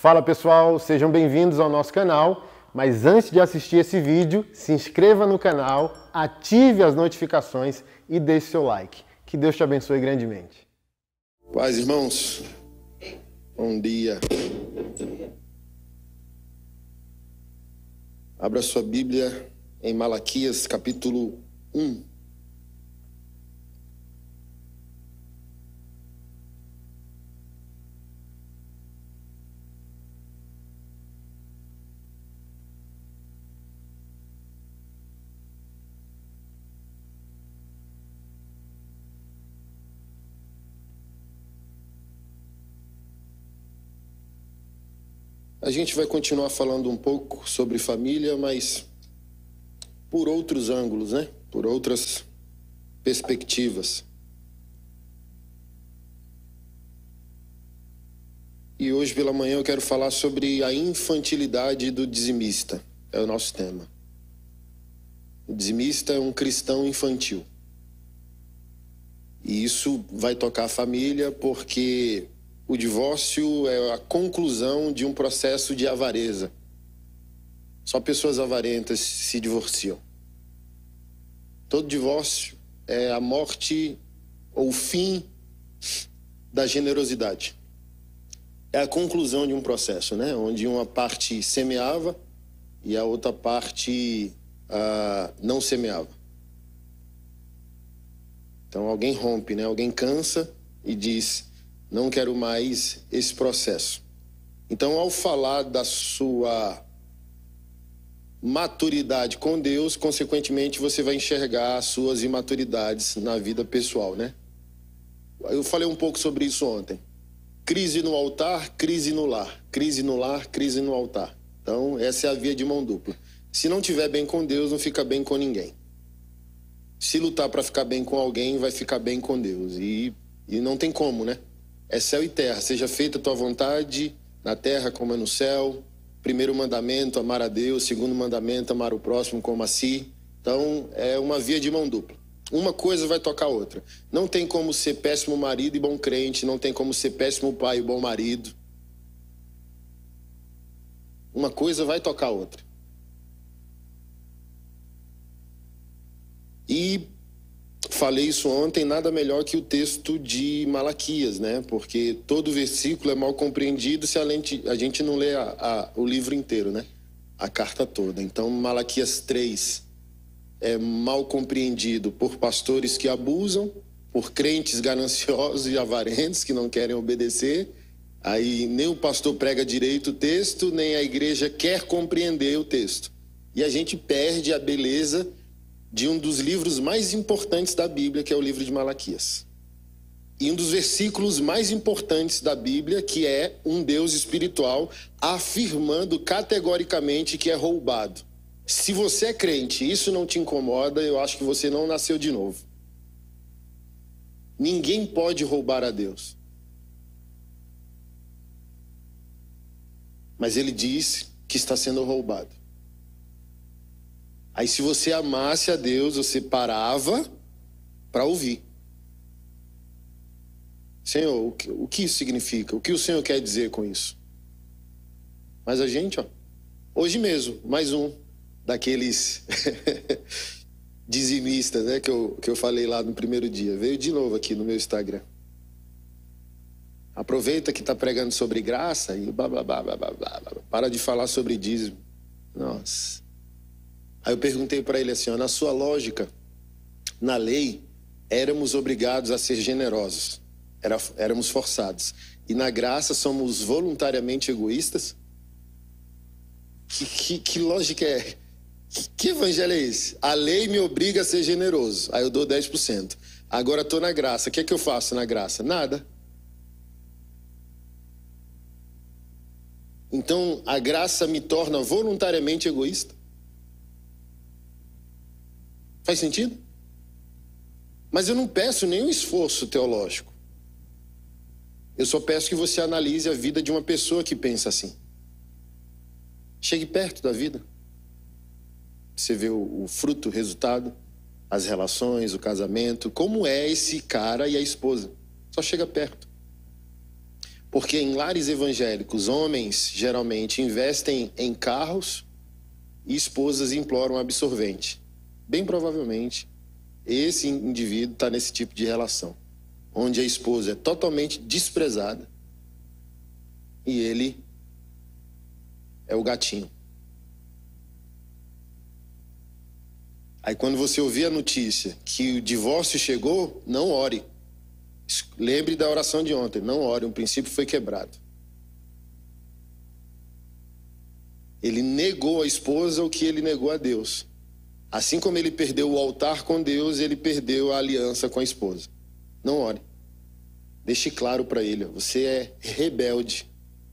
Fala pessoal, sejam bem-vindos ao nosso canal. Mas antes de assistir esse vídeo, se inscreva no canal, ative as notificações e deixe seu like. Que Deus te abençoe grandemente. Paz, irmãos. Bom dia. Abra sua Bíblia em Malaquias, capítulo 1. A gente vai continuar falando um pouco sobre família, mas por outros ângulos, né? Por outras perspectivas. E hoje pela manhã eu quero falar sobre a infantilidade do dizimista. É o nosso tema. O dizimista é um cristão infantil. E isso vai tocar a família porque o divórcio é a conclusão de um processo de avareza. Só pessoas avarentas se divorciam. Todo divórcio é a morte ou o fim da generosidade. É a conclusão de um processo, né? Onde uma parte semeava e a outra parte ah, não semeava. Então alguém rompe, né? Alguém cansa e diz: não quero mais esse processo. Então, ao falar da sua maturidade com Deus, consequentemente você vai enxergar as suas imaturidades na vida pessoal, né? Eu falei um pouco sobre isso ontem. Crise no altar, crise no lar. Crise no lar, crise no altar. Então, essa é a via de mão dupla. Se não tiver bem com Deus, não fica bem com ninguém. Se lutar para ficar bem com alguém, vai ficar bem com Deus. E, e não tem como, né? é céu e terra. Seja feita a tua vontade na terra como é no céu. Primeiro mandamento, amar a Deus. Segundo mandamento, amar o próximo como a si. Então, é uma via de mão dupla. Uma coisa vai tocar a outra. Não tem como ser péssimo marido e bom crente, não tem como ser péssimo pai e bom marido. Uma coisa vai tocar a outra. E Falei isso ontem, nada melhor que o texto de Malaquias, né? Porque todo versículo é mal compreendido se a gente não lê a, a, o livro inteiro, né? A carta toda. Então, Malaquias 3 é mal compreendido por pastores que abusam, por crentes gananciosos e avarentos que não querem obedecer. Aí nem o pastor prega direito o texto, nem a igreja quer compreender o texto. E a gente perde a beleza de um dos livros mais importantes da Bíblia, que é o livro de Malaquias. E um dos versículos mais importantes da Bíblia, que é um Deus espiritual afirmando categoricamente que é roubado. Se você é crente isso não te incomoda, eu acho que você não nasceu de novo. Ninguém pode roubar a Deus. Mas ele diz que está sendo roubado. Aí, se você amasse a Deus, você parava para ouvir. Senhor, o que, o que isso significa? O que o Senhor quer dizer com isso? Mas a gente, ó, hoje mesmo, mais um daqueles dizimistas, né, que eu, que eu falei lá no primeiro dia, veio de novo aqui no meu Instagram. Aproveita que está pregando sobre graça e blá blá blá blá blá blá. Para de falar sobre dízimo. Nossa. Aí eu perguntei para ele assim: ó, na sua lógica, na lei, éramos obrigados a ser generosos, era, éramos forçados. E na graça, somos voluntariamente egoístas? Que, que, que lógica é? Que, que, evangelho é esse? A lei me obriga a ser generoso, aí eu dou 10%. Agora estou na graça, o que é que eu faço na graça? Nada. Então a graça me torna voluntariamente egoísta? Faz sentido? Mas eu não peço nenhum esforço teológico. Eu só peço que você analise a vida de uma pessoa que pensa assim. Chegue perto da vida. Você vê o, o fruto, o resultado, as relações, o casamento, como é esse cara e a esposa. Só chega perto. Porque em lares evangélicos, homens geralmente investem em carros e esposas imploram absorvente bem provavelmente esse indivíduo está nesse tipo de relação, onde a esposa é totalmente desprezada e ele é o gatinho. Aí quando você ouvir a notícia que o divórcio chegou, não ore. Lembre da oração de ontem, não ore, um princípio foi quebrado. Ele negou à esposa o que ele negou a Deus. Assim como ele perdeu o altar com Deus, ele perdeu a aliança com a esposa. Não ore. Deixe claro para ele: você é rebelde.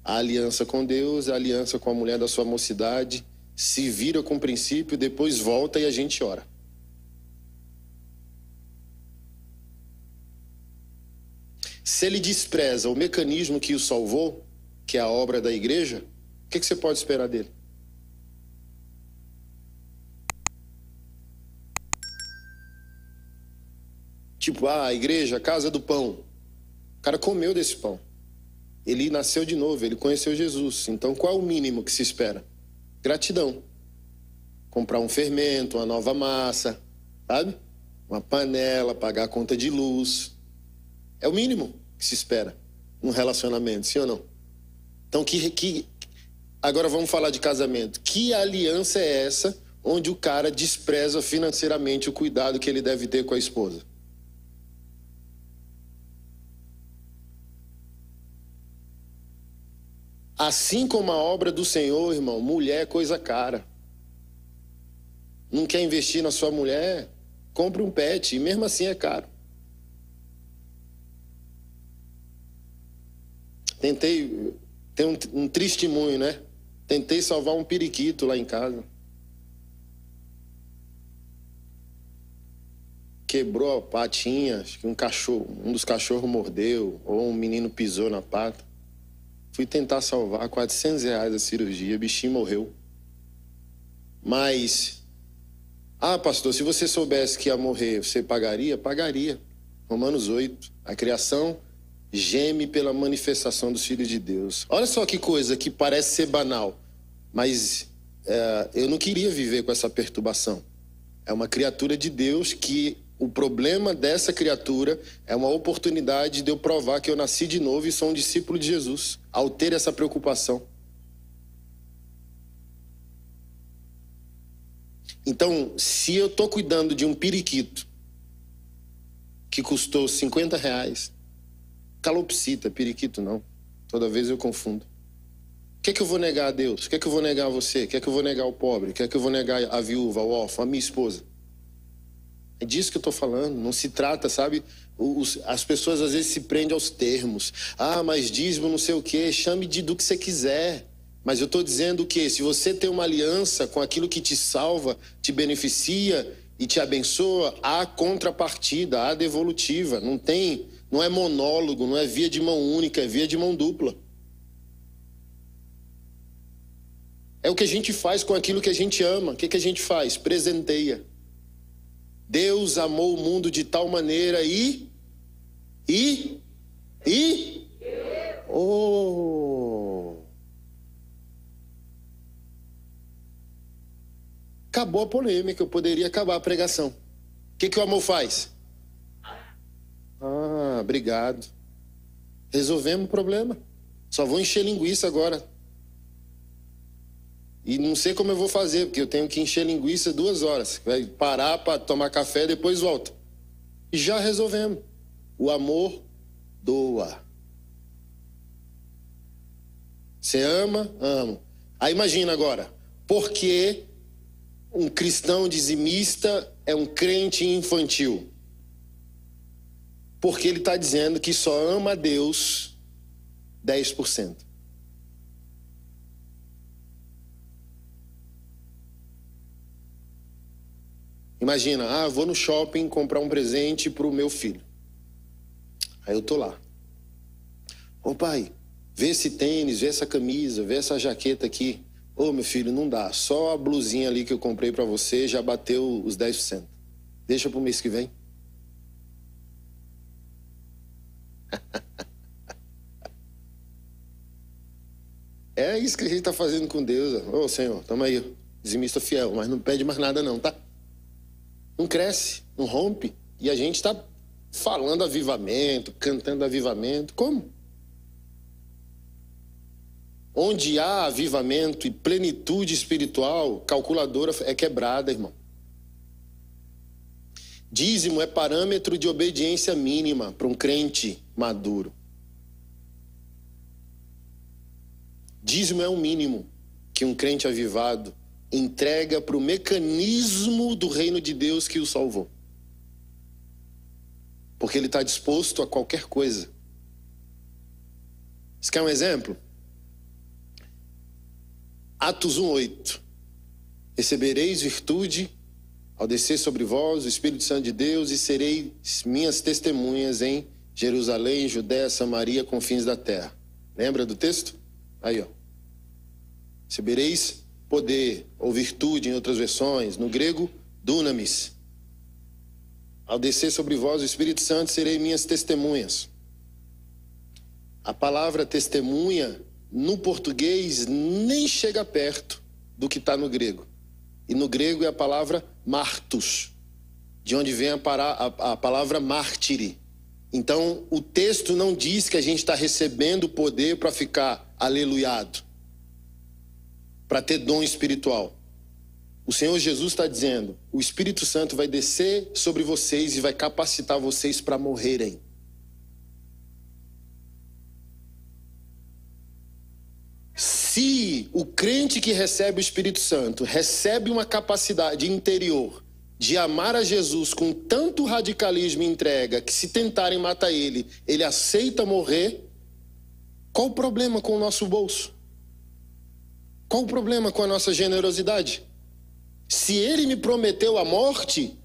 A aliança com Deus, a aliança com a mulher da sua mocidade, se vira com o princípio, depois volta e a gente ora. Se ele despreza o mecanismo que o salvou, que é a obra da igreja, o que você pode esperar dele? Tipo, ah, a igreja, a casa do pão. O cara comeu desse pão. Ele nasceu de novo, ele conheceu Jesus. Então, qual é o mínimo que se espera? Gratidão. Comprar um fermento, uma nova massa, sabe? Uma panela, pagar a conta de luz. É o mínimo que se espera num relacionamento, sim ou não? Então, que, que, agora vamos falar de casamento. Que aliança é essa onde o cara despreza financeiramente o cuidado que ele deve ter com a esposa? Assim como a obra do Senhor, irmão, mulher é coisa cara. Não quer investir na sua mulher? Compre um pet, e mesmo assim é caro. Tentei. Tem um, um testemunho, né? Tentei salvar um periquito lá em casa. Quebrou a patinha, acho que um cachorro, um dos cachorros mordeu, ou um menino pisou na pata. Fui tentar salvar 400 reais a cirurgia, bichinho morreu. Mas, ah, pastor, se você soubesse que ia morrer, você pagaria? Pagaria. Romanos 8. A criação geme pela manifestação dos filhos de Deus. Olha só que coisa que parece ser banal, mas é, eu não queria viver com essa perturbação. É uma criatura de Deus que o problema dessa criatura é uma oportunidade de eu provar que eu nasci de novo e sou um discípulo de Jesus, ao ter essa preocupação. Então, se eu estou cuidando de um periquito que custou 50 reais, calopsita, periquito não, toda vez eu confundo. O que é que eu vou negar a Deus? O que é que eu vou negar a você? O que é que eu vou negar ao pobre? O que é que eu vou negar a viúva, ao órfão, a minha esposa? É disso que eu estou falando. Não se trata, sabe? Os, as pessoas às vezes se prendem aos termos. Ah, mas dízimo não sei o quê, chame de do que você quiser. Mas eu estou dizendo que se você tem uma aliança com aquilo que te salva, te beneficia e te abençoa, há contrapartida, há devolutiva. Não tem, não é monólogo, não é via de mão única, é via de mão dupla. É o que a gente faz com aquilo que a gente ama. O que, que a gente faz? Presenteia. Deus amou o mundo de tal maneira e. E. E. Oh! Acabou a polêmica, eu poderia acabar a pregação. O que, que o amor faz? Ah, obrigado. Resolvemos o problema. Só vou encher linguiça agora. E não sei como eu vou fazer, porque eu tenho que encher linguiça duas horas. Vai parar para tomar café, depois volta. E já resolvemos. O amor doa. Você ama? Amo. Aí imagina agora, porque um cristão dizimista é um crente infantil? Porque ele está dizendo que só ama a Deus 10%. Imagina, ah, vou no shopping comprar um presente para o meu filho. Aí eu tô lá. Ô pai, vê esse tênis, vê essa camisa, vê essa jaqueta aqui. Ô meu filho, não dá. Só a blusinha ali que eu comprei para você já bateu os 10%. Deixa pro mês que vem. É isso que a gente tá fazendo com Deus. Ô Senhor, tamo aí, dizimista fiel, mas não pede mais nada não, tá? não cresce, não rompe. E a gente está falando avivamento, cantando avivamento. Como? Onde há avivamento e plenitude espiritual, calculadora é quebrada, irmão. Dízimo é parâmetro de obediência mínima para um crente maduro. Dízimo é o um mínimo que um crente avivado entrega para o mecanismo do reino de Deus que o salvou. Porque ele está disposto a qualquer coisa. Você quer um exemplo? Atos 1,8. Recebereis virtude ao descer sobre vós o Espírito Santo de Deus e sereis minhas testemunhas em Jerusalém, Judéia, Samaria, confins da terra. Lembra do texto? Aí, ó. Recebereis poder ou virtude, em outras versões, no grego, dunamis. Ao descer sobre vós o Espírito Santo, serei minhas testemunhas. A palavra testemunha no português nem chega perto do que está no grego. E no grego é a palavra martus, de onde vem a, para, a, a palavra mártire. Então, o texto não diz que a gente está recebendo poder para ficar aleluiado para ter dom espiritual. O Senhor Jesus está dizendo: o Espírito Santo vai descer sobre vocês e vai capacitar vocês para morrerem. Se o crente que recebe o Espírito Santo recebe uma capacidade interior de amar a Jesus com tanto radicalismo e entrega que, se tentarem matar ele, ele aceita morrer, qual o problema com o nosso bolso? Qual o problema com a nossa generosidade? Se ele me prometeu a morte,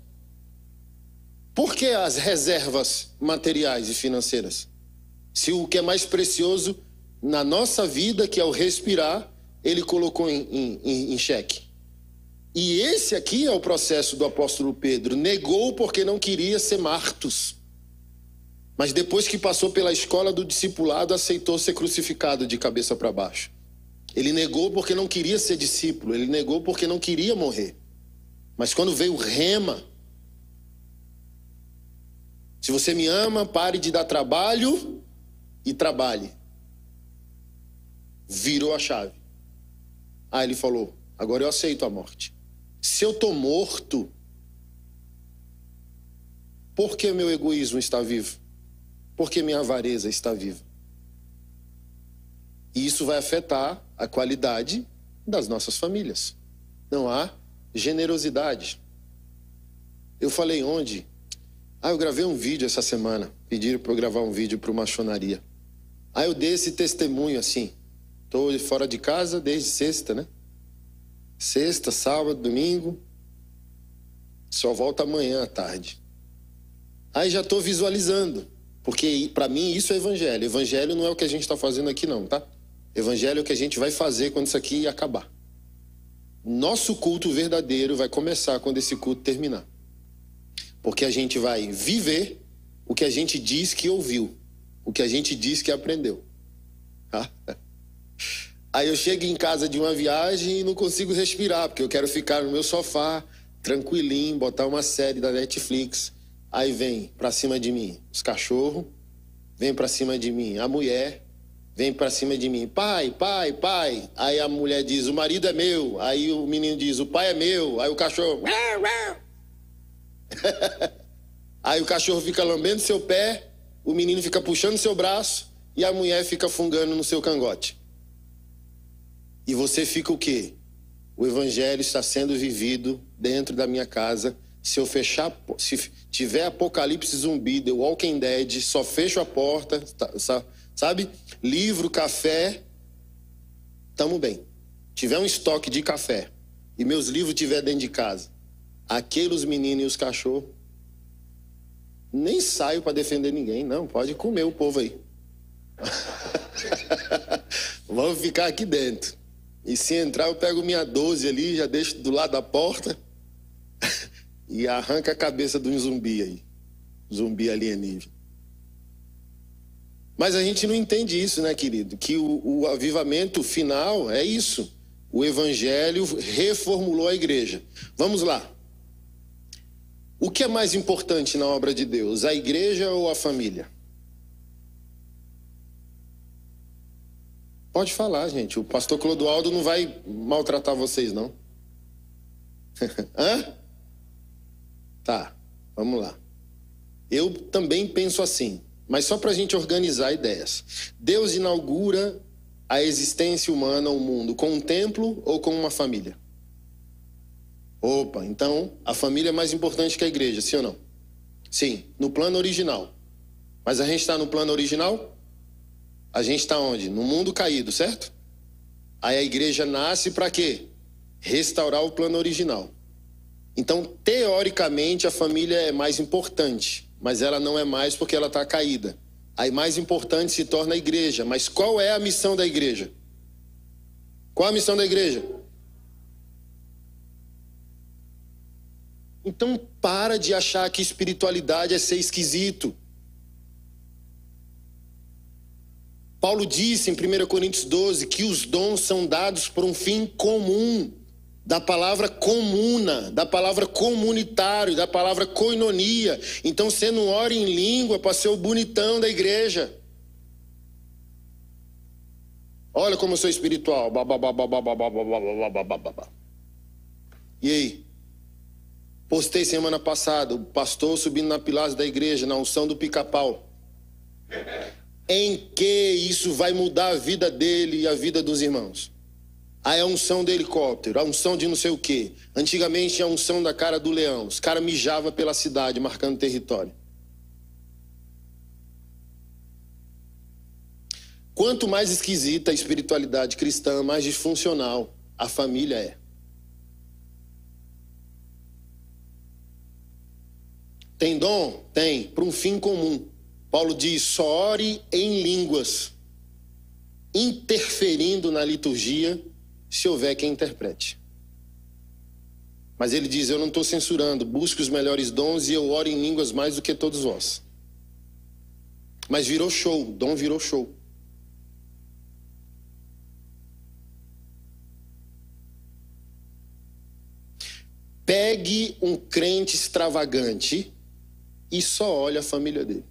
por que as reservas materiais e financeiras? Se o que é mais precioso na nossa vida, que é o respirar, ele colocou em, em, em, em xeque. E esse aqui é o processo do apóstolo Pedro. Negou porque não queria ser Martos. Mas depois que passou pela escola do discipulado, aceitou ser crucificado de cabeça para baixo. Ele negou porque não queria ser discípulo, ele negou porque não queria morrer. Mas quando veio o rema, se você me ama, pare de dar trabalho e trabalhe. Virou a chave. Aí ele falou: agora eu aceito a morte. Se eu estou morto, por que meu egoísmo está vivo? Por que minha avareza está viva? E isso vai afetar a qualidade das nossas famílias. Não há generosidade. Eu falei onde? Ah, eu gravei um vídeo essa semana. Pediram para eu gravar um vídeo para o Machonaria. Aí ah, eu dei esse testemunho assim. Estou fora de casa desde sexta, né? Sexta, sábado, domingo. Só volta amanhã à tarde. Aí já estou visualizando. Porque para mim isso é evangelho. Evangelho não é o que a gente está fazendo aqui, não, tá? Evangelho é o que a gente vai fazer quando isso aqui acabar. Nosso culto verdadeiro vai começar quando esse culto terminar. Porque a gente vai viver o que a gente diz que ouviu, o que a gente diz que aprendeu. Ah. Aí eu chego em casa de uma viagem e não consigo respirar, porque eu quero ficar no meu sofá, tranquilinho, botar uma série da Netflix. Aí vem para cima de mim os cachorros, vem para cima de mim a mulher, vem para cima de mim, pai, pai, pai. Aí a mulher diz, o marido é meu. Aí o menino diz, o pai é meu. Aí o cachorro. Aí o cachorro fica lambendo seu pé, o menino fica puxando seu braço e a mulher fica fungando no seu cangote. E você fica o quê? O evangelho está sendo vivido dentro da minha casa. Se eu fechar, se tiver apocalipse zumbi, The Walking Dead, só fecho a porta, sabe? livro, café, tamo bem. Tiver um estoque de café e meus livros tiver dentro de casa, aqueles meninos e os cachorros, nem saio para defender ninguém, não. Pode comer o povo aí. Vamos ficar aqui dentro. E se entrar, eu pego minha 12 ali, já deixo do lado da porta e arranca a cabeça de um zumbi aí. Zumbi alienígena. Mas a gente não entende isso, né, querido? Que o, o avivamento final é isso. O evangelho reformulou a igreja. Vamos lá. O que é mais importante na obra de Deus, a igreja ou a família? Pode falar, gente. O pastor Clodoaldo não vai maltratar vocês, não. Hã? Tá, vamos lá. Eu também penso assim. Mas só para a gente organizar ideias. Deus inaugura a existência humana, o mundo, com um templo ou com uma família? Opa, então a família é mais importante que a igreja, sim ou não? Sim, no plano original. Mas a gente está no plano original? A gente está onde? No mundo caído, certo? Aí a igreja nasce para quê? Restaurar o plano original. Então, teoricamente, a família é mais importante mas ela não é mais porque ela está caída. Aí mais importante se torna a igreja. Mas qual é a missão da igreja? Qual a missão da igreja? Então para de achar que espiritualidade é ser esquisito. Paulo disse em 1 Coríntios 12 que os dons são dados por um fim comum da palavra comuna, da palavra comunitário, da palavra coinonia. Então você não ora em língua para ser o bonitão da igreja. Olha como eu sou espiritual. E aí? Postei semana passada, o pastor subindo na pilastra da igreja, na unção do pica-pau. Em que isso vai mudar a vida dele e a vida dos irmãos? Aí é a unção do helicóptero, a unção de não sei o quê. Antigamente era a unção da cara do leão. Os caras mijavam pela cidade, marcando território. Quanto mais esquisita a espiritualidade cristã, mais disfuncional a família é. Tem dom? Tem, para um fim comum. Paulo diz: só ore em línguas, interferindo na liturgia se houver quem interprete. Mas ele diz: Eu não estou censurando, busque os melhores dons e eu oro em línguas mais do que todos vós. Mas virou show, o dom virou show. Pegue um crente extravagante e só olha a família dele.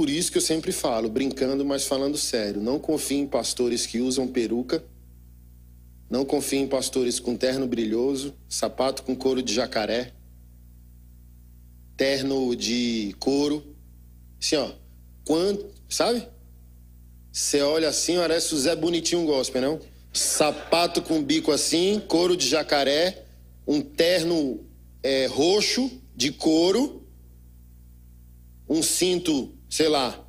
Por isso que eu sempre falo, brincando, mas falando sério, não confie em pastores que usam peruca, não confie em pastores com terno brilhoso, sapato com couro de jacaré, terno de couro. Assim, ó, quanto, sabe? Você olha assim, parece o Zé Bonitinho Gospel, não? Sapato com bico assim, couro de jacaré, um terno é, roxo de couro, um cinto sei lá,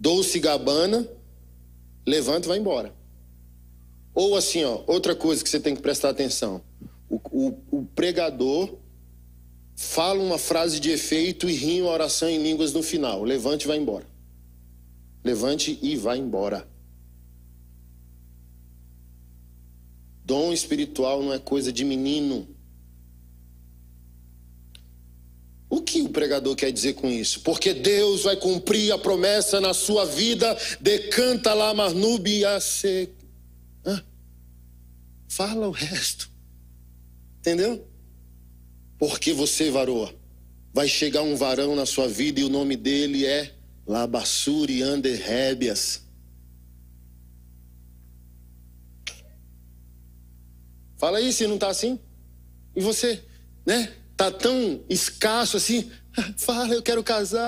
Dolce Gabbana, levanta e vai embora. Ou assim, ó, outra coisa que você tem que prestar atenção. O, o, o pregador fala uma frase de efeito e ri uma oração em línguas no final. Levante e vai embora. Levante e vai embora. Dom espiritual não é coisa de menino. O que o pregador quer dizer com isso? Porque Deus vai cumprir a promessa na sua vida, decanta lá Marnúbia se. Hã? Fala o resto. Entendeu? Porque você, varoa, vai chegar um varão na sua vida e o nome dele é Labassuri Fala aí se não tá assim. E você, né? tá tão escasso assim. Fala, eu quero casar.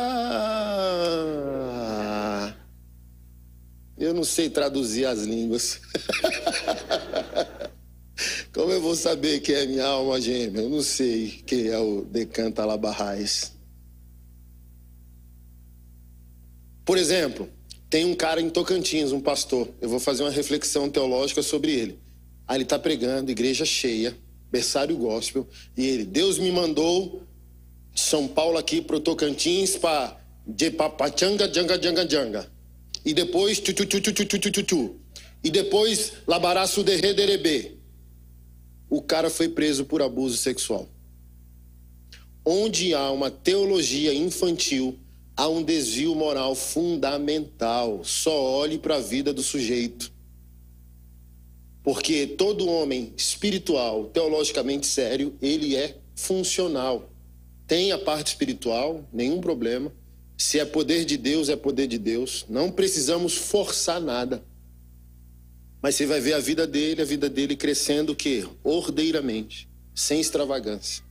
Eu não sei traduzir as línguas. Como eu vou saber quem é minha alma gêmea? Eu não sei quem é o Decanta Labarrais. Por exemplo, tem um cara em Tocantins, um pastor. Eu vou fazer uma reflexão teológica sobre ele. Aí ah, ele está pregando, igreja cheia. Berçário Gospel, e ele, Deus me mandou de São Paulo aqui pro Tocantins para de papachanga, janga, janga, janga. E depois tu, tu, tu, tu, tu, tu, tu, tu, tu. E depois labaraço de rederebê. O cara foi preso por abuso sexual. Onde há uma teologia infantil, há um desvio moral fundamental. Só olhe para a vida do sujeito. Porque todo homem espiritual, teologicamente sério, ele é funcional. Tem a parte espiritual, nenhum problema. Se é poder de Deus, é poder de Deus. Não precisamos forçar nada. Mas você vai ver a vida dele, a vida dele crescendo o quê? Ordeiramente, sem extravagância.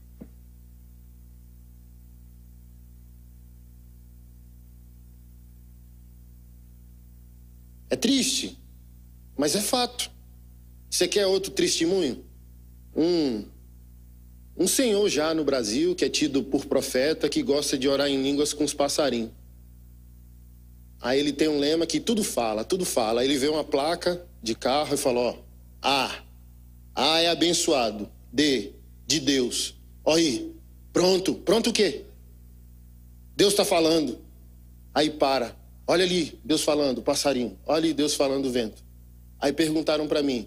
É triste, mas é fato. Você quer outro testemunho? Um, um senhor já no Brasil, que é tido por profeta, que gosta de orar em línguas com os passarinhos. Aí ele tem um lema que tudo fala, tudo fala. Aí ele vê uma placa de carro e fala: ó, A. A é abençoado. D, de Deus. Ó aí, pronto. Pronto o quê? Deus está falando. Aí para. Olha ali, Deus falando, passarinho. Olha ali, Deus falando, vento. Aí perguntaram para mim: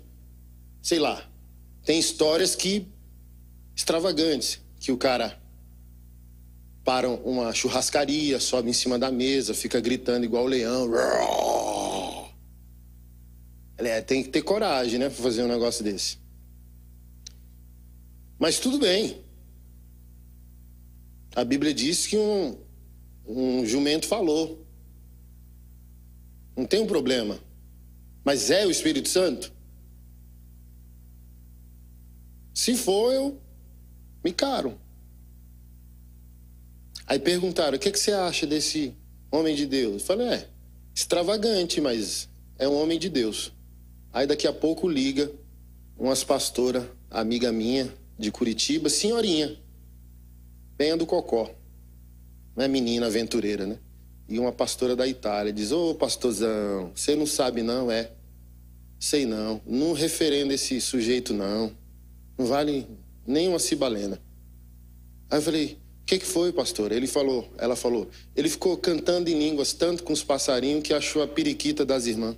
sei lá, tem histórias que extravagantes, que o cara para uma churrascaria, sobe em cima da mesa, fica gritando igual o leão. É, tem que ter coragem, né, para fazer um negócio desse. Mas tudo bem. A Bíblia diz que um, um jumento falou. Não tem um problema. Mas é o Espírito Santo? Se for, eu me caro. Aí perguntaram: o que, é que você acha desse homem de Deus? Eu falei: é, extravagante, mas é um homem de Deus. Aí daqui a pouco liga umas pastoras, amiga minha de Curitiba, senhorinha, Penha do Cocó. Não é menina aventureira, né? E uma pastora da Itália diz: Ô oh, pastorzão, você não sabe não, é? Sei não, não referendo esse sujeito não. Não vale nem uma cibalena. Aí eu falei, o que, que foi, pastor? Ele falou, ela falou, ele ficou cantando em línguas tanto com os passarinhos que achou a periquita das irmãs.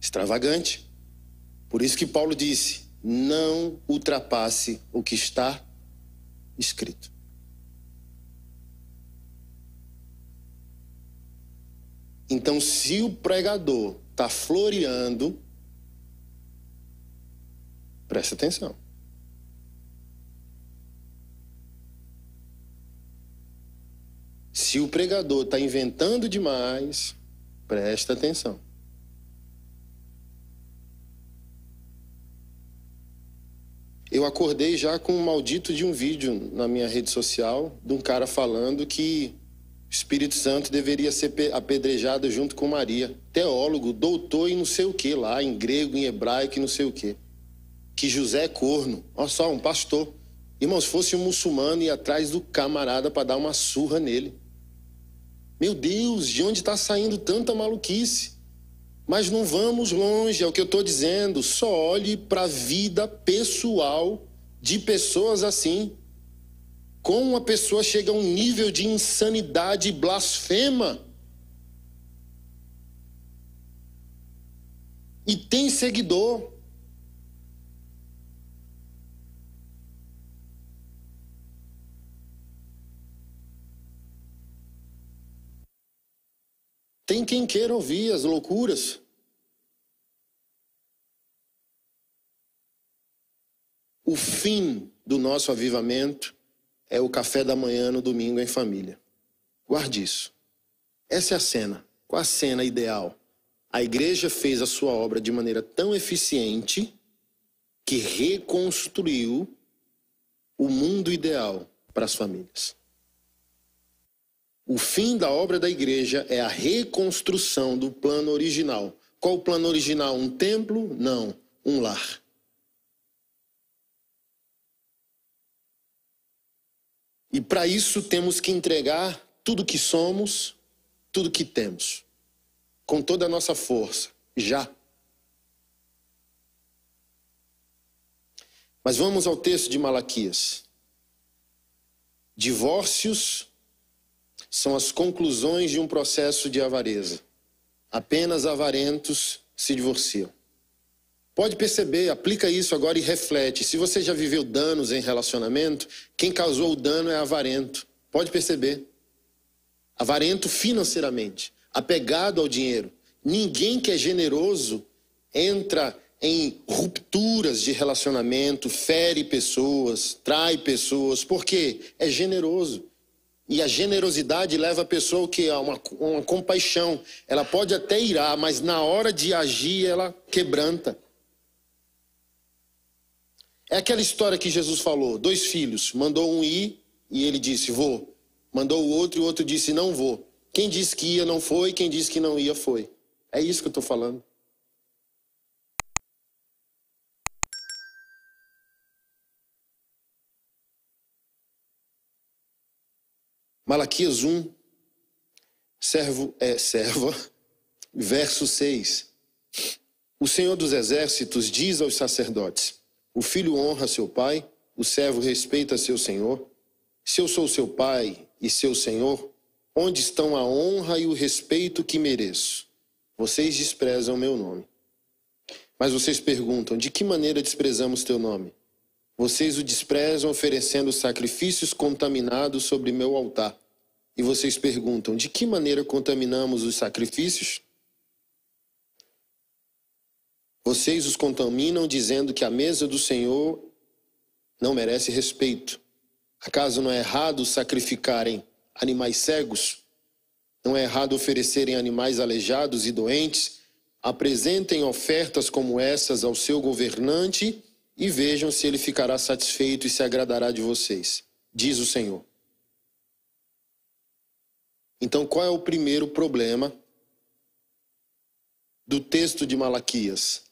Extravagante. Por isso que Paulo disse: não ultrapasse o que está escrito. Então, se o pregador está floreando, preste atenção. Se o pregador está inventando demais, preste atenção. Eu acordei já com um maldito de um vídeo na minha rede social de um cara falando que o Espírito Santo deveria ser apedrejado junto com Maria, teólogo, doutor e não sei o que lá, em grego, em hebraico e não sei o que. Que José é corno, olha só, um pastor. se fosse um muçulmano e atrás do camarada para dar uma surra nele. Meu Deus, de onde está saindo tanta maluquice? Mas não vamos longe, é o que eu estou dizendo. Só olhe para a vida pessoal de pessoas assim. Como uma pessoa chega a um nível de insanidade blasfema. E tem seguidor. Tem quem queira ouvir as loucuras. O fim do nosso avivamento é o café da manhã no domingo em família. Guarde isso. Essa é a cena. Qual a cena ideal? A igreja fez a sua obra de maneira tão eficiente que reconstruiu o mundo ideal para as famílias. O fim da obra da igreja é a reconstrução do plano original. Qual o plano original? Um templo? Não, um lar. E para isso temos que entregar tudo que somos, tudo que temos, com toda a nossa força, já. Mas vamos ao texto de Malaquias. Divórcios são as conclusões de um processo de avareza. Apenas avarentos se divorciam. Pode perceber, aplica isso agora e reflete. Se você já viveu danos em relacionamento, quem causou o dano é avarento. Pode perceber. Avarento financeiramente, apegado ao dinheiro. Ninguém que é generoso entra em rupturas de relacionamento, fere pessoas, trai pessoas, porque é generoso. E a generosidade leva a pessoa que a uma, uma compaixão. Ela pode até irar, mas na hora de agir ela quebranta. É aquela história que Jesus falou: dois filhos, mandou um ir e ele disse vou, mandou o outro e o outro disse não vou. Quem disse que ia não foi, quem disse que não ia foi. É isso que eu estou falando. Malaquias 1, servo, é, serva, verso 6. O Senhor dos Exércitos diz aos sacerdotes: o filho honra seu pai, o servo respeita seu senhor. Se eu sou seu pai e seu senhor, onde estão a honra e o respeito que mereço? Vocês desprezam meu nome. Mas vocês perguntam: de que maneira desprezamos teu nome? Vocês o desprezam oferecendo sacrifícios contaminados sobre meu altar. E vocês perguntam: de que maneira contaminamos os sacrifícios? Vocês os contaminam dizendo que a mesa do Senhor não merece respeito. Acaso não é errado sacrificarem animais cegos? Não é errado oferecerem animais aleijados e doentes? Apresentem ofertas como essas ao seu governante e vejam se ele ficará satisfeito e se agradará de vocês, diz o Senhor. Então, qual é o primeiro problema do texto de Malaquias?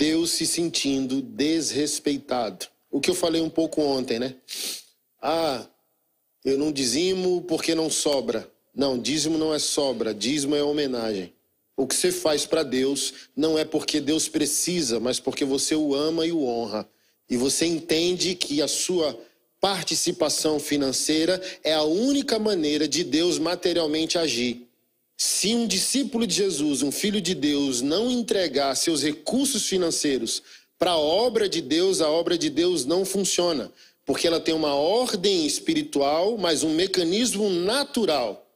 Deus se sentindo desrespeitado. O que eu falei um pouco ontem, né? Ah, eu não dizimo porque não sobra. Não, dízimo não é sobra, dízimo é homenagem. O que você faz para Deus não é porque Deus precisa, mas porque você o ama e o honra. E você entende que a sua participação financeira é a única maneira de Deus materialmente agir. Se um discípulo de Jesus, um filho de Deus, não entregar seus recursos financeiros para a obra de Deus, a obra de Deus não funciona, porque ela tem uma ordem espiritual, mas um mecanismo natural.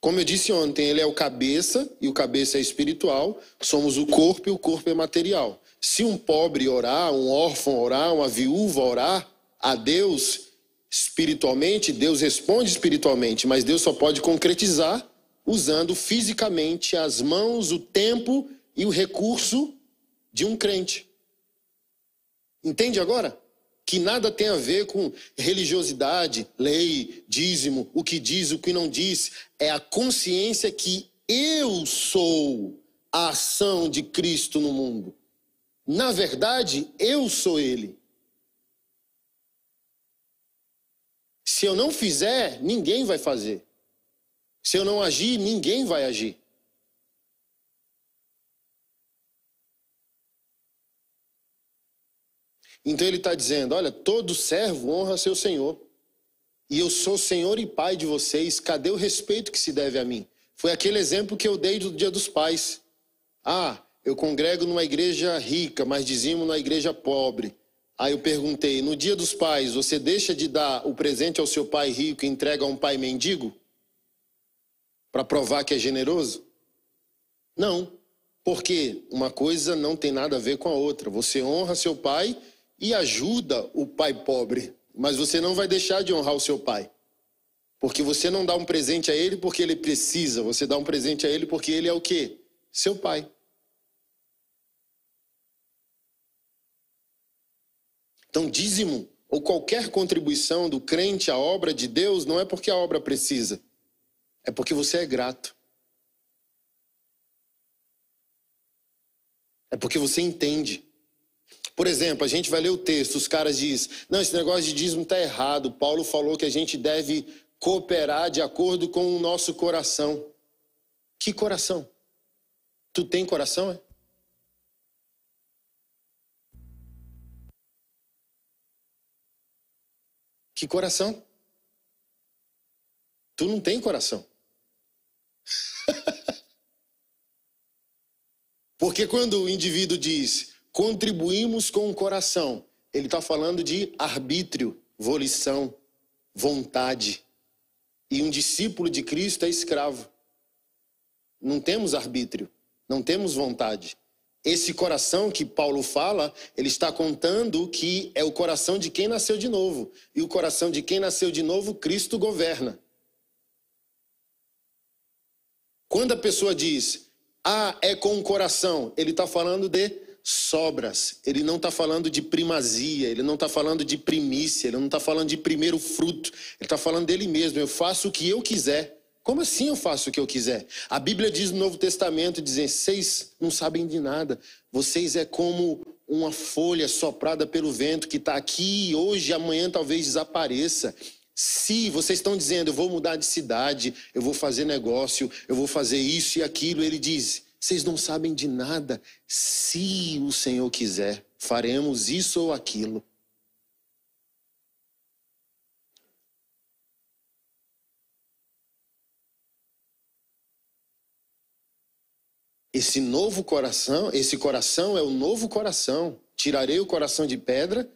Como eu disse ontem, ele é o cabeça e o cabeça é espiritual, somos o corpo e o corpo é material. Se um pobre orar, um órfão orar, uma viúva orar a Deus espiritualmente, Deus responde espiritualmente, mas Deus só pode concretizar usando fisicamente as mãos, o tempo e o recurso de um crente. Entende agora? Que nada tem a ver com religiosidade, lei, dízimo, o que diz, o que não diz. É a consciência que eu sou a ação de Cristo no mundo. Na verdade, eu sou Ele. Se eu não fizer, ninguém vai fazer. Se eu não agir, ninguém vai agir. Então ele está dizendo: Olha, todo servo honra seu senhor. E eu sou senhor e pai de vocês. Cadê o respeito que se deve a mim? Foi aquele exemplo que eu dei do Dia dos Pais. Ah, eu congrego numa igreja rica, mas dizimo na igreja pobre. Aí eu perguntei: no Dia dos Pais, você deixa de dar o presente ao seu pai rico e entrega a um pai mendigo? para provar que é generoso? Não, porque uma coisa não tem nada a ver com a outra. Você honra seu pai e ajuda o pai pobre, mas você não vai deixar de honrar o seu pai. Porque você não dá um presente a ele porque ele precisa, você dá um presente a ele porque ele é o quê? Seu pai. Então, dízimo ou qualquer contribuição do crente à obra de Deus não é porque a obra precisa é porque você é grato. É porque você entende. Por exemplo, a gente vai ler o texto, os caras dizem: não, esse negócio de dízimo está errado. Paulo falou que a gente deve cooperar de acordo com o nosso coração. Que coração? Tu tem coração, é? Que coração? Tu não tem coração. Porque quando o indivíduo diz contribuímos com o coração, ele está falando de arbítrio, volição, vontade. E um discípulo de Cristo é escravo. Não temos arbítrio, não temos vontade. Esse coração que Paulo fala, ele está contando que é o coração de quem nasceu de novo. E o coração de quem nasceu de novo, Cristo governa. Quando a pessoa diz, ah, é com o coração, ele está falando de sobras, ele não está falando de primazia, ele não está falando de primícia, ele não está falando de primeiro fruto, ele está falando dele mesmo, eu faço o que eu quiser. Como assim eu faço o que eu quiser? A Bíblia diz no Novo Testamento, dizem, vocês não sabem de nada, vocês é como uma folha soprada pelo vento que está aqui hoje, amanhã talvez desapareça. Se vocês estão dizendo, eu vou mudar de cidade, eu vou fazer negócio, eu vou fazer isso e aquilo, ele diz: vocês não sabem de nada. Se o Senhor quiser, faremos isso ou aquilo. Esse novo coração, esse coração é o novo coração. Tirarei o coração de pedra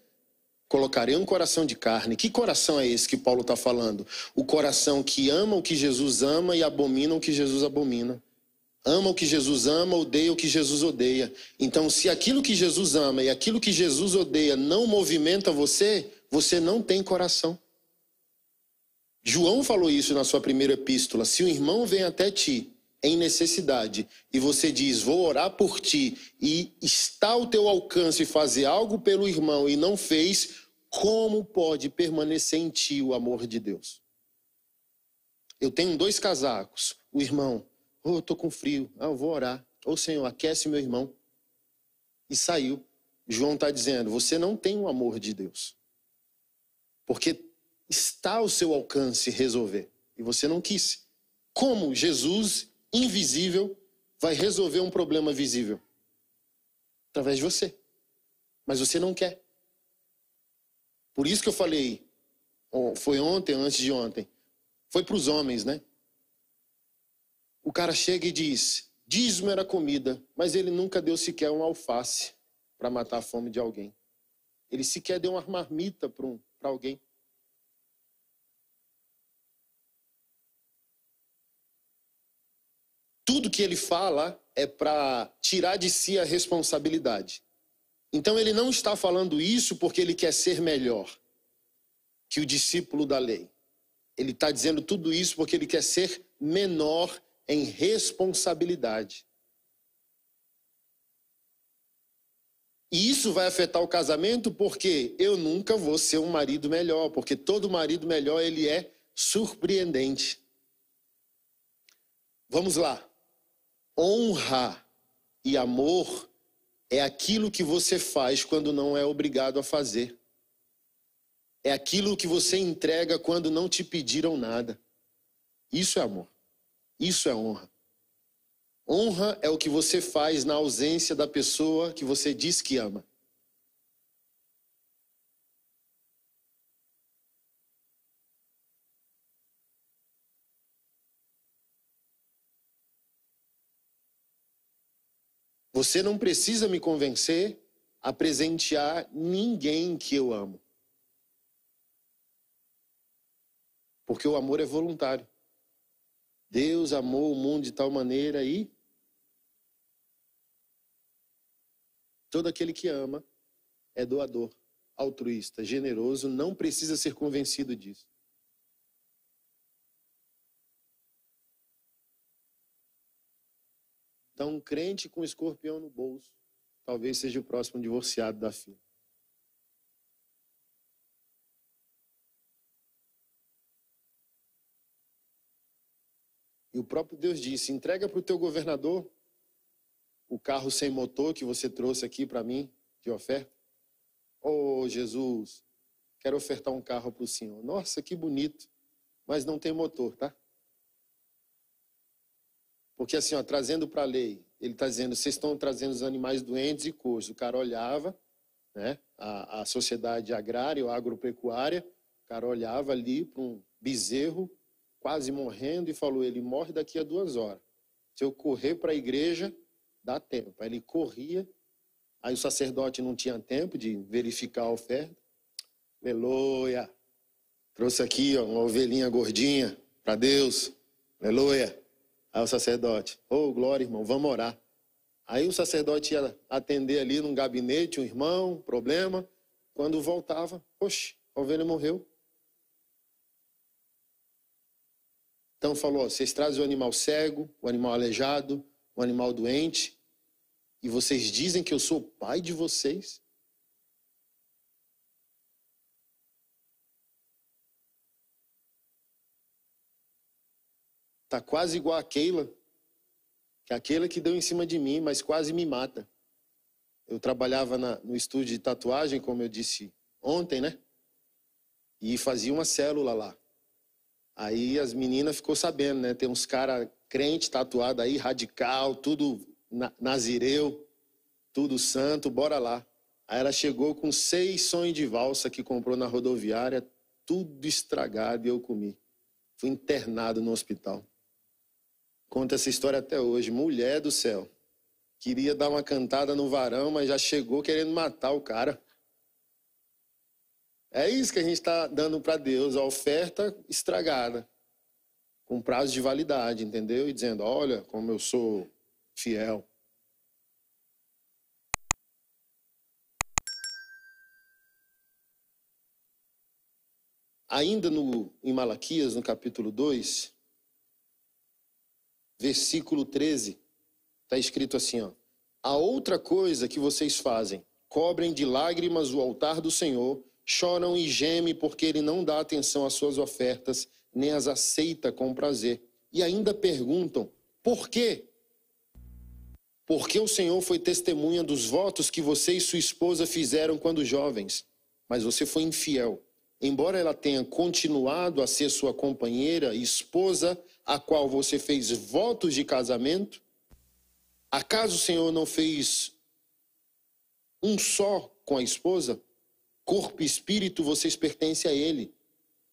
colocarei um coração de carne. Que coração é esse que Paulo está falando? O coração que ama o que Jesus ama e abomina o que Jesus abomina. Ama o que Jesus ama, odeia o que Jesus odeia. Então, se aquilo que Jesus ama e aquilo que Jesus odeia não movimenta você, você não tem coração. João falou isso na sua primeira epístola: se o irmão vem até ti em necessidade e você diz, vou orar por ti, e está ao teu alcance fazer algo pelo irmão e não fez, como pode permanecer em ti o amor de Deus? Eu tenho dois casacos. O irmão, oh, eu tô com frio, ah, eu vou orar. Ô oh, Senhor, aquece meu irmão. E saiu. João está dizendo, você não tem o amor de Deus. Porque está ao seu alcance resolver. E você não quis. Como Jesus invisível vai resolver um problema visível através de você. Mas você não quer. Por isso que eu falei, foi ontem, antes de ontem, foi para os homens, né? O cara chega e diz: dízimo era comida, mas ele nunca deu sequer um alface para matar a fome de alguém. Ele sequer deu uma marmita para um, alguém. tudo que ele fala é para tirar de si a responsabilidade. Então ele não está falando isso porque ele quer ser melhor que o discípulo da lei. Ele está dizendo tudo isso porque ele quer ser menor em responsabilidade. E isso vai afetar o casamento porque eu nunca vou ser um marido melhor, porque todo marido melhor ele é surpreendente. Vamos lá honra e amor é aquilo que você faz quando não é obrigado a fazer. É aquilo que você entrega quando não te pediram nada. Isso é amor. Isso é honra. Honra é o que você faz na ausência da pessoa que você diz que ama. Você não precisa me convencer a presentear ninguém que eu amo. Porque o amor é voluntário. Deus amou o mundo de tal maneira e todo aquele que ama é doador, altruísta, generoso, não precisa ser convencido disso. Então, um crente com um escorpião no bolso talvez seja o próximo divorciado da filha. E o próprio Deus disse: entrega para o teu governador o carro sem motor que você trouxe aqui para mim de oferta. Oh, Jesus, quero ofertar um carro para o senhor. Nossa, que bonito, mas não tem motor, tá? Porque assim, ó, trazendo para a lei, ele está dizendo, vocês estão trazendo os animais doentes e coxos. O cara olhava, né, a, a sociedade agrária ou agropecuária, o cara olhava ali para um bezerro quase morrendo e falou, ele morre daqui a duas horas. Se eu correr para a igreja, dá tempo. Aí ele corria, aí o sacerdote não tinha tempo de verificar a oferta. Aleluia! Trouxe aqui ó, uma ovelhinha gordinha para Deus. Aleluia! Aí o sacerdote, ô oh, glória, irmão, vamos orar. Aí o sacerdote ia atender ali num gabinete, um irmão, problema. Quando voltava, poxa, a ovelha morreu. Então falou: vocês trazem o animal cego, o animal aleijado, o animal doente, e vocês dizem que eu sou o pai de vocês? Tá quase igual a Keila, que é aquela que deu em cima de mim, mas quase me mata. Eu trabalhava na, no estúdio de tatuagem, como eu disse ontem, né? E fazia uma célula lá. Aí as meninas ficou sabendo, né? Tem uns cara crente tatuado aí, radical, tudo na, nazireu, tudo santo, bora lá. Aí ela chegou com seis sonhos de valsa que comprou na rodoviária, tudo estragado e eu comi. Fui internado no hospital conta essa história até hoje. Mulher do céu. Queria dar uma cantada no varão, mas já chegou querendo matar o cara. É isso que a gente está dando para Deus, a oferta estragada, com prazo de validade, entendeu? E dizendo: olha como eu sou fiel. Ainda no, em Malaquias, no capítulo 2, versículo 13, está escrito assim: ó, A outra coisa que vocês fazem, cobrem de lágrimas o altar do Senhor, choram e gemem porque ele não dá atenção às suas ofertas, nem as aceita com prazer. E ainda perguntam: por quê? Porque o Senhor foi testemunha dos votos que você e sua esposa fizeram quando jovens, mas você foi infiel. Embora ela tenha continuado a ser sua companheira e esposa, a qual você fez votos de casamento? Acaso o Senhor não fez um só com a esposa? Corpo e espírito, vocês pertencem a Ele.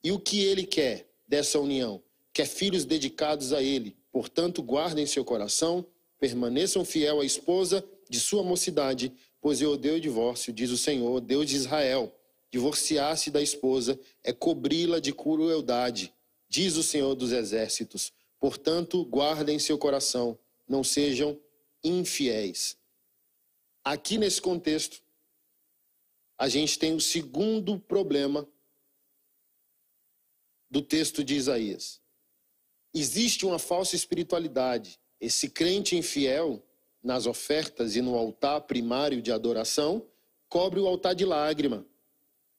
E o que Ele quer dessa união? Quer filhos dedicados a Ele. Portanto, guardem seu coração, permaneçam fiel à esposa de sua mocidade, pois eu odeio o divórcio, diz o Senhor, Deus de Israel. Divorciar-se da esposa é cobri-la de crueldade diz o Senhor dos Exércitos. Portanto, guardem seu coração, não sejam infiéis. Aqui nesse contexto, a gente tem o segundo problema do texto de Isaías. Existe uma falsa espiritualidade. Esse crente infiel, nas ofertas e no altar primário de adoração, cobre o altar de lágrima.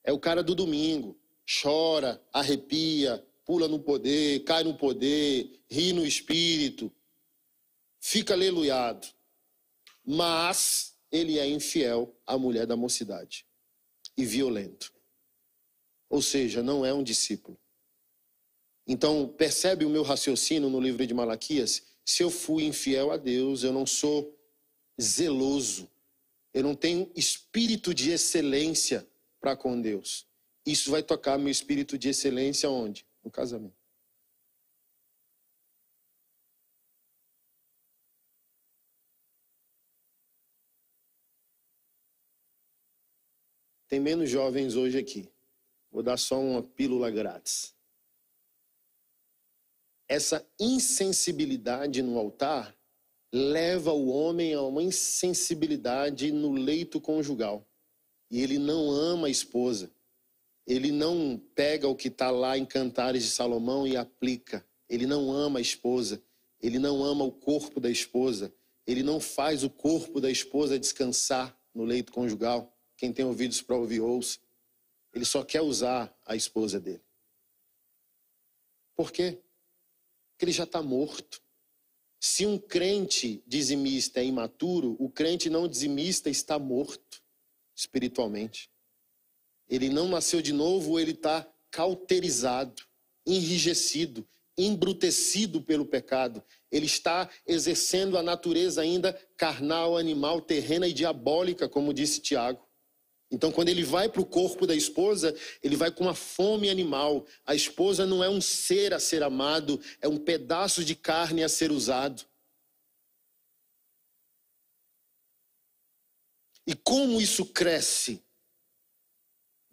É o cara do domingo, chora, arrepia, pula no poder, cai no poder, ri no espírito, fica aleluiado. Mas ele é infiel à mulher da mocidade e violento. Ou seja, não é um discípulo. Então, percebe o meu raciocínio no livro de Malaquias? Se eu fui infiel a Deus, eu não sou zeloso, eu não tenho espírito de excelência para com Deus. Isso vai tocar meu espírito de excelência onde? no casamento. Tem menos jovens hoje aqui. Vou dar só uma pílula grátis. Essa insensibilidade no altar leva o homem a uma insensibilidade no leito conjugal. E ele não ama a esposa. Ele não pega o que está lá em Cantares de Salomão e aplica. Ele não ama a esposa. Ele não ama o corpo da esposa. Ele não faz o corpo da esposa descansar no leito conjugal. Quem tem ouvidos para ouvir, ouça. Ele só quer usar a esposa dele. Por quê? Porque ele já está morto. Se um crente dizimista é imaturo, o crente não dizimista está morto espiritualmente. Ele não nasceu de novo, ele está cauterizado, enrijecido, embrutecido pelo pecado. Ele está exercendo a natureza ainda carnal, animal, terrena e diabólica, como disse Tiago. Então, quando ele vai para o corpo da esposa, ele vai com uma fome animal. A esposa não é um ser a ser amado, é um pedaço de carne a ser usado. E como isso cresce?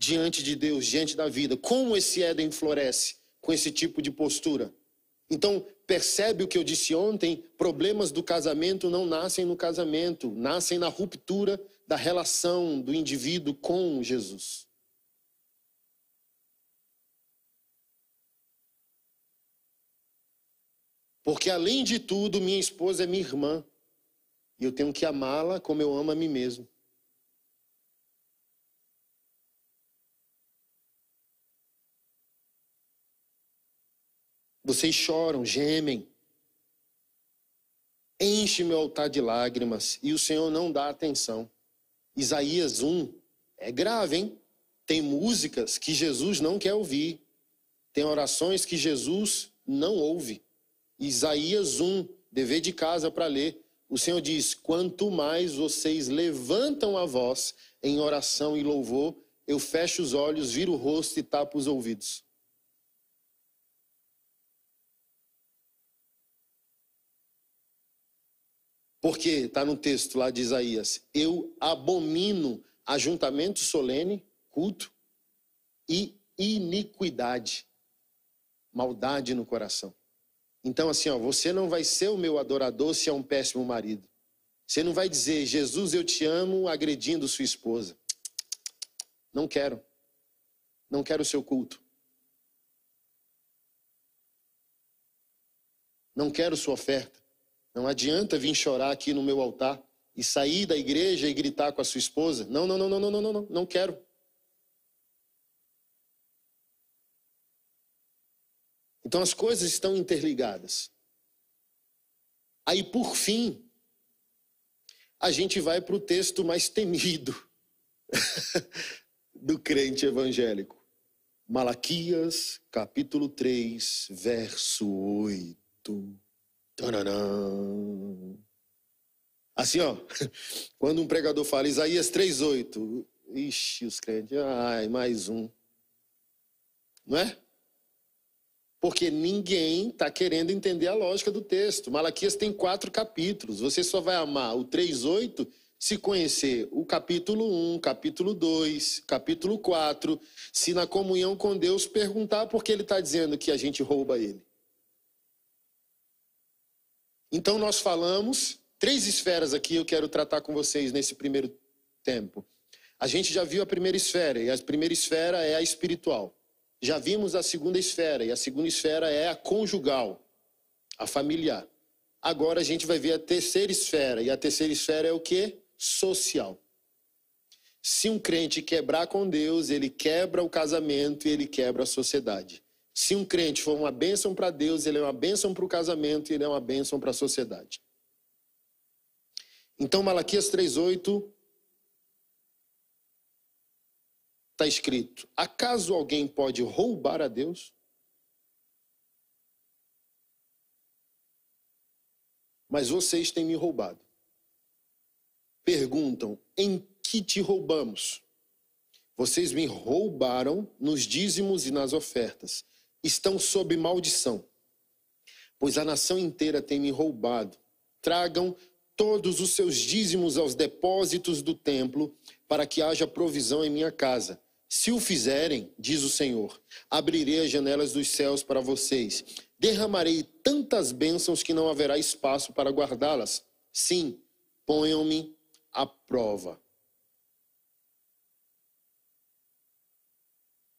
diante de Deus, diante da vida. Como esse Éden floresce com esse tipo de postura? Então, percebe o que eu disse ontem? Problemas do casamento não nascem no casamento, nascem na ruptura da relação do indivíduo com Jesus. Porque, além de tudo, minha esposa é minha irmã. E eu tenho que amá-la como eu amo a mim mesmo. Vocês choram, gemem. Enche meu altar de lágrimas e o Senhor não dá atenção. Isaías 1 é grave, hein? Tem músicas que Jesus não quer ouvir. Tem orações que Jesus não ouve. Isaías 1, dever de casa para ler. O Senhor diz: Quanto mais vocês levantam a voz em oração e louvor, eu fecho os olhos, viro o rosto e tapo os ouvidos. Porque está no texto lá de Isaías: Eu abomino ajuntamento solene, culto e iniquidade, maldade no coração. Então, assim, ó, você não vai ser o meu adorador se é um péssimo marido. Você não vai dizer, Jesus, eu te amo, agredindo sua esposa. Não quero. Não quero o seu culto. Não quero sua oferta. Não adianta vir chorar aqui no meu altar e sair da igreja e gritar com a sua esposa: não, não, não, não, não, não, não, não, não quero. Então as coisas estão interligadas. Aí, por fim, a gente vai para o texto mais temido do crente evangélico. Malaquias, capítulo 3, verso 8. Assim, ó. Quando um pregador fala Isaías 3,8. Ixi, os crentes. Ai, mais um. Não é? Porque ninguém está querendo entender a lógica do texto. Malaquias tem quatro capítulos. Você só vai amar o 3,8 se conhecer o capítulo 1, capítulo 2, capítulo 4. Se na comunhão com Deus perguntar por que ele está dizendo que a gente rouba ele. Então, nós falamos três esferas aqui, eu quero tratar com vocês nesse primeiro tempo. A gente já viu a primeira esfera, e a primeira esfera é a espiritual. Já vimos a segunda esfera, e a segunda esfera é a conjugal, a familiar. Agora a gente vai ver a terceira esfera, e a terceira esfera é o que? Social. Se um crente quebrar com Deus, ele quebra o casamento e ele quebra a sociedade. Se um crente for uma bênção para Deus, ele é uma bênção para o casamento e ele é uma bênção para a sociedade. Então, Malaquias 3,8 está escrito: Acaso alguém pode roubar a Deus? Mas vocês têm me roubado. Perguntam: em que te roubamos? Vocês me roubaram nos dízimos e nas ofertas estão sob maldição, pois a nação inteira tem me roubado. Tragam todos os seus dízimos aos depósitos do templo, para que haja provisão em minha casa. Se o fizerem, diz o Senhor, abrirei as janelas dos céus para vocês. Derramarei tantas bênçãos que não haverá espaço para guardá-las. Sim, ponham-me à prova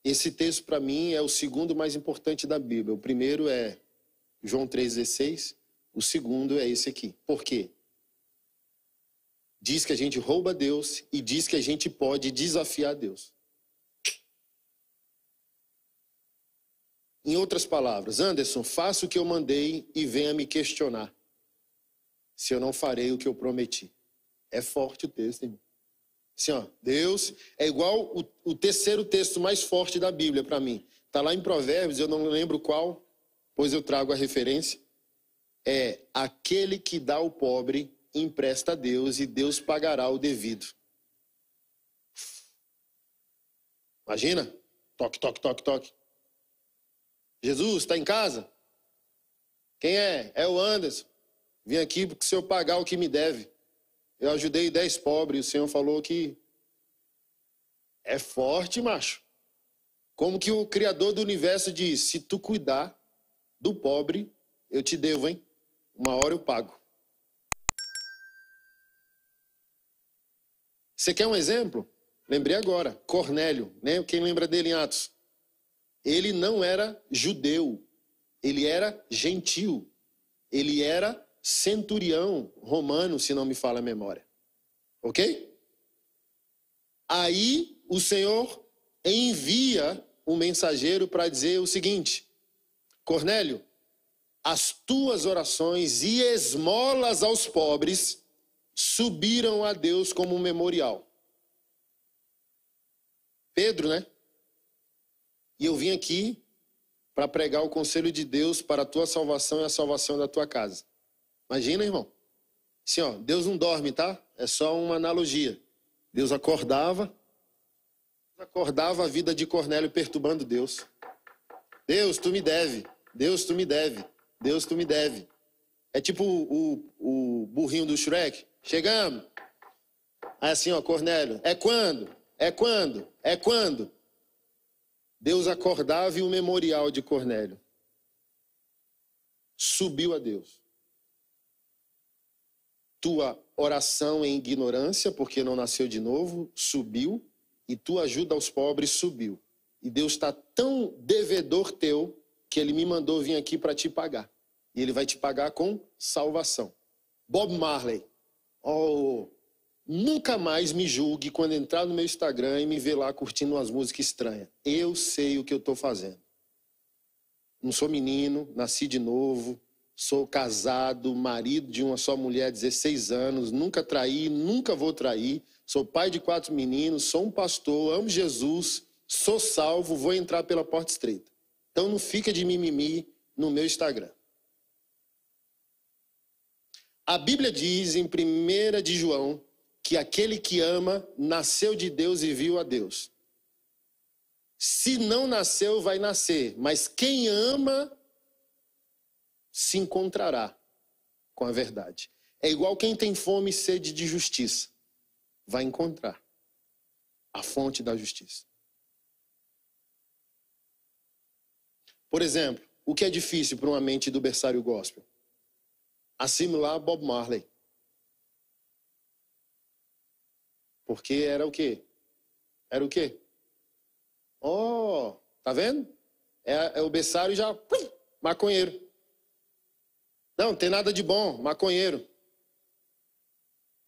Esse texto, para mim, é o segundo mais importante da Bíblia. O primeiro é João 3,16. O segundo é esse aqui. Por quê? Diz que a gente rouba Deus e diz que a gente pode desafiar Deus. Em outras palavras, Anderson, faça o que eu mandei e venha me questionar se eu não farei o que eu prometi. É forte o texto, irmão. Assim, ó, Deus é igual o, o terceiro texto mais forte da Bíblia para mim. Está lá em Provérbios, eu não lembro qual, pois eu trago a referência. É aquele que dá ao pobre empresta a Deus e Deus pagará o devido. Imagina? Toque, toque, toque, toque. Jesus, está em casa? Quem é? É o Anderson. Vim aqui porque o senhor pagar o que me deve. Eu ajudei dez pobres, e o Senhor falou que é forte, macho. Como que o Criador do universo diz: se tu cuidar do pobre, eu te devo, hein? Uma hora eu pago. Você quer um exemplo? Lembrei agora, Cornélio, né? Quem lembra dele em Atos? Ele não era judeu, ele era gentil, ele era centurião romano, se não me fala a memória. Ok? Aí o Senhor envia um mensageiro para dizer o seguinte: Cornélio, as tuas orações e esmolas aos pobres subiram a Deus como um memorial. Pedro, né? E eu vim aqui para pregar o conselho de Deus para a tua salvação e a salvação da tua casa. Imagina, irmão. Assim, ó, Deus não dorme, tá? É só uma analogia. Deus acordava, acordava a vida de Cornélio perturbando Deus. Deus, tu me deve. Deus, tu me deve. Deus, tu me deve. É tipo o, o, o burrinho do Shrek. Chegamos. Aí assim, ó, Cornélio, é quando? É quando? É quando? Deus acordava e o memorial de Cornélio subiu a Deus tua oração em ignorância, porque não nasceu de novo, subiu, e tua ajuda aos pobres subiu. E Deus está tão devedor teu que ele me mandou vir aqui para te pagar. E ele vai te pagar com salvação. Bob Marley, oh, nunca mais me julgue quando entrar no meu Instagram e me ver lá curtindo umas músicas estranhas. Eu sei o que eu estou fazendo. Não sou menino, nasci de novo, Sou casado, marido de uma só mulher há 16 anos, nunca traí, nunca vou trair. Sou pai de quatro meninos, sou um pastor, amo Jesus, sou salvo, vou entrar pela porta estreita. Então não fica de mimimi no meu Instagram. A Bíblia diz em 1 de João que aquele que ama nasceu de Deus e viu a Deus. Se não nasceu, vai nascer, mas quem ama se encontrará com a verdade. É igual quem tem fome e sede de justiça. Vai encontrar a fonte da justiça. Por exemplo, o que é difícil para uma mente do berçário gospel? Assimilar Bob Marley. Porque era o quê? Era o quê? Oh, tá vendo? É, é o berçário já maconheiro. Não, tem nada de bom, maconheiro.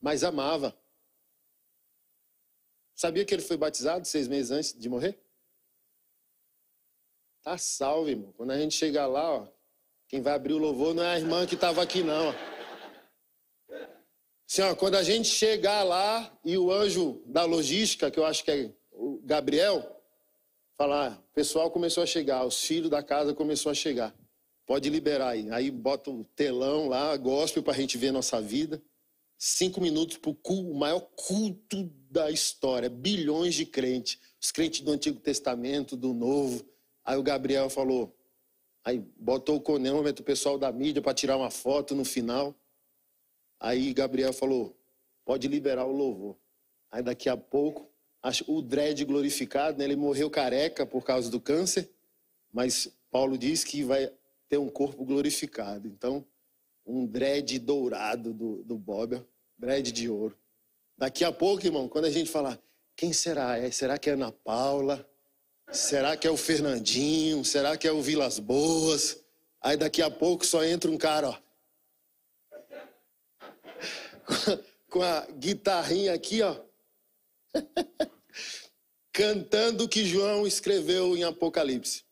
Mas amava. Sabia que ele foi batizado seis meses antes de morrer? Tá salvo, irmão. Quando a gente chegar lá, ó, quem vai abrir o louvor não é a irmã que estava aqui, não. Assim, quando a gente chegar lá e o anjo da logística, que eu acho que é o Gabriel, falar, ah, o pessoal começou a chegar, os filhos da casa começou a chegar. Pode liberar aí. Aí bota um telão lá, gospel a gente ver nossa vida. Cinco minutos para o maior culto da história. Bilhões de crentes. Os crentes do Antigo Testamento, do Novo. Aí o Gabriel falou. Aí botou o conômetro, o pessoal da mídia, para tirar uma foto no final. Aí Gabriel falou: pode liberar o louvor. Aí daqui a pouco, o dread glorificado, né? ele morreu careca por causa do câncer, mas Paulo diz que vai ter um corpo glorificado. Então, um dread dourado do, do Bob, dread de ouro. Daqui a pouco, irmão, quando a gente falar, quem será? É, será que é Ana Paula? Será que é o Fernandinho? Será que é o Vilas Boas? Aí daqui a pouco só entra um cara, ó. Com a guitarrinha aqui, ó. Cantando o que João escreveu em Apocalipse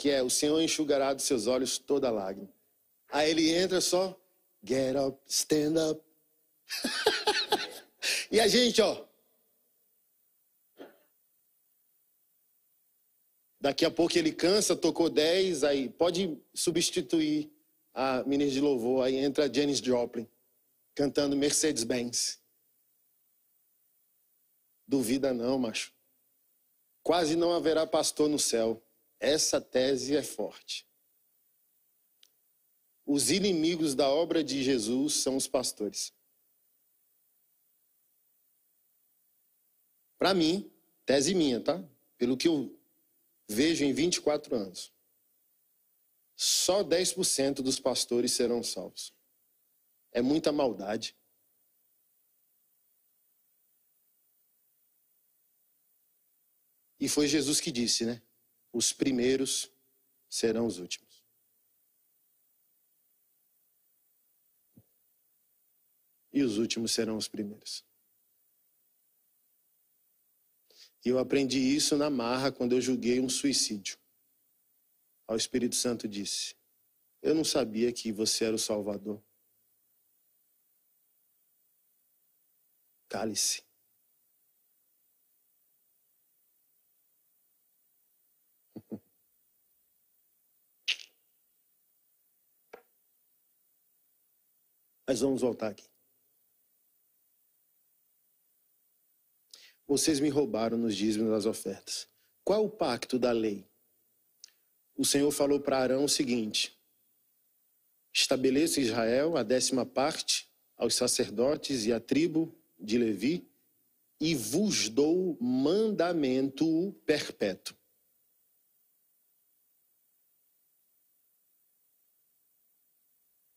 que é o Senhor enxugará dos seus olhos toda lágrima. Aí ele entra só, get up, stand up. e a gente, ó. Daqui a pouco ele cansa, tocou 10, aí pode substituir a ministra de louvor, aí entra a Janis Joplin cantando Mercedes-Benz. Duvida não, macho. Quase não haverá pastor no céu essa tese é forte. Os inimigos da obra de Jesus são os pastores. Para mim, tese minha, tá? Pelo que eu vejo em 24 anos, só 10% dos pastores serão salvos. É muita maldade. E foi Jesus que disse, né? os primeiros serão os últimos. E os últimos serão os primeiros. E eu aprendi isso na marra quando eu julguei um suicídio. Ao Espírito Santo disse: Eu não sabia que você era o Salvador. Cale-se. Mas vamos voltar aqui. Vocês me roubaram nos dízimos das ofertas. Qual é o pacto da lei? O Senhor falou para Arão o seguinte: estabeleça Israel a décima parte aos sacerdotes e à tribo de Levi, e vos dou mandamento perpétuo.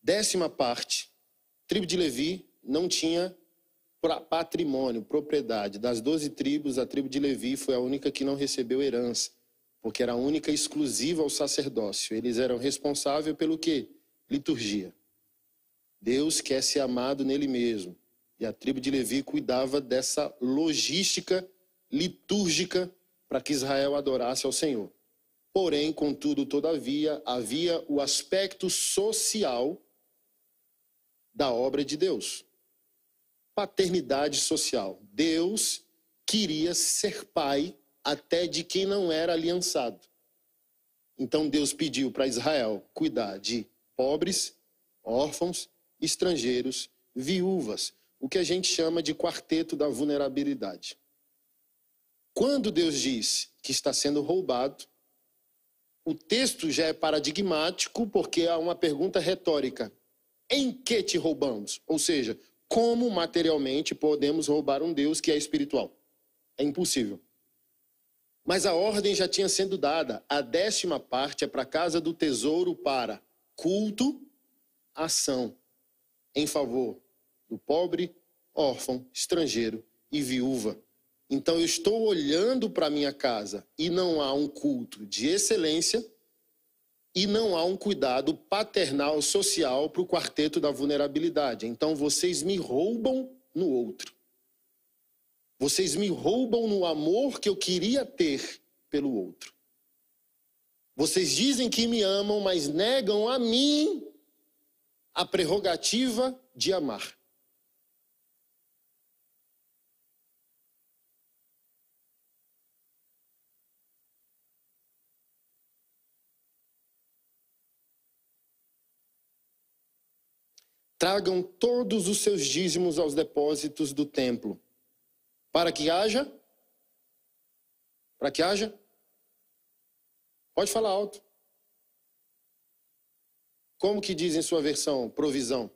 Décima parte tribo de Levi não tinha patrimônio, propriedade. Das 12 tribos, a tribo de Levi foi a única que não recebeu herança, porque era a única exclusiva ao sacerdócio. Eles eram responsáveis pelo quê? Liturgia. Deus quer ser amado nele mesmo. E a tribo de Levi cuidava dessa logística litúrgica para que Israel adorasse ao Senhor. Porém, contudo, todavia, havia o aspecto social da obra de Deus. Paternidade social. Deus queria ser pai até de quem não era aliançado. Então Deus pediu para Israel cuidar de pobres, órfãos, estrangeiros, viúvas, o que a gente chama de quarteto da vulnerabilidade. Quando Deus diz que está sendo roubado, o texto já é paradigmático porque há uma pergunta retórica: em que te roubamos? Ou seja, como materialmente podemos roubar um Deus que é espiritual? É impossível. Mas a ordem já tinha sido dada. A décima parte é para a casa do tesouro para culto, ação em favor do pobre, órfão, estrangeiro e viúva. Então eu estou olhando para minha casa e não há um culto de excelência e não há um cuidado paternal social para o quarteto da vulnerabilidade. Então vocês me roubam no outro. Vocês me roubam no amor que eu queria ter pelo outro. Vocês dizem que me amam, mas negam a mim a prerrogativa de amar. Tragam todos os seus dízimos aos depósitos do templo, para que haja. Para que haja. Pode falar alto. Como que diz em sua versão? Provisão.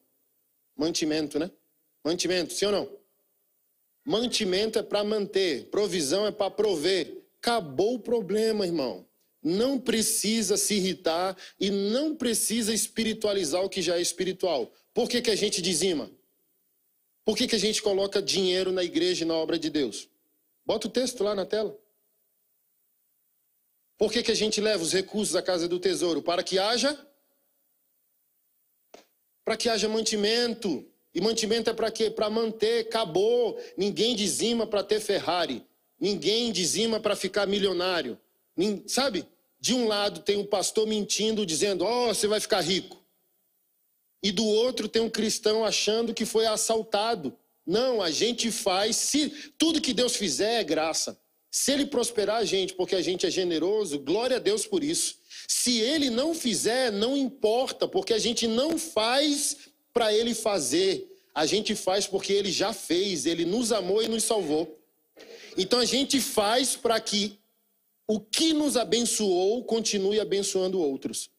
Mantimento, né? Mantimento, sim ou não? Mantimento é para manter, provisão é para prover. Acabou o problema, irmão. Não precisa se irritar e não precisa espiritualizar o que já é espiritual. Por que, que a gente dizima? Por que, que a gente coloca dinheiro na igreja e na obra de Deus? Bota o texto lá na tela. Por que, que a gente leva os recursos da casa do tesouro? Para que haja? Para que haja mantimento. E mantimento é para quê? Para manter, acabou. Ninguém dizima para ter Ferrari. Ninguém dizima para ficar milionário. Sabe? De um lado tem um pastor mentindo, dizendo: Ó, oh, você vai ficar rico e do outro tem um cristão achando que foi assaltado. Não, a gente faz, se tudo que Deus fizer é graça. Se ele prosperar a gente, porque a gente é generoso, glória a Deus por isso. Se ele não fizer, não importa, porque a gente não faz para ele fazer. A gente faz porque ele já fez, ele nos amou e nos salvou. Então a gente faz para que o que nos abençoou continue abençoando outros.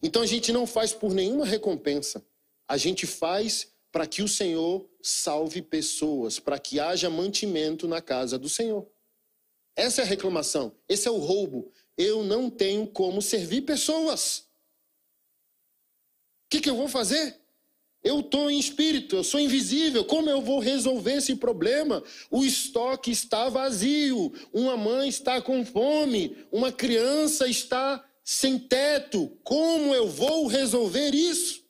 Então a gente não faz por nenhuma recompensa a gente faz para que o Senhor salve pessoas, para que haja mantimento na casa do Senhor. Essa é a reclamação, esse é o roubo. Eu não tenho como servir pessoas. O que, que eu vou fazer? Eu estou em espírito, eu sou invisível. Como eu vou resolver esse problema? O estoque está vazio, uma mãe está com fome, uma criança está sem teto. Como eu vou resolver isso?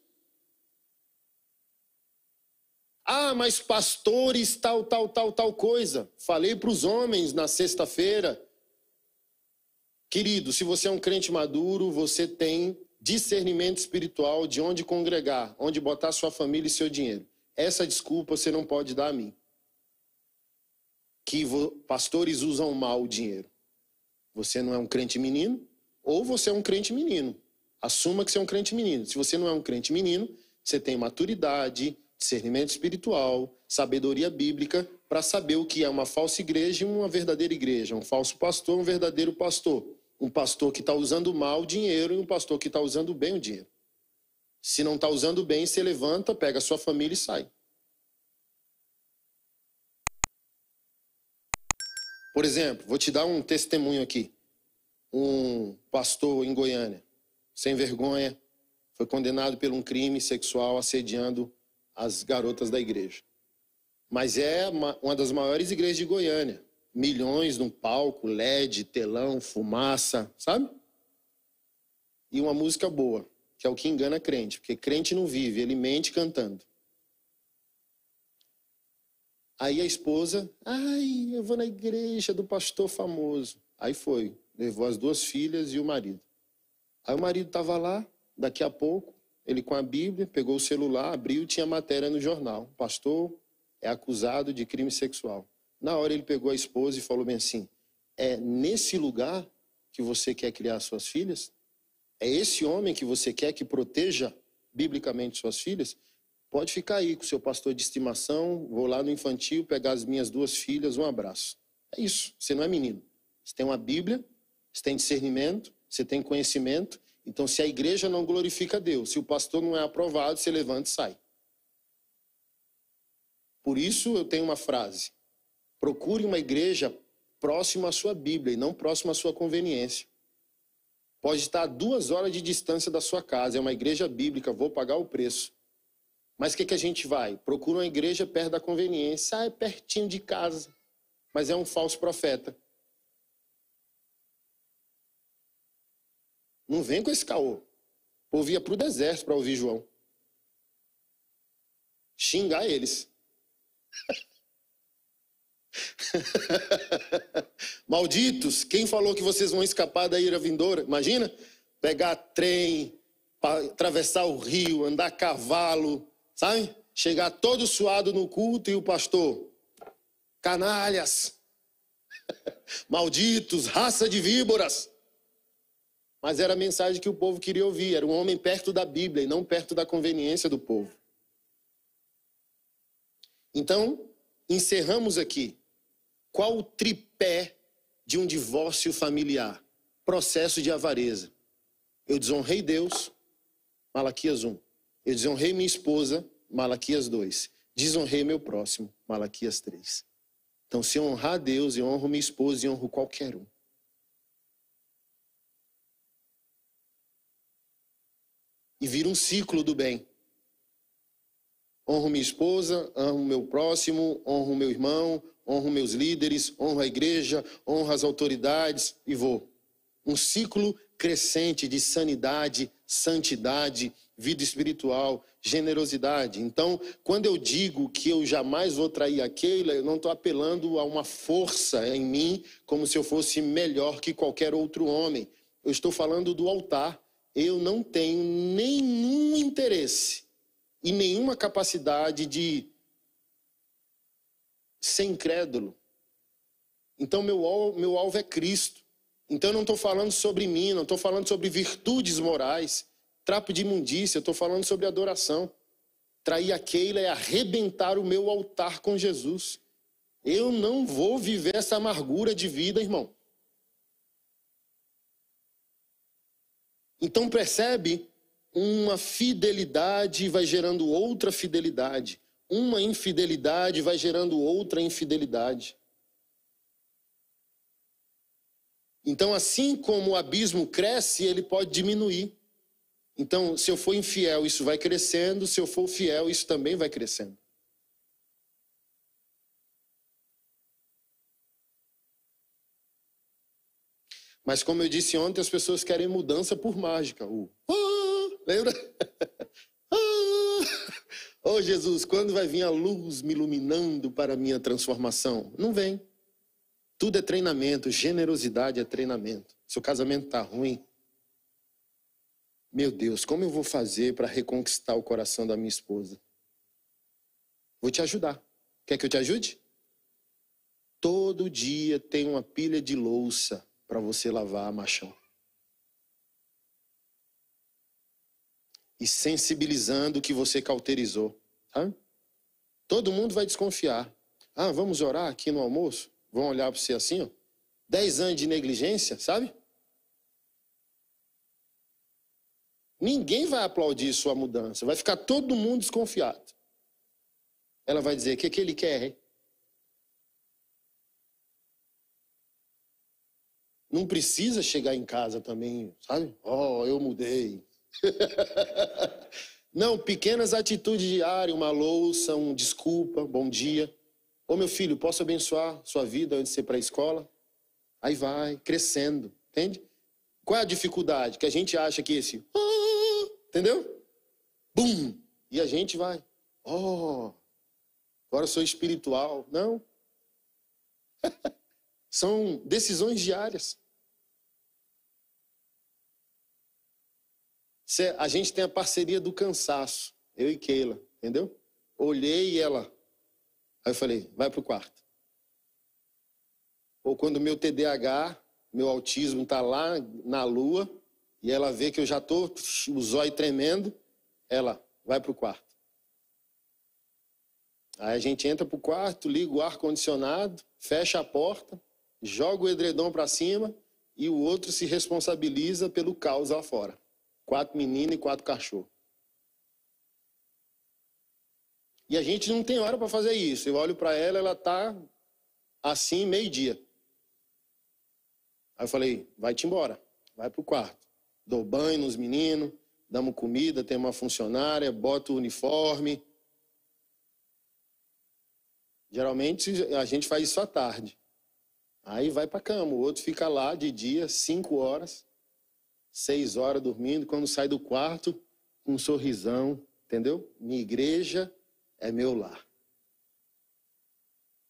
Ah, mas pastores, tal, tal, tal, tal coisa. Falei para os homens na sexta-feira. Querido, se você é um crente maduro, você tem discernimento espiritual de onde congregar, onde botar sua família e seu dinheiro. Essa desculpa você não pode dar a mim. Que pastores usam mal o dinheiro. Você não é um crente menino, ou você é um crente menino. Assuma que você é um crente menino. Se você não é um crente menino, você tem maturidade, discernimento espiritual, sabedoria bíblica, para saber o que é uma falsa igreja e uma verdadeira igreja, um falso pastor, e um verdadeiro pastor, um pastor que está usando mal o dinheiro e um pastor que está usando bem o dinheiro. Se não está usando bem, se levanta, pega a sua família e sai. Por exemplo, vou te dar um testemunho aqui. Um pastor em Goiânia, sem vergonha, foi condenado por um crime sexual assediando as garotas da igreja. Mas é uma, uma das maiores igrejas de Goiânia. Milhões num palco, LED, telão, fumaça, sabe? E uma música boa, que é o que engana crente, porque crente não vive, ele mente cantando. Aí a esposa, ai, eu vou na igreja do pastor famoso. Aí foi, levou as duas filhas e o marido. Aí o marido estava lá, daqui a pouco, ele com a Bíblia, pegou o celular, abriu e tinha matéria no jornal. pastor é acusado de crime sexual. Na hora ele pegou a esposa e falou bem assim: É nesse lugar que você quer criar suas filhas? É esse homem que você quer que proteja biblicamente suas filhas? Pode ficar aí com o seu pastor de estimação, vou lá no infantil pegar as minhas duas filhas, um abraço. É isso, você não é menino. Você tem uma Bíblia, você tem discernimento, você tem conhecimento então, se a igreja não glorifica Deus, se o pastor não é aprovado, se levanta e sai. Por isso eu tenho uma frase: procure uma igreja próxima à sua Bíblia e não próxima à sua conveniência. Pode estar a duas horas de distância da sua casa, é uma igreja bíblica, vou pagar o preço. Mas o que, que a gente vai? Procura uma igreja perto da conveniência, ah, é pertinho de casa, mas é um falso profeta. Não vem com esse caô. Ouvia para o deserto para ouvir João. Xingar eles. Malditos, quem falou que vocês vão escapar da ira vindoura? Imagina pegar trem, atravessar o rio, andar a cavalo, sabe? Chegar todo suado no culto e o pastor, canalhas, malditos, raça de víboras mas era a mensagem que o povo queria ouvir. Era um homem perto da Bíblia e não perto da conveniência do povo. Então, encerramos aqui. Qual o tripé de um divórcio familiar? Processo de avareza. Eu desonrei Deus, Malaquias 1. Eu desonrei minha esposa, Malaquias 2. Desonrei meu próximo, Malaquias 3. Então, se eu honrar a Deus, eu honro minha esposa e honro qualquer um. E vira um ciclo do bem. Honro minha esposa, honro meu próximo, honro meu irmão, honro meus líderes, honro a igreja, honro as autoridades e vou. Um ciclo crescente de sanidade, santidade, vida espiritual, generosidade. Então, quando eu digo que eu jamais vou trair a Keila, eu não estou apelando a uma força em mim como se eu fosse melhor que qualquer outro homem. Eu estou falando do altar eu não tenho nenhum interesse e nenhuma capacidade de ser incrédulo. Então, meu alvo, meu alvo é Cristo. Então, eu não estou falando sobre mim, não estou falando sobre virtudes morais, trapo de imundícia, eu estou falando sobre adoração. Trair a Keila é arrebentar o meu altar com Jesus. Eu não vou viver essa amargura de vida, irmão. Então percebe uma fidelidade vai gerando outra fidelidade, uma infidelidade vai gerando outra infidelidade. Então, assim como o abismo cresce, ele pode diminuir. Então, se eu for infiel, isso vai crescendo, se eu for fiel, isso também vai crescendo. Mas como eu disse ontem, as pessoas querem mudança por mágica. O ah", lembra? ah, oh Jesus, quando vai vir a luz me iluminando para a minha transformação? Não vem. Tudo é treinamento, generosidade é treinamento. Seu casamento está ruim. Meu Deus, como eu vou fazer para reconquistar o coração da minha esposa? Vou te ajudar. Quer que eu te ajude? Todo dia tem uma pilha de louça para você lavar a machão. E sensibilizando o que você cauterizou. Tá? Todo mundo vai desconfiar. Ah, vamos orar aqui no almoço? Vão olhar para você assim, ó. Dez anos de negligência, sabe? Ninguém vai aplaudir sua mudança. Vai ficar todo mundo desconfiado. Ela vai dizer: o que, que ele quer? Hein? Não precisa chegar em casa também, sabe? Oh, eu mudei. Não, pequenas atitudes diárias, uma louça, um desculpa, bom dia. Ô meu filho, posso abençoar sua vida antes de ir para a escola? Aí vai, crescendo, entende? Qual é a dificuldade? Que a gente acha que esse. Ah", entendeu? Bum! E a gente vai. Oh, agora eu sou espiritual. Não. São decisões diárias. A gente tem a parceria do cansaço, eu e Keila, entendeu? Olhei e ela. Aí eu falei, vai pro quarto. Ou quando meu TDAH, meu autismo tá lá na lua, e ela vê que eu já tô, o zóio tremendo, ela, vai pro quarto. Aí a gente entra pro quarto, liga o ar-condicionado, fecha a porta, joga o edredom para cima e o outro se responsabiliza pelo caos lá fora. Quatro meninas e quatro cachorros. E a gente não tem hora para fazer isso. Eu olho para ela, ela tá assim, meio-dia. Aí eu falei: vai-te embora, vai pro quarto. Dou banho nos meninos, damos comida, tem uma funcionária, bota o uniforme. Geralmente a gente faz isso à tarde. Aí vai para cama, o outro fica lá de dia, cinco horas, seis horas dormindo, quando sai do quarto, com um sorrisão, entendeu? Minha igreja é meu lar.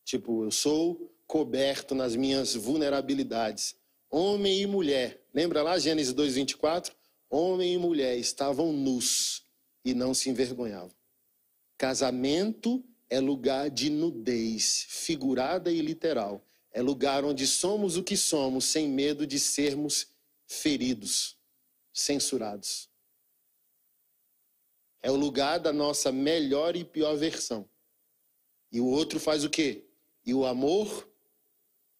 Tipo, eu sou coberto nas minhas vulnerabilidades. Homem e mulher. Lembra lá Gênesis 2:24? Homem e mulher estavam nus e não se envergonhavam. Casamento é lugar de nudez, figurada e literal é lugar onde somos o que somos, sem medo de sermos feridos, censurados. É o lugar da nossa melhor e pior versão. E o outro faz o quê? E o amor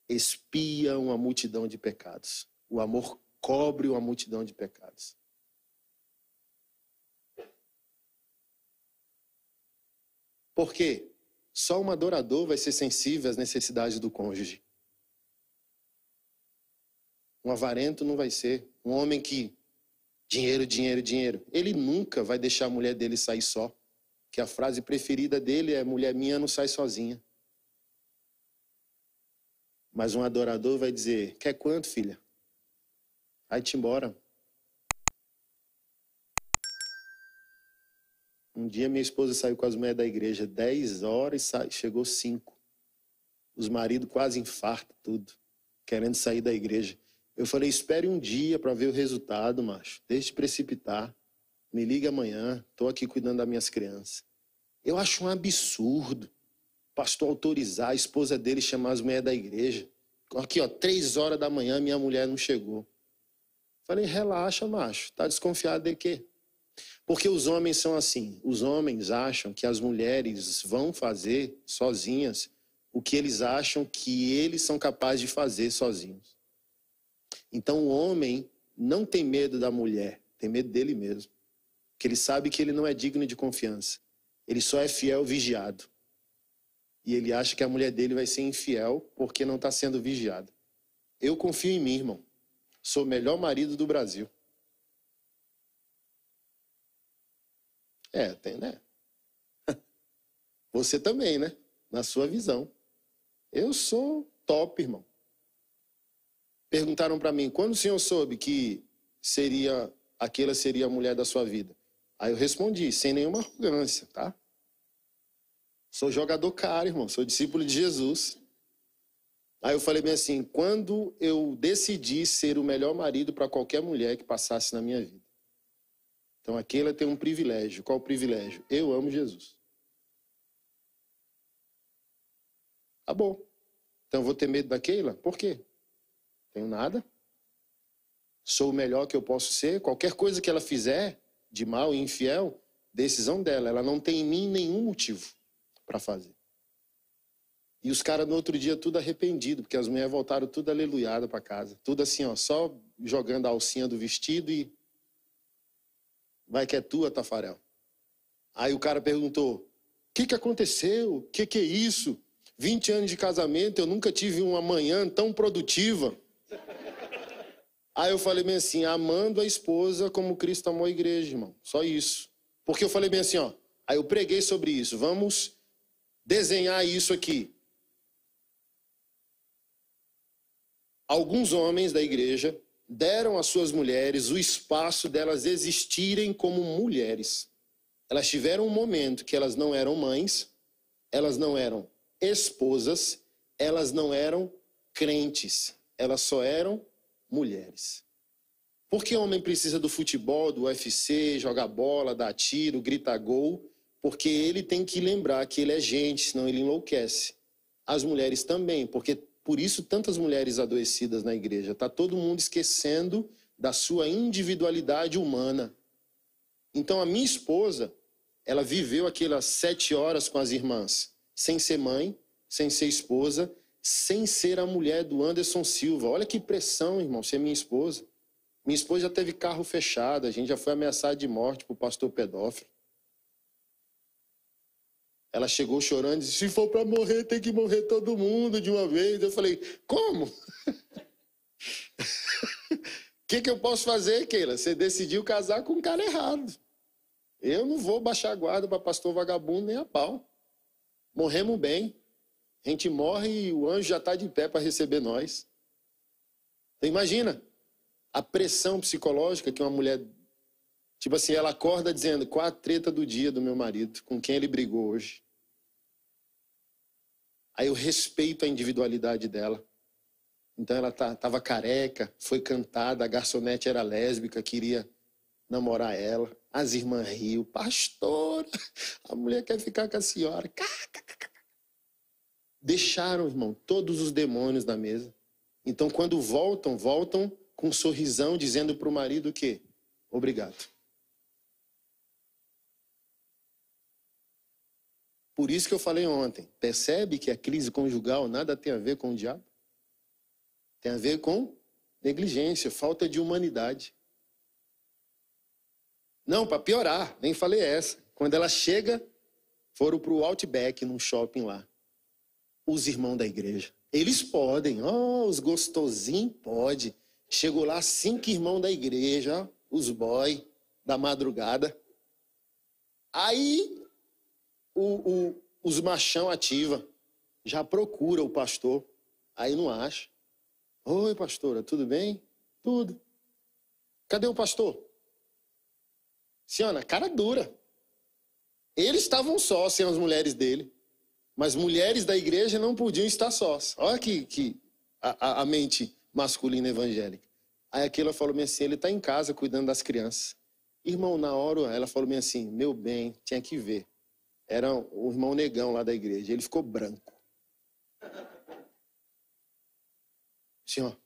espia uma multidão de pecados. O amor cobre uma multidão de pecados. Por quê? Só uma adorador vai ser sensível às necessidades do cônjuge. Um avarento não vai ser. Um homem que dinheiro, dinheiro, dinheiro. Ele nunca vai deixar a mulher dele sair só. Que a frase preferida dele é: mulher minha não sai sozinha. Mas um adorador vai dizer: quer quanto, filha? Aí te embora. Um dia minha esposa saiu com as mulheres da igreja 10 horas e chegou 5. Os maridos quase infartam tudo, querendo sair da igreja. Eu falei, espere um dia para ver o resultado, macho. Deixe de precipitar. Me liga amanhã, estou aqui cuidando das minhas crianças. Eu acho um absurdo pastor autorizar a esposa dele chamar as mulheres da igreja. Aqui, ó, três horas da manhã, minha mulher não chegou. Falei, relaxa, macho. Tá desconfiado de quê? Porque os homens são assim. Os homens acham que as mulheres vão fazer sozinhas o que eles acham que eles são capazes de fazer sozinhos. Então o homem não tem medo da mulher, tem medo dele mesmo. Porque ele sabe que ele não é digno de confiança. Ele só é fiel vigiado. E ele acha que a mulher dele vai ser infiel porque não está sendo vigiada. Eu confio em mim, irmão. Sou o melhor marido do Brasil. É, tem, né? Você também, né? Na sua visão. Eu sou top, irmão. Perguntaram para mim, quando o senhor soube que seria aquela seria a mulher da sua vida? Aí eu respondi, sem nenhuma arrogância, tá? Sou jogador caro, irmão, sou discípulo de Jesus. Aí eu falei bem assim, quando eu decidi ser o melhor marido para qualquer mulher que passasse na minha vida. Então aquela tem um privilégio. Qual o privilégio? Eu amo Jesus. Tá bom. Então vou ter medo da Keila? Por quê? Tenho nada. Sou o melhor que eu posso ser. Qualquer coisa que ela fizer de mal e infiel, decisão dela. Ela não tem em mim nenhum motivo para fazer. E os caras no outro dia tudo arrependido, porque as mulheres voltaram tudo aleluiada para casa. Tudo assim, ó, só jogando a alcinha do vestido e Vai que é tua, Tafarel. Aí o cara perguntou: O que, que aconteceu? O que, que é isso? 20 anos de casamento, eu nunca tive uma manhã tão produtiva. Aí eu falei bem assim: amando a esposa como Cristo amou a igreja, irmão. Só isso. Porque eu falei bem assim: ó. Aí eu preguei sobre isso. Vamos desenhar isso aqui. Alguns homens da igreja deram às suas mulheres o espaço delas existirem como mulheres. Elas tiveram um momento que elas não eram mães, elas não eram esposas, elas não eram crentes, elas só eram mulheres. Por que homem precisa do futebol, do UFC, jogar bola, dar tiro, gritar gol? Porque ele tem que lembrar que ele é gente, senão ele enlouquece. As mulheres também, porque por isso, tantas mulheres adoecidas na igreja. Está todo mundo esquecendo da sua individualidade humana. Então, a minha esposa, ela viveu aquelas sete horas com as irmãs, sem ser mãe, sem ser esposa, sem ser a mulher do Anderson Silva. Olha que pressão, irmão, ser minha esposa. Minha esposa já teve carro fechado, a gente já foi ameaçado de morte por pastor pedófilo. Ela chegou chorando e disse: se for para morrer, tem que morrer todo mundo de uma vez. Eu falei: como? O que, que eu posso fazer, Keila? Você decidiu casar com um cara errado. Eu não vou baixar a guarda para pastor vagabundo nem a pau. Morremos bem. A gente morre e o anjo já está de pé para receber nós. Então, imagina a pressão psicológica que uma mulher Tipo assim, ela acorda dizendo: qual a treta do dia do meu marido, com quem ele brigou hoje. Aí eu respeito a individualidade dela. Então ela estava tá, careca, foi cantada, a garçonete era lésbica, queria namorar ela. As irmãs riam, pastora, a mulher quer ficar com a senhora. Deixaram, irmão, todos os demônios na mesa. Então quando voltam, voltam com um sorrisão, dizendo para o marido o quê? Obrigado. Por isso que eu falei ontem. Percebe que a crise conjugal nada tem a ver com o diabo? Tem a ver com negligência, falta de humanidade. Não, para piorar, nem falei essa. Quando ela chega, foram para o Outback, num shopping lá. Os irmãos da igreja. Eles podem, oh, os gostosinhos pode. Chegou lá cinco irmãos da igreja, os boy da madrugada. Aí o, o, os machão ativa, já procura o pastor, aí não acha. Oi, pastora, tudo bem? Tudo. Cadê o pastor? Senhora, cara dura. Eles estavam sós, sem as mulheres dele. Mas mulheres da igreja não podiam estar sós. Olha que, que a, a, a mente masculina evangélica. Aí aquela falou me assim: ele está em casa cuidando das crianças. Irmão, na hora ela falou me assim: meu bem, tinha que ver era o irmão negão lá da igreja. Ele ficou branco. Assim, ó.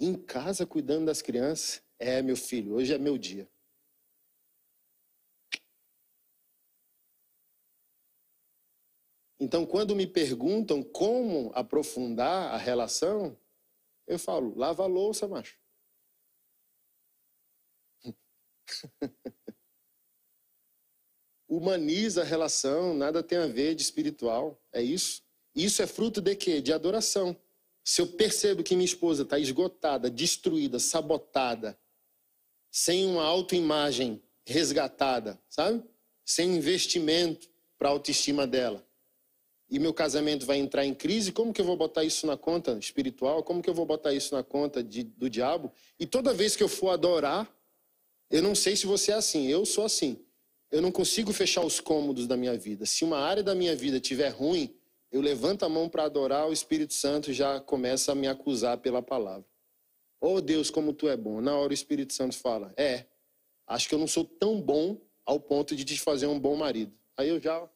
Em casa cuidando das crianças. É, meu filho, hoje é meu dia. Então, quando me perguntam como aprofundar a relação, eu falo: lava a louça, macho. humaniza a relação, nada tem a ver de espiritual. É isso. Isso é fruto de quê? De adoração. Se eu percebo que minha esposa está esgotada, destruída, sabotada, sem uma autoimagem resgatada, sabe? Sem investimento para a autoestima dela. E meu casamento vai entrar em crise, como que eu vou botar isso na conta espiritual? Como que eu vou botar isso na conta de, do diabo? E toda vez que eu for adorar, eu não sei se você é assim, eu sou assim eu não consigo fechar os cômodos da minha vida. Se uma área da minha vida tiver ruim, eu levanto a mão para adorar, o Espírito Santo já começa a me acusar pela palavra. Oh Deus, como tu é bom. Na hora o Espírito Santo fala: É, acho que eu não sou tão bom ao ponto de te fazer um bom marido. Aí eu já.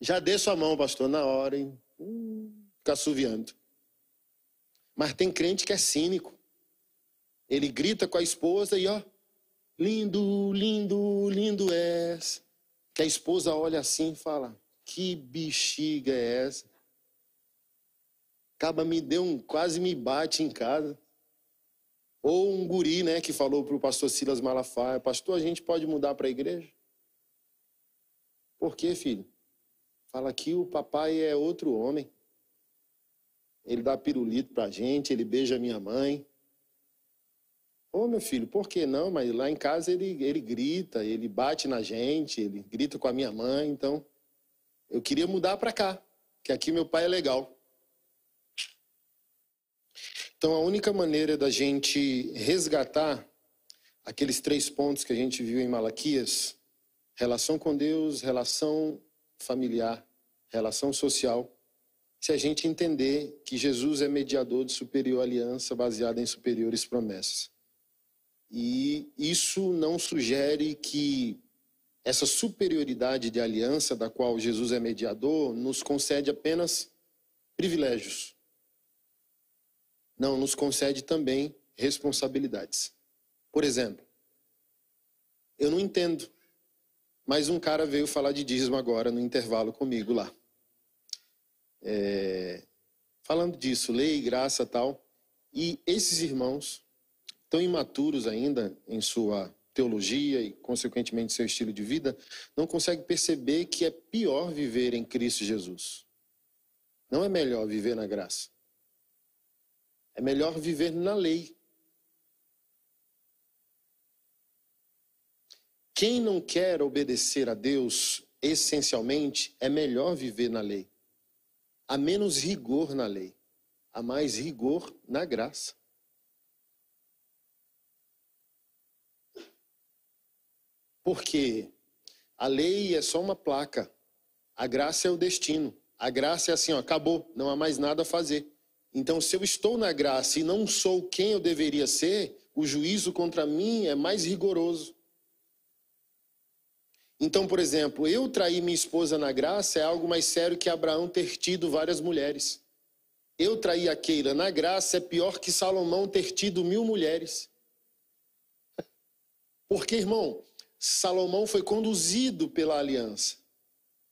Já desço a mão, pastor, na hora, hein? Uh, fica assoviando. Mas tem crente que é cínico. Ele grita com a esposa e, ó, Lindo, lindo, lindo és. Que a esposa olha assim e fala: Que bexiga é essa? Acaba me deu um, quase me bate em casa. Ou um guri, né, que falou para o pastor Silas Malafaia: Pastor, a gente pode mudar para a igreja? Por quê, filho? Fala que o papai é outro homem. Ele dá pirulito pra gente, ele beija minha mãe. Ô, meu filho, por que não? Mas lá em casa ele, ele grita, ele bate na gente, ele grita com a minha mãe, então eu queria mudar para cá, que aqui meu pai é legal. Então a única maneira da gente resgatar aqueles três pontos que a gente viu em Malaquias, relação com Deus, relação familiar, relação social, se a gente entender que Jesus é mediador de superior aliança baseada em superiores promessas. E isso não sugere que essa superioridade de aliança, da qual Jesus é mediador, nos concede apenas privilégios. Não, nos concede também responsabilidades. Por exemplo, eu não entendo, mas um cara veio falar de dízimo agora no intervalo comigo lá. É, falando disso, lei, graça tal. E esses irmãos tão imaturos ainda em sua teologia e, consequentemente, seu estilo de vida, não conseguem perceber que é pior viver em Cristo Jesus. Não é melhor viver na graça. É melhor viver na lei. Quem não quer obedecer a Deus, essencialmente, é melhor viver na lei. Há menos rigor na lei, há mais rigor na graça. Porque a lei é só uma placa. A graça é o destino. A graça é assim, ó, acabou, não há mais nada a fazer. Então, se eu estou na graça e não sou quem eu deveria ser, o juízo contra mim é mais rigoroso. Então, por exemplo, eu trair minha esposa na graça é algo mais sério que Abraão ter tido várias mulheres. Eu trair a Keila na graça é pior que Salomão ter tido mil mulheres. Porque, irmão, Salomão foi conduzido pela aliança.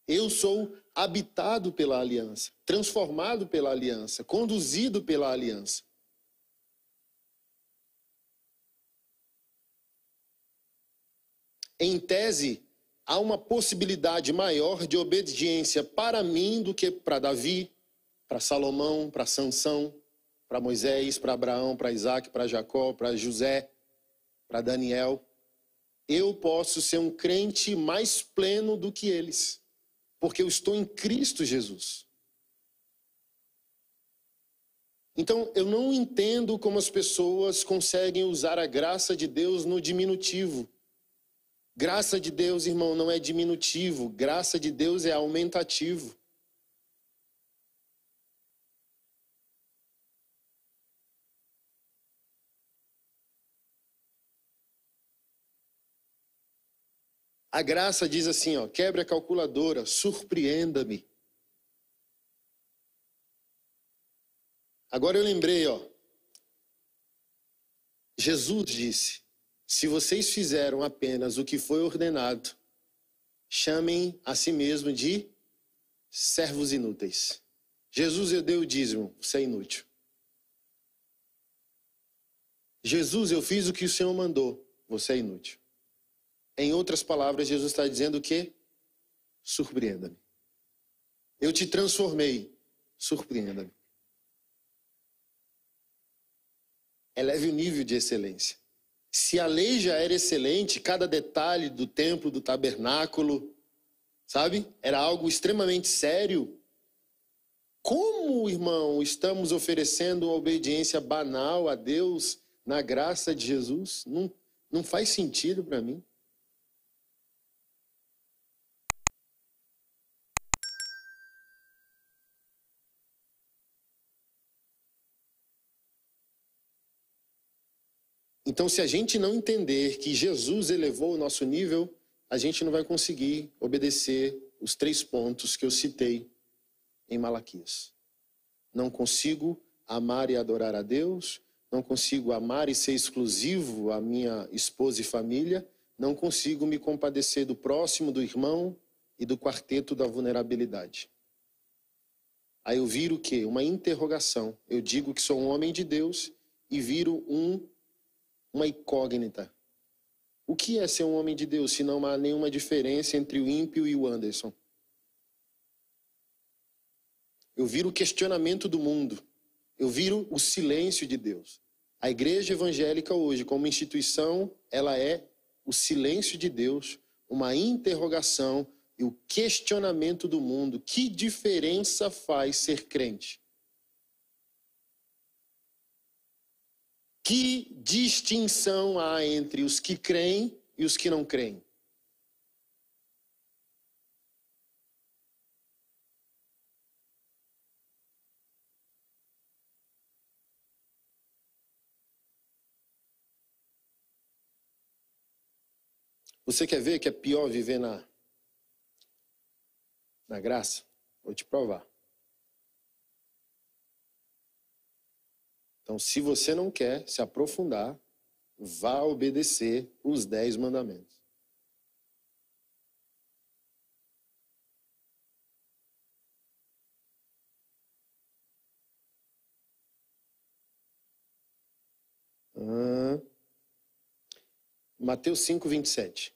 Eu sou habitado pela aliança, transformado pela aliança, conduzido pela aliança. Em tese, há uma possibilidade maior de obediência para mim do que para Davi, para Salomão, para Sansão, para Moisés, para Abraão, para Isaac, para Jacó, para José, para Daniel eu posso ser um crente mais pleno do que eles, porque eu estou em Cristo Jesus. Então, eu não entendo como as pessoas conseguem usar a graça de Deus no diminutivo. Graça de Deus, irmão, não é diminutivo, graça de Deus é aumentativo. A graça diz assim, ó, quebre a calculadora, surpreenda-me. Agora eu lembrei, ó. Jesus disse: Se vocês fizeram apenas o que foi ordenado, chamem a si mesmo de servos inúteis. Jesus eu dei o dízimo, você é inútil. Jesus, eu fiz o que o Senhor mandou, você é inútil. Em outras palavras, Jesus está dizendo o quê? surpreenda-me. Eu te transformei, surpreenda-me. Eleve o nível de excelência. Se a lei já era excelente, cada detalhe do templo, do tabernáculo, sabe? Era algo extremamente sério. Como, irmão, estamos oferecendo obediência banal a Deus na graça de Jesus? Não, não faz sentido para mim. Então, se a gente não entender que Jesus elevou o nosso nível, a gente não vai conseguir obedecer os três pontos que eu citei em Malaquias. Não consigo amar e adorar a Deus, não consigo amar e ser exclusivo à minha esposa e família, não consigo me compadecer do próximo, do irmão e do quarteto da vulnerabilidade. Aí eu viro o quê? Uma interrogação. Eu digo que sou um homem de Deus e viro um uma incógnita. O que é ser um homem de Deus se não há nenhuma diferença entre o ímpio e o Anderson? Eu viro o questionamento do mundo. Eu viro o silêncio de Deus. A igreja evangélica hoje, como instituição, ela é o silêncio de Deus, uma interrogação e o questionamento do mundo. Que diferença faz ser crente? Que distinção há entre os que creem e os que não creem? Você quer ver que é pior viver na, na graça? Vou te provar. Então, se você não quer se aprofundar, vá obedecer os dez mandamentos. Mateus 5, 27.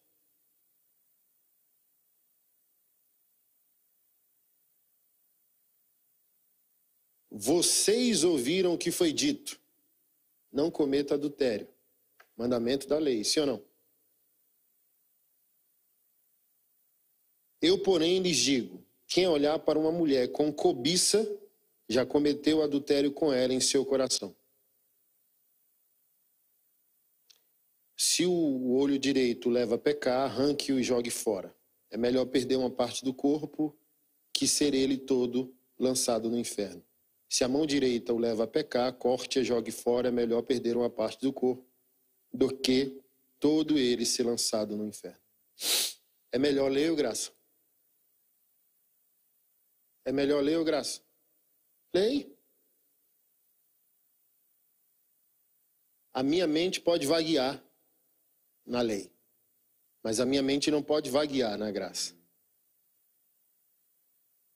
Vocês ouviram o que foi dito. Não cometa adultério. Mandamento da lei, sim ou não? Eu, porém, lhes digo: quem olhar para uma mulher com cobiça já cometeu adultério com ela em seu coração. Se o olho direito leva a pecar, arranque-o e jogue fora. É melhor perder uma parte do corpo que ser ele todo lançado no inferno. Se a mão direita o leva a pecar, corte e jogue fora, é melhor perder uma parte do corpo do que todo ele ser lançado no inferno. É melhor ler, graça? É melhor ler, graça? Lei? A minha mente pode vaguear na lei, mas a minha mente não pode vaguear na graça.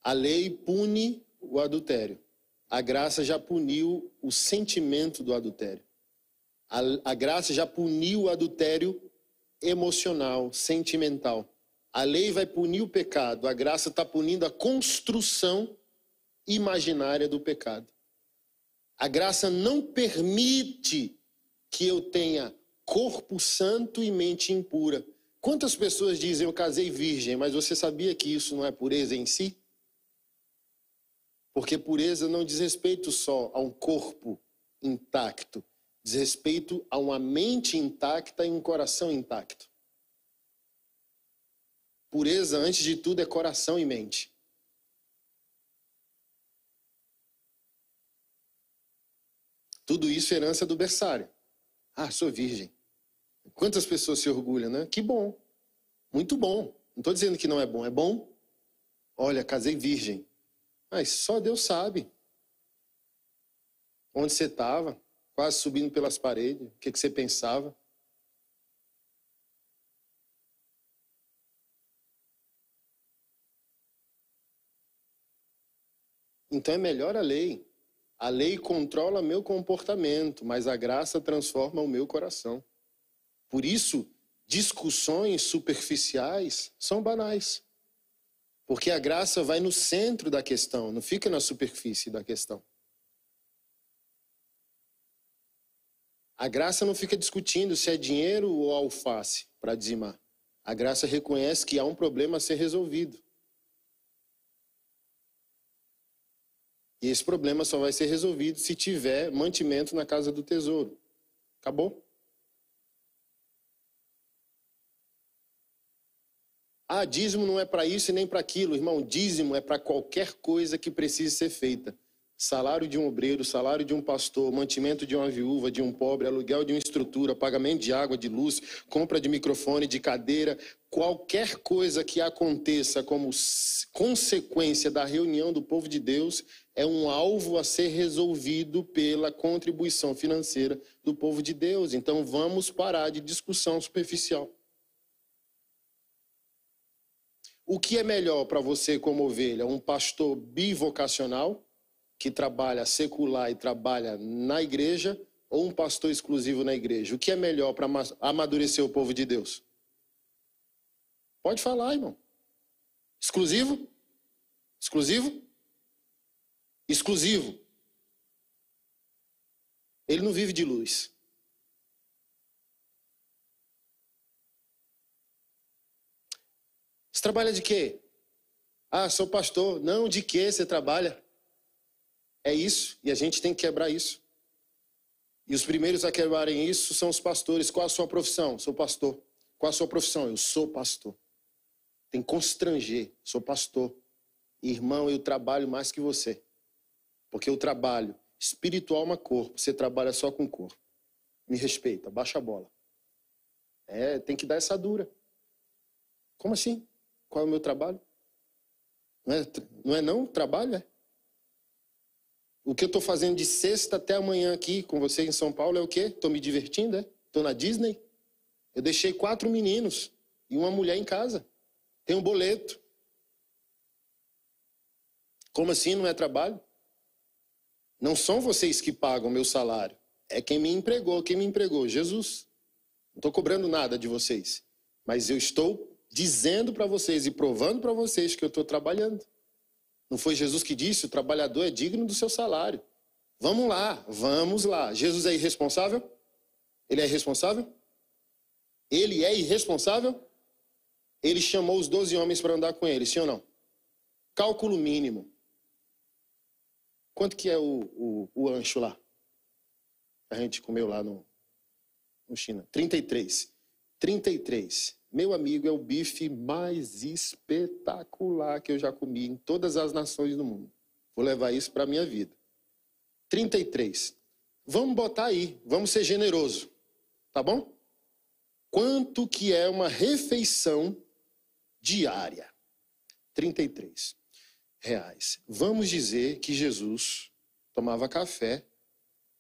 A lei pune o adultério a graça já puniu o sentimento do adultério. A, a, graça já puniu o adultério emocional, sentimental. A lei vai punir o pecado, a graça está punindo a construção imaginária do pecado. A graça não permite que eu tenha corpo santo e mente impura. Quantas pessoas dizem eu casei virgem, mas você sabia que isso não é pureza em si? Porque pureza não diz respeito só a um corpo intacto, diz respeito a uma mente intacta e um coração intacto. Pureza, antes de tudo, é coração e mente. Tudo isso é herança do berçário. Ah, sou virgem. Quantas pessoas se orgulham, né? Que bom. Muito bom. Não estou dizendo que não é bom, é bom. Olha, casei virgem. Mas só Deus sabe onde você estava, quase subindo pelas paredes, o que, que você pensava. Então é melhor a lei. A lei controla meu comportamento, mas a graça transforma o meu coração. Por isso, discussões superficiais são banais. Porque a graça vai no centro da questão, não fica na superfície da questão. A graça não fica discutindo se é dinheiro ou alface para dizimar. A graça reconhece que há um problema a ser resolvido. E esse problema só vai ser resolvido se tiver mantimento na casa do tesouro. Acabou? Ah, dízimo não é para isso e nem para aquilo. Irmão, dízimo é para qualquer coisa que precise ser feita. Salário de um obreiro, salário de um pastor, mantimento de uma viúva, de um pobre, aluguel de uma estrutura, pagamento de água, de luz, compra de microfone, de cadeira, qualquer coisa que aconteça como consequência da reunião do povo de Deus é um alvo a ser resolvido pela contribuição financeira do povo de Deus. Então vamos parar de discussão superficial. O que é melhor para você como ovelha? Um pastor bivocacional, que trabalha secular e trabalha na igreja, ou um pastor exclusivo na igreja? O que é melhor para amadurecer o povo de Deus? Pode falar, irmão. Exclusivo? Exclusivo? Exclusivo. Ele não vive de luz. trabalha de quê? Ah, sou pastor. Não, de que você trabalha? É isso, e a gente tem que quebrar isso. E os primeiros a quebrarem isso são os pastores. Qual a sua profissão? Sou pastor. Qual a sua profissão? Eu sou pastor. Tem que constranger. Sou pastor. Irmão, eu trabalho mais que você. Porque eu trabalho espiritual, uma corpo. Você trabalha só com corpo. Me respeita, baixa a bola. É, tem que dar essa dura. Como assim? Qual é o meu trabalho? Não é não? É não? Trabalho é. O que eu estou fazendo de sexta até amanhã aqui com você em São Paulo é o quê? Estou me divertindo, é? Estou na Disney? Eu deixei quatro meninos e uma mulher em casa. Tem um boleto. Como assim não é trabalho? Não são vocês que pagam meu salário. É quem me empregou, quem me empregou, Jesus. Não estou cobrando nada de vocês. Mas eu estou dizendo para vocês e provando para vocês que eu estou trabalhando. Não foi Jesus que disse: o trabalhador é digno do seu salário. Vamos lá, vamos lá. Jesus é irresponsável? Ele é irresponsável? Ele é irresponsável? Ele chamou os doze homens para andar com ele, sim ou não? Cálculo mínimo. Quanto que é o, o, o ancho lá? A gente comeu lá no, no China. 33. 33. Meu amigo, é o bife mais espetacular que eu já comi em todas as nações do mundo. Vou levar isso para minha vida. 33. Vamos botar aí, vamos ser generoso, tá bom? Quanto que é uma refeição diária? 33 reais. Vamos dizer que Jesus tomava café,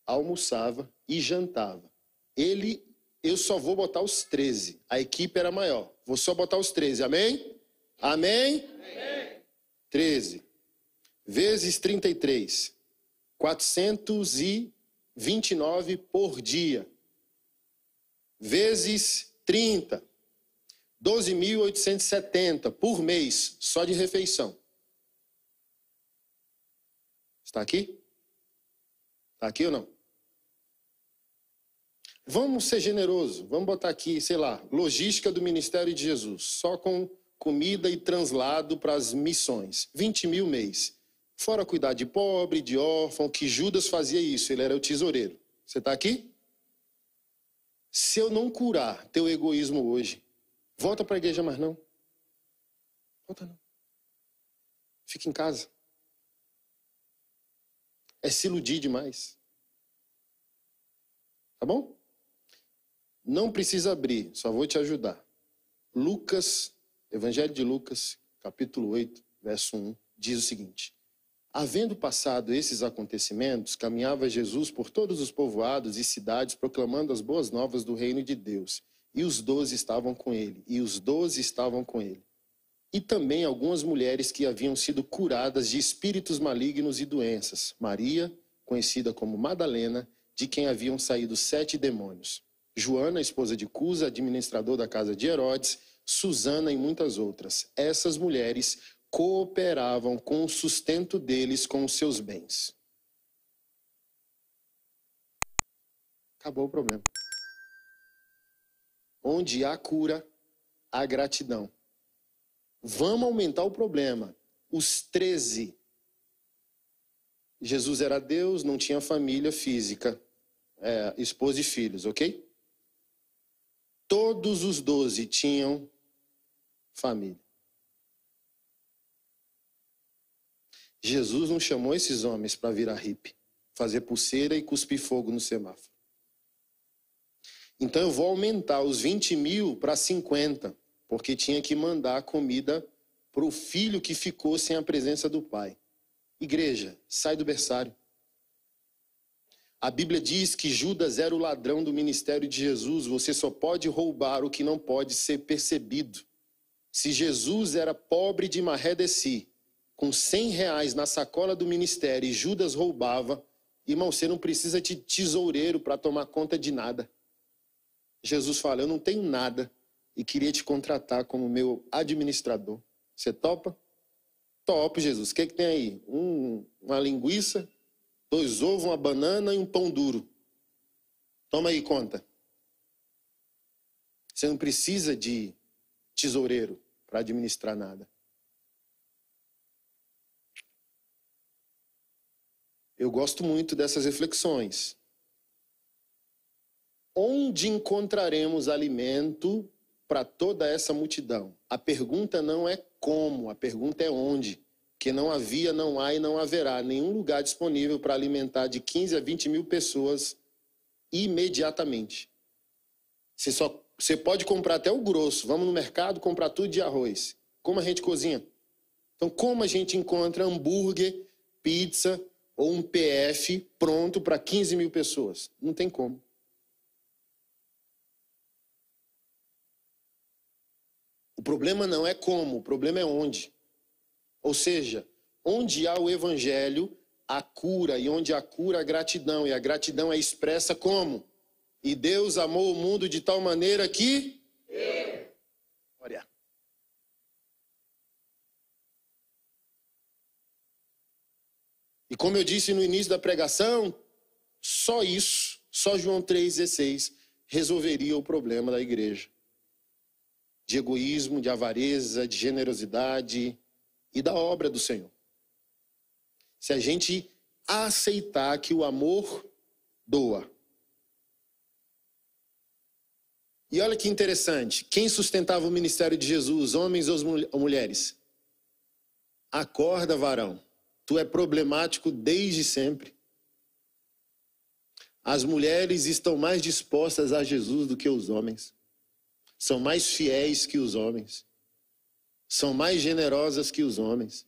almoçava e jantava. Ele eu só vou botar os 13. A equipe era maior. Vou só botar os 13. Amém? Amém? Amém. 13. Vezes 33. 429 por dia. Vezes 30. 12.870 por mês, só de refeição. Está aqui? Está aqui ou não? Vamos ser generosos, vamos botar aqui, sei lá, logística do Ministério de Jesus, só com comida e translado para as missões, 20 mil mês. Fora cuidar de pobre, de órfão, que Judas fazia isso, ele era o tesoureiro. Você está aqui? Se eu não curar teu egoísmo hoje, volta para a igreja mais não. Volta não. Fica em casa. É se iludir demais. Tá bom? Não precisa abrir, só vou te ajudar. Lucas, Evangelho de Lucas, capítulo 8, verso 1, diz o seguinte: Havendo passado esses acontecimentos, caminhava Jesus por todos os povoados e cidades, proclamando as boas novas do reino de Deus. E os doze estavam com ele, e os doze estavam com ele. E também algumas mulheres que haviam sido curadas de espíritos malignos e doenças. Maria, conhecida como Madalena, de quem haviam saído sete demônios. Joana, esposa de Cusa, administrador da casa de Herodes, Susana e muitas outras. Essas mulheres cooperavam com o sustento deles com os seus bens. Acabou o problema. Onde há cura, há gratidão. Vamos aumentar o problema. Os treze. Jesus era Deus, não tinha família física, é, esposa e filhos, ok? Todos os doze tinham família. Jesus não chamou esses homens para virar hippie, fazer pulseira e cuspir fogo no semáforo. Então eu vou aumentar os 20 mil para 50, porque tinha que mandar comida para o filho que ficou sem a presença do pai. Igreja, sai do berçário. A Bíblia diz que Judas era o ladrão do ministério de Jesus. Você só pode roubar o que não pode ser percebido. Se Jesus era pobre de maré de si, com 100 reais na sacola do ministério e Judas roubava, irmão, você não precisa de tesoureiro para tomar conta de nada. Jesus fala: Eu não tenho nada e queria te contratar como meu administrador. Você topa? Topo, Jesus. O que, que tem aí? Um, uma linguiça, dois ovos, uma banana e um pão duro. Toma aí conta. Você não precisa de tesoureiro para administrar nada. Eu gosto muito dessas reflexões. Onde encontraremos alimento para toda essa multidão? A pergunta não é como, a pergunta é onde que não havia, não há e não haverá nenhum lugar disponível para alimentar de 15 a 20 mil pessoas imediatamente. Você, só, você pode comprar até o grosso, vamos no mercado comprar tudo de arroz. Como a gente cozinha? Então, como a gente encontra hambúrguer, pizza ou um PF pronto para 15 mil pessoas? Não tem como. O problema não é como, o problema é onde. Ou seja, onde há o evangelho, a cura, e onde há cura, há gratidão. E a gratidão é expressa como? E Deus amou o mundo de tal maneira que. Glória. E como eu disse no início da pregação, só isso, só João 3,16 resolveria o problema da igreja. De egoísmo, de avareza, de generosidade, e da obra do Senhor. Se a gente aceitar que o amor doa. E olha que interessante, quem sustentava o ministério de Jesus, homens ou mulheres? Acorda, varão. Tu é problemático desde sempre. As mulheres estão mais dispostas a Jesus do que os homens. São mais fiéis que os homens são mais generosas que os homens,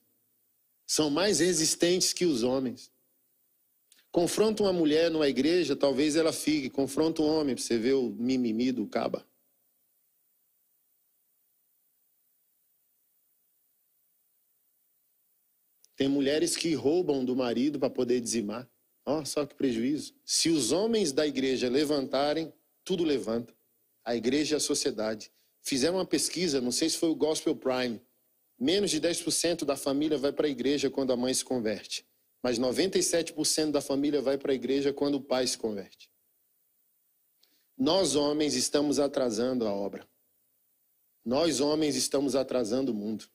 são mais resistentes que os homens. Confronta uma mulher numa igreja, talvez ela fique. Confronta um homem, para você ver o mimimi do caba. Tem mulheres que roubam do marido para poder dizimar. Ó, oh, só que prejuízo. Se os homens da igreja levantarem, tudo levanta. A igreja e é a sociedade. Fizeram uma pesquisa, não sei se foi o Gospel Prime. Menos de 10% da família vai para a igreja quando a mãe se converte. Mas 97% da família vai para a igreja quando o pai se converte. Nós, homens, estamos atrasando a obra. Nós, homens, estamos atrasando o mundo.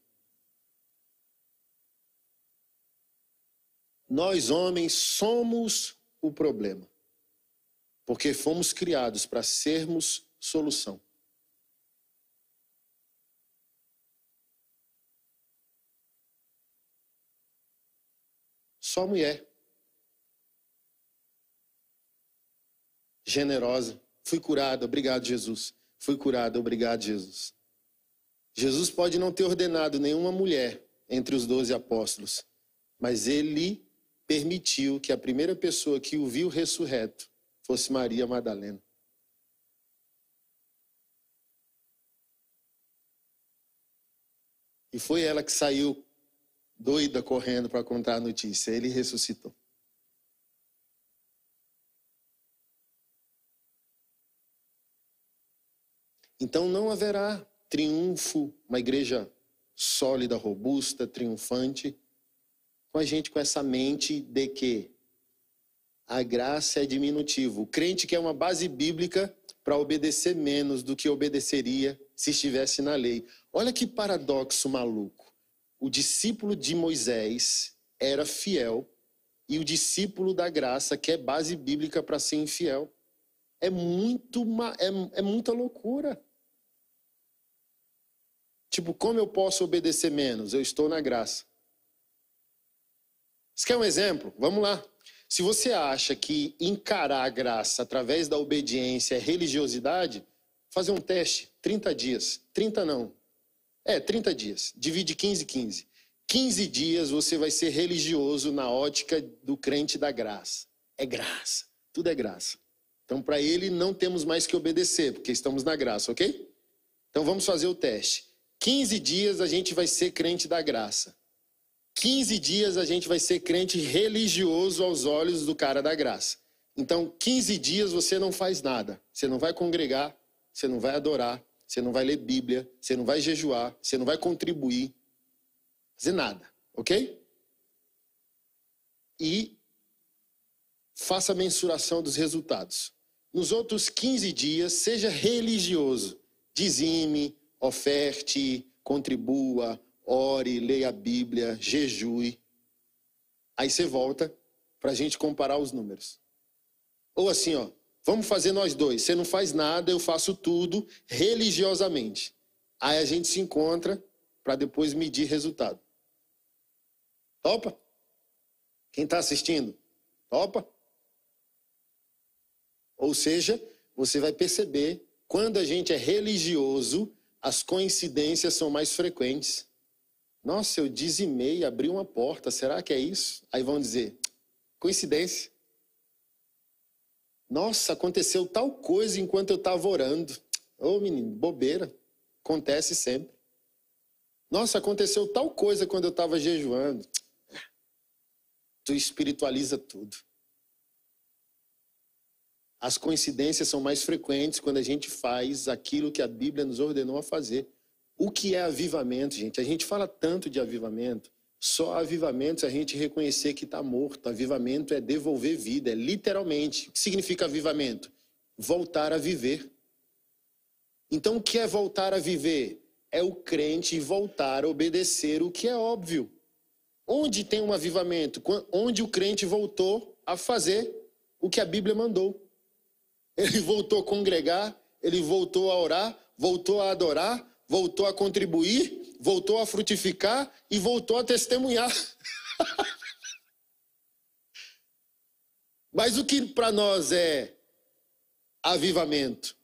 Nós, homens, somos o problema. Porque fomos criados para sermos solução. Só mulher. Generosa. Fui curada, obrigado, Jesus. Fui curada, obrigado, Jesus. Jesus pode não ter ordenado nenhuma mulher entre os doze apóstolos, mas ele permitiu que a primeira pessoa que o viu ressurreto fosse Maria Madalena. E foi ela que saiu doida correndo para contar a notícia. Ele ressuscitou. Então não haverá triunfo, uma igreja sólida, robusta, triunfante, com a gente com essa mente de que a graça é diminutivo. O crente quer é uma base bíblica para obedecer menos do que obedeceria se estivesse na lei. Olha que paradoxo maluco. O discípulo de Moisés era fiel e o discípulo da graça, que é base bíblica para ser infiel. É, muito é, é muita loucura. Tipo, como eu posso obedecer menos? Eu estou na graça. Você quer um exemplo? Vamos lá. Se você acha que encarar a graça através da obediência é religiosidade, fazer um teste, 30 dias. 30 não, é, 30 dias. Divide 15, 15. 15 dias você vai ser religioso na ótica do crente da graça. É graça. Tudo é graça. Então, para ele, não temos mais que obedecer, porque estamos na graça, ok? Então, vamos fazer o teste. 15 dias a gente vai ser crente da graça. 15 dias a gente vai ser crente religioso aos olhos do cara da graça. Então, 15 dias você não faz nada. Você não vai congregar, você não vai adorar, você não vai ler Bíblia, você não vai jejuar, você não vai contribuir, fazer nada, ok? E faça a mensuração dos resultados. Nos outros 15 dias, seja religioso. Dizime, oferte, contribua, ore, leia a Bíblia, jejue. Aí você volta para a gente comparar os números. Ou assim, ó, Vamos fazer nós dois. Você não faz nada, eu faço tudo religiosamente. Aí a gente se encontra para depois medir resultado. Topa? Quem está assistindo? Topa? Ou seja, você vai perceber quando a gente é religioso, as coincidências são mais frequentes. Nossa, eu dizimei, abri uma porta, será que é isso? Aí vão dizer, coincidência. Nossa, aconteceu tal coisa enquanto eu estava orando. Ô, oh, menino, bobeira. Acontece sempre. Nossa, aconteceu tal coisa quando eu estava jejuando. Tu espiritualiza tudo. As coincidências são mais frequentes quando a gente faz aquilo que a Bíblia nos ordenou a fazer. O que é avivamento, gente? A gente fala tanto de avivamento. Só avivamento se é a gente reconhecer que está morto. Avivamento é devolver vida, é literalmente. O que significa avivamento? Voltar a viver. Então, o que é voltar a viver? É o crente voltar a obedecer o que é óbvio. Onde tem um avivamento? Onde o crente voltou a fazer o que a Bíblia mandou. Ele voltou a congregar, ele voltou a orar, voltou a adorar, voltou a contribuir voltou a frutificar e voltou a testemunhar. Mas o que para nós é avivamento?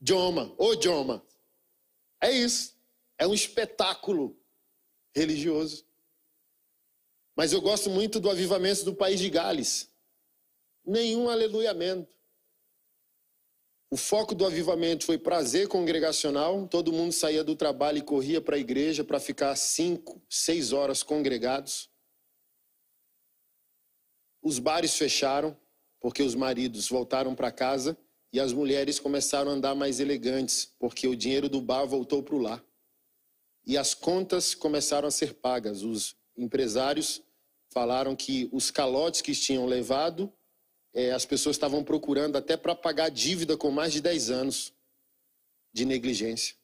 Dioma, ô Dioma. É isso. É um espetáculo religioso. Mas eu gosto muito do avivamento do país de Gales. Nenhum aleluiamento. O foco do avivamento foi prazer congregacional. Todo mundo saía do trabalho e corria para a igreja para ficar cinco, seis horas congregados. Os bares fecharam porque os maridos voltaram para casa e as mulheres começaram a andar mais elegantes porque o dinheiro do bar voltou para o lar. E as contas começaram a ser pagas. Os empresários falaram que os calotes que tinham levado é, as pessoas estavam procurando até para pagar dívida com mais de 10 anos de negligência.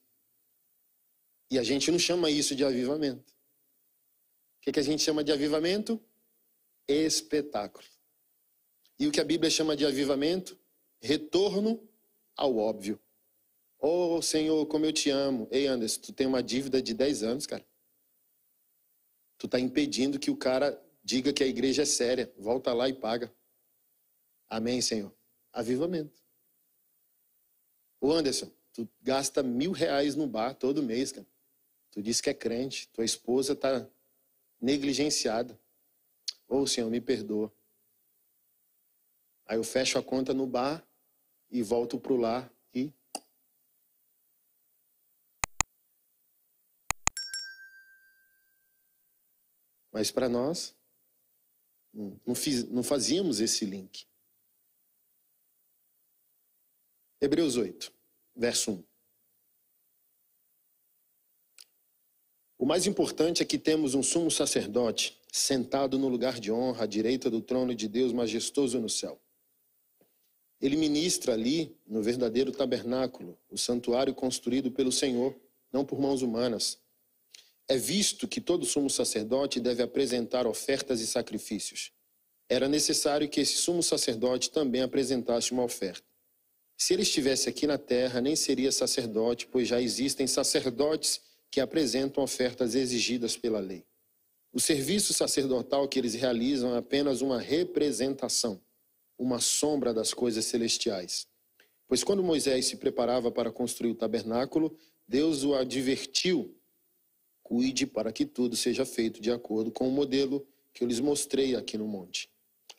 E a gente não chama isso de avivamento. O que, que a gente chama de avivamento? Espetáculo. E o que a Bíblia chama de avivamento? Retorno ao óbvio. Oh, Senhor, como eu te amo. Ei, Anderson, tu tem uma dívida de 10 anos, cara. Tu tá impedindo que o cara diga que a igreja é séria. Volta lá e paga. Amém, Senhor? Avivamento. O Anderson, tu gasta mil reais no bar todo mês, cara. Tu diz que é crente, tua esposa tá negligenciada. Ô oh, Senhor, me perdoa. Aí eu fecho a conta no bar e volto pro lar e. Mas para nós, hum, não, fiz, não fazíamos esse link. Hebreus 8, verso 1. O mais importante é que temos um sumo sacerdote sentado no lugar de honra à direita do trono de Deus majestoso no céu. Ele ministra ali no verdadeiro tabernáculo, o santuário construído pelo Senhor, não por mãos humanas. É visto que todo sumo sacerdote deve apresentar ofertas e sacrifícios. Era necessário que esse sumo sacerdote também apresentasse uma oferta. Se ele estivesse aqui na terra, nem seria sacerdote, pois já existem sacerdotes que apresentam ofertas exigidas pela lei. O serviço sacerdotal que eles realizam é apenas uma representação, uma sombra das coisas celestiais. Pois quando Moisés se preparava para construir o tabernáculo, Deus o advertiu: cuide para que tudo seja feito de acordo com o modelo que eu lhes mostrei aqui no monte.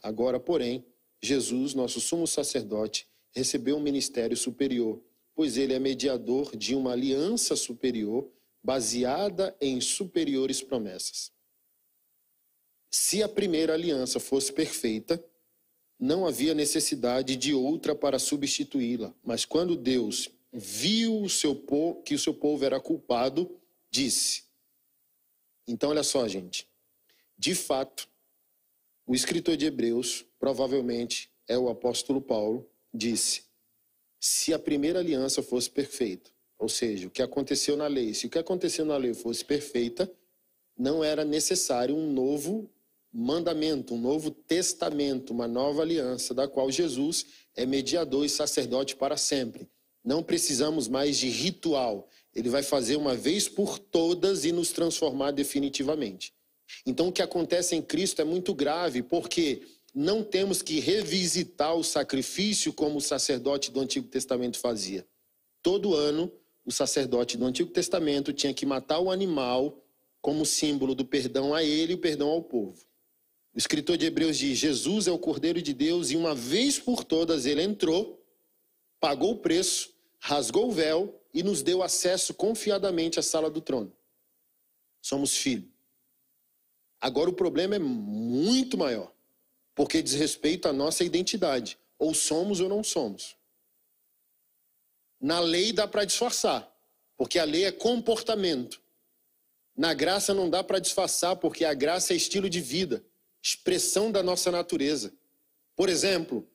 Agora, porém, Jesus, nosso sumo sacerdote, recebeu um ministério superior, pois ele é mediador de uma aliança superior baseada em superiores promessas. Se a primeira aliança fosse perfeita, não havia necessidade de outra para substituí-la. Mas quando Deus viu o seu povo, que o seu povo era culpado, disse. Então, olha só, gente. De fato, o escritor de Hebreus, provavelmente é o apóstolo Paulo, disse: se a primeira aliança fosse perfeita, ou seja, o que aconteceu na lei, se o que aconteceu na lei fosse perfeita, não era necessário um novo mandamento, um novo testamento, uma nova aliança, da qual Jesus é mediador e sacerdote para sempre. Não precisamos mais de ritual. Ele vai fazer uma vez por todas e nos transformar definitivamente. Então, o que acontece em Cristo é muito grave, porque não temos que revisitar o sacrifício como o sacerdote do Antigo Testamento fazia. Todo ano, o sacerdote do Antigo Testamento tinha que matar o animal como símbolo do perdão a ele e o perdão ao povo. O escritor de Hebreus diz: Jesus é o Cordeiro de Deus e uma vez por todas ele entrou, pagou o preço, rasgou o véu e nos deu acesso confiadamente à sala do trono. Somos filhos. Agora o problema é muito maior porque diz respeito à nossa identidade. Ou somos ou não somos. Na lei dá para disfarçar, porque a lei é comportamento. Na graça não dá para disfarçar, porque a graça é estilo de vida, expressão da nossa natureza. Por exemplo,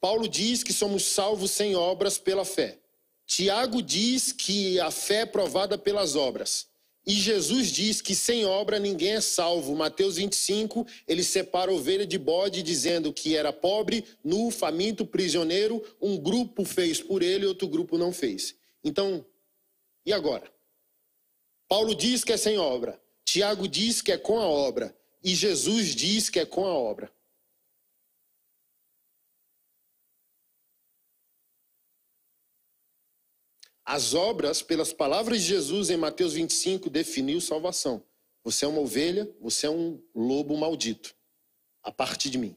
Paulo diz que somos salvos sem obras pela fé. Tiago diz que a fé é provada pelas obras. E Jesus diz que sem obra ninguém é salvo. Mateus 25, ele separa ovelha de bode, dizendo que era pobre, nu, faminto, prisioneiro. Um grupo fez por ele, outro grupo não fez. Então, e agora? Paulo diz que é sem obra. Tiago diz que é com a obra. E Jesus diz que é com a obra. As obras, pelas palavras de Jesus em Mateus 25, definiu salvação. Você é uma ovelha, você é um lobo maldito. A partir de mim.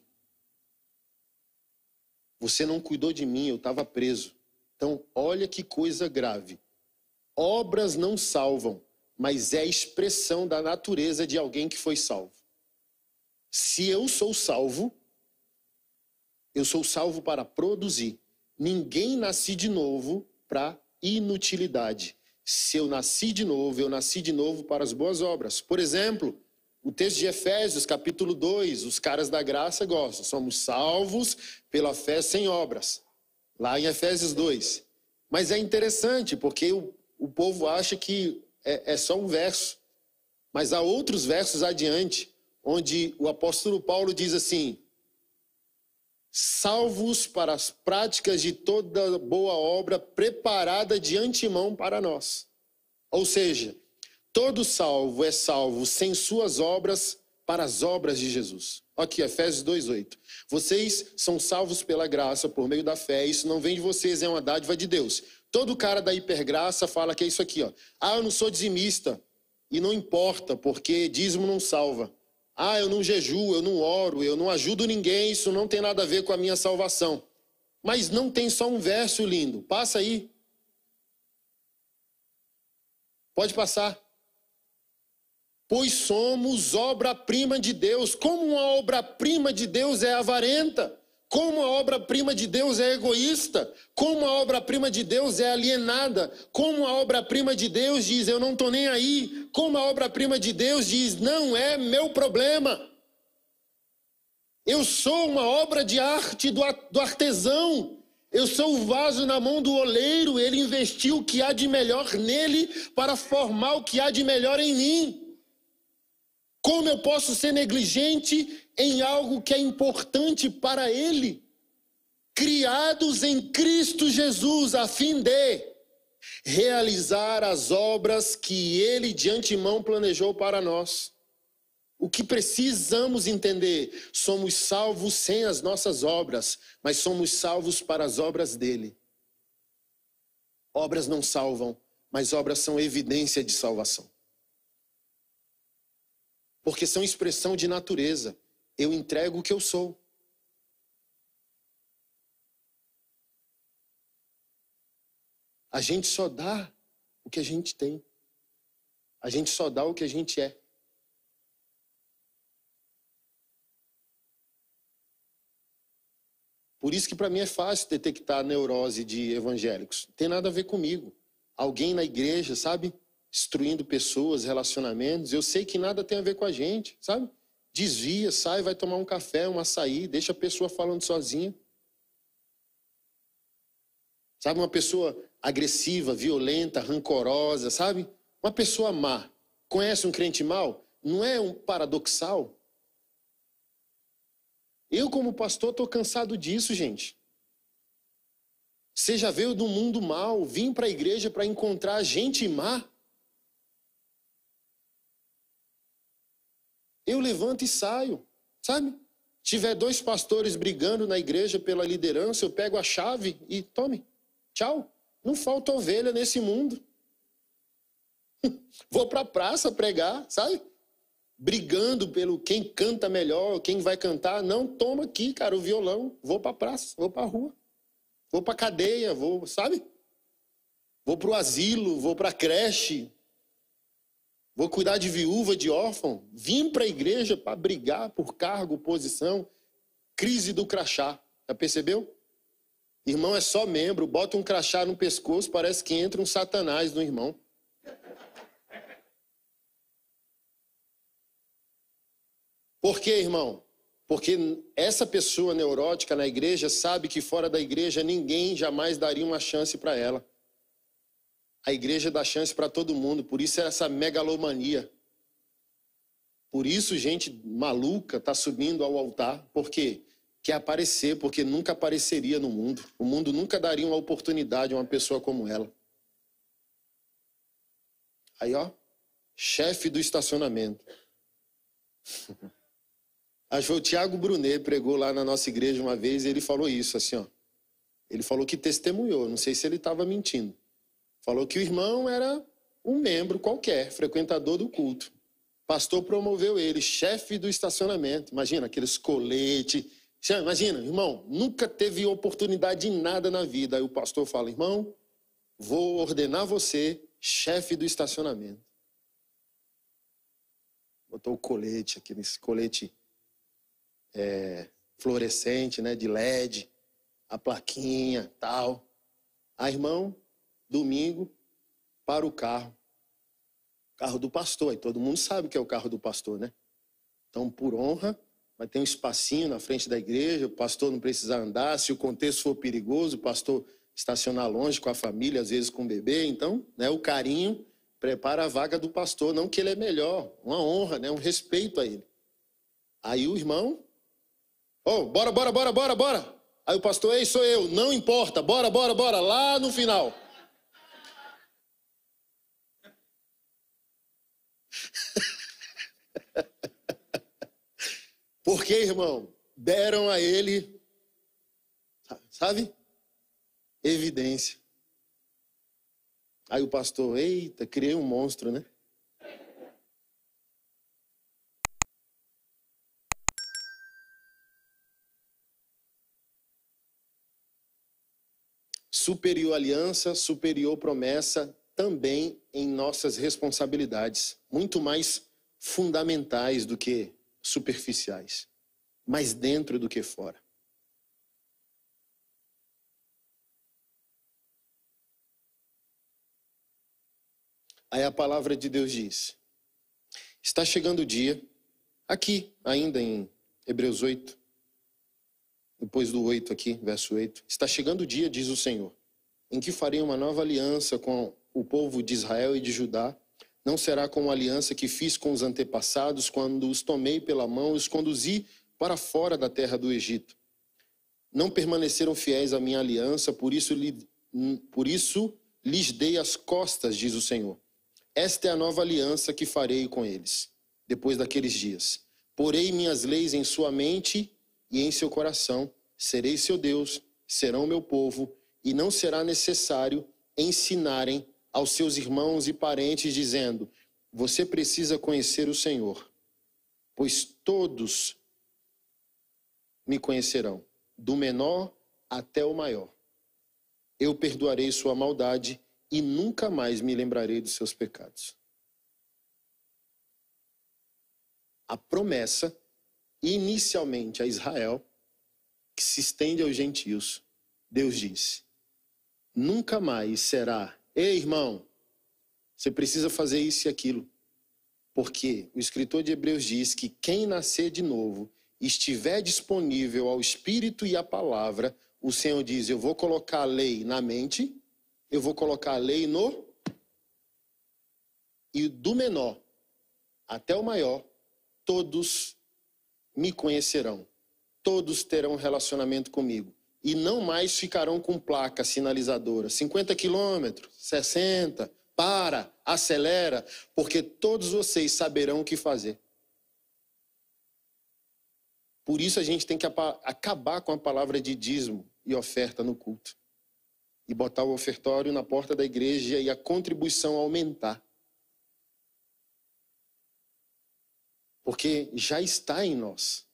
Você não cuidou de mim, eu estava preso. Então, olha que coisa grave. Obras não salvam, mas é a expressão da natureza de alguém que foi salvo. Se eu sou salvo, eu sou salvo para produzir. Ninguém nasce de novo para inutilidade. Se eu nasci de novo, eu nasci de novo para as boas obras. Por exemplo, o texto de Efésios, capítulo 2, os caras da graça gostam. Somos salvos pela fé sem obras. Lá em Efésios 2. Mas é interessante, porque o, o povo acha que é, é só um verso. Mas há outros versos adiante, onde o apóstolo Paulo diz assim: salvos para as práticas de toda boa obra preparada de antemão para nós. Ou seja, todo salvo é salvo sem suas obras para as obras de Jesus. Aqui, Efésios 2,8. Vocês são salvos pela graça, por meio da fé. Isso não vem de vocês, é uma dádiva de Deus. Todo cara da hipergraça fala que é isso aqui, ó. Ah, eu não sou dizimista. E não importa, porque dízimo não salva. Ah, eu não jejuo, eu não oro, eu não ajudo ninguém, isso não tem nada a ver com a minha salvação. Mas não tem só um verso lindo. Passa aí. Pode passar. Pois somos obra-prima de Deus. Como uma obra-prima de Deus é avarenta? Como a obra-prima de Deus é egoísta, como a obra-prima de Deus é alienada, como a obra-prima de Deus diz eu não estou nem aí, como a obra-prima de Deus diz não é meu problema. Eu sou uma obra de arte do, do artesão, eu sou o vaso na mão do oleiro, ele investiu o que há de melhor nele para formar o que há de melhor em mim. Como eu posso ser negligente em algo que é importante para ele. Criados em Cristo Jesus, a fim de realizar as obras que ele de antemão planejou para nós. O que precisamos entender, somos salvos sem as nossas obras, mas somos salvos para as obras dele. Obras não salvam, mas obras são evidência de salvação. Porque são expressão de natureza eu entrego o que eu sou. A gente só dá o que a gente tem. A gente só dá o que a gente é. Por isso que para mim é fácil detectar a neurose de evangélicos. Tem nada a ver comigo. Alguém na igreja, sabe? Destruindo pessoas, relacionamentos. Eu sei que nada tem a ver com a gente, sabe? desvia, sai, vai tomar um café, um açaí, deixa a pessoa falando sozinha. Sabe, uma pessoa agressiva, violenta, rancorosa, sabe? Uma pessoa má. Conhece um crente mal? Não é um paradoxal? Eu, como pastor, estou cansado disso, gente. Você já veio do mundo mal, vim para a igreja para encontrar gente má? eu levanto e saio, sabe? Tiver dois pastores brigando na igreja pela liderança, eu pego a chave e tome, tchau. Não falta ovelha nesse mundo. Vou para a praça pregar, sabe? Brigando pelo quem canta melhor, quem vai cantar. Não, toma aqui, cara, o violão. Vou para a praça, vou para a rua. Vou para cadeia, vou, sabe? Vou para o asilo, vou para a creche, Vou cuidar de viúva, de órfão. Vim para a igreja para brigar por cargo, posição. Crise do crachá. Já percebeu? Irmão é só membro, bota um crachá no pescoço, parece que entra um satanás no irmão. Por quê, irmão? Porque essa pessoa neurótica na igreja sabe que fora da igreja ninguém jamais daria uma chance para ela. A igreja dá chance para todo mundo, por isso é essa megalomania. Por isso gente maluca está subindo ao altar, porque quer aparecer, porque nunca apareceria no mundo. O mundo nunca daria uma oportunidade a uma pessoa como ela. Aí, ó, chefe do estacionamento. Acho que o Tiago Brunet pregou lá na nossa igreja uma vez e ele falou isso, assim, ó. Ele falou que testemunhou, não sei se ele estava mentindo. Falou que o irmão era um membro qualquer, frequentador do culto. Pastor promoveu ele, chefe do estacionamento. Imagina aqueles coletes. Imagina, irmão, nunca teve oportunidade em nada na vida. Aí o pastor fala: irmão, vou ordenar você chefe do estacionamento. Botou o colete, aquele colete é, fluorescente, né, de LED, a plaquinha, tal. Ah, irmão, domingo para o carro. Carro do pastor, e todo mundo sabe que é o carro do pastor, né? Então, por honra, vai ter um espacinho na frente da igreja, o pastor não precisa andar, se o contexto for perigoso, o pastor estacionar longe com a família, às vezes com o bebê, então, né, o carinho prepara a vaga do pastor, não que ele é melhor, uma honra, né, um respeito a ele. Aí o irmão, oh, bora, bora, bora, bora, bora. Aí o pastor, ei, sou eu, não importa, bora, bora, bora, lá no final. Porque, irmão, deram a ele, sabe? Evidência. Aí o pastor, eita, criei um monstro, né? Superior aliança, superior promessa, também em nossas responsabilidades, muito mais fundamentais do que superficiais, mais dentro do que fora. Aí a palavra de Deus diz: Está chegando o dia, aqui, ainda em Hebreus 8, depois do 8 aqui, verso 8. Está chegando o dia, diz o Senhor, em que farei uma nova aliança com o povo de Israel e de Judá não será como a aliança que fiz com os antepassados quando os tomei pela mão e os conduzi para fora da terra do Egito. Não permaneceram fiéis à minha aliança, por isso, lhe, por isso lhes dei as costas, diz o Senhor. Esta é a nova aliança que farei com eles, depois daqueles dias. Porei minhas leis em sua mente e em seu coração. Serei seu Deus, serão meu povo, e não será necessário ensinarem aos seus irmãos e parentes, dizendo: Você precisa conhecer o Senhor, pois todos me conhecerão, do menor até o maior. Eu perdoarei sua maldade e nunca mais me lembrarei dos seus pecados. A promessa, inicialmente a Israel, que se estende aos gentios, Deus disse: Nunca mais será Ei, irmão, você precisa fazer isso e aquilo. Porque o escritor de Hebreus diz que quem nascer de novo estiver disponível ao Espírito e à palavra, o Senhor diz: Eu vou colocar a lei na mente, eu vou colocar a lei no. E do menor até o maior, todos me conhecerão, todos terão relacionamento comigo, e não mais ficarão com placa sinalizadora. 50 quilômetros, 60, para, acelera, porque todos vocês saberão o que fazer. Por isso a gente tem que acabar com a palavra de dízimo e oferta no culto. E botar o ofertório na porta da igreja e a contribuição aumentar. Porque já está em nós.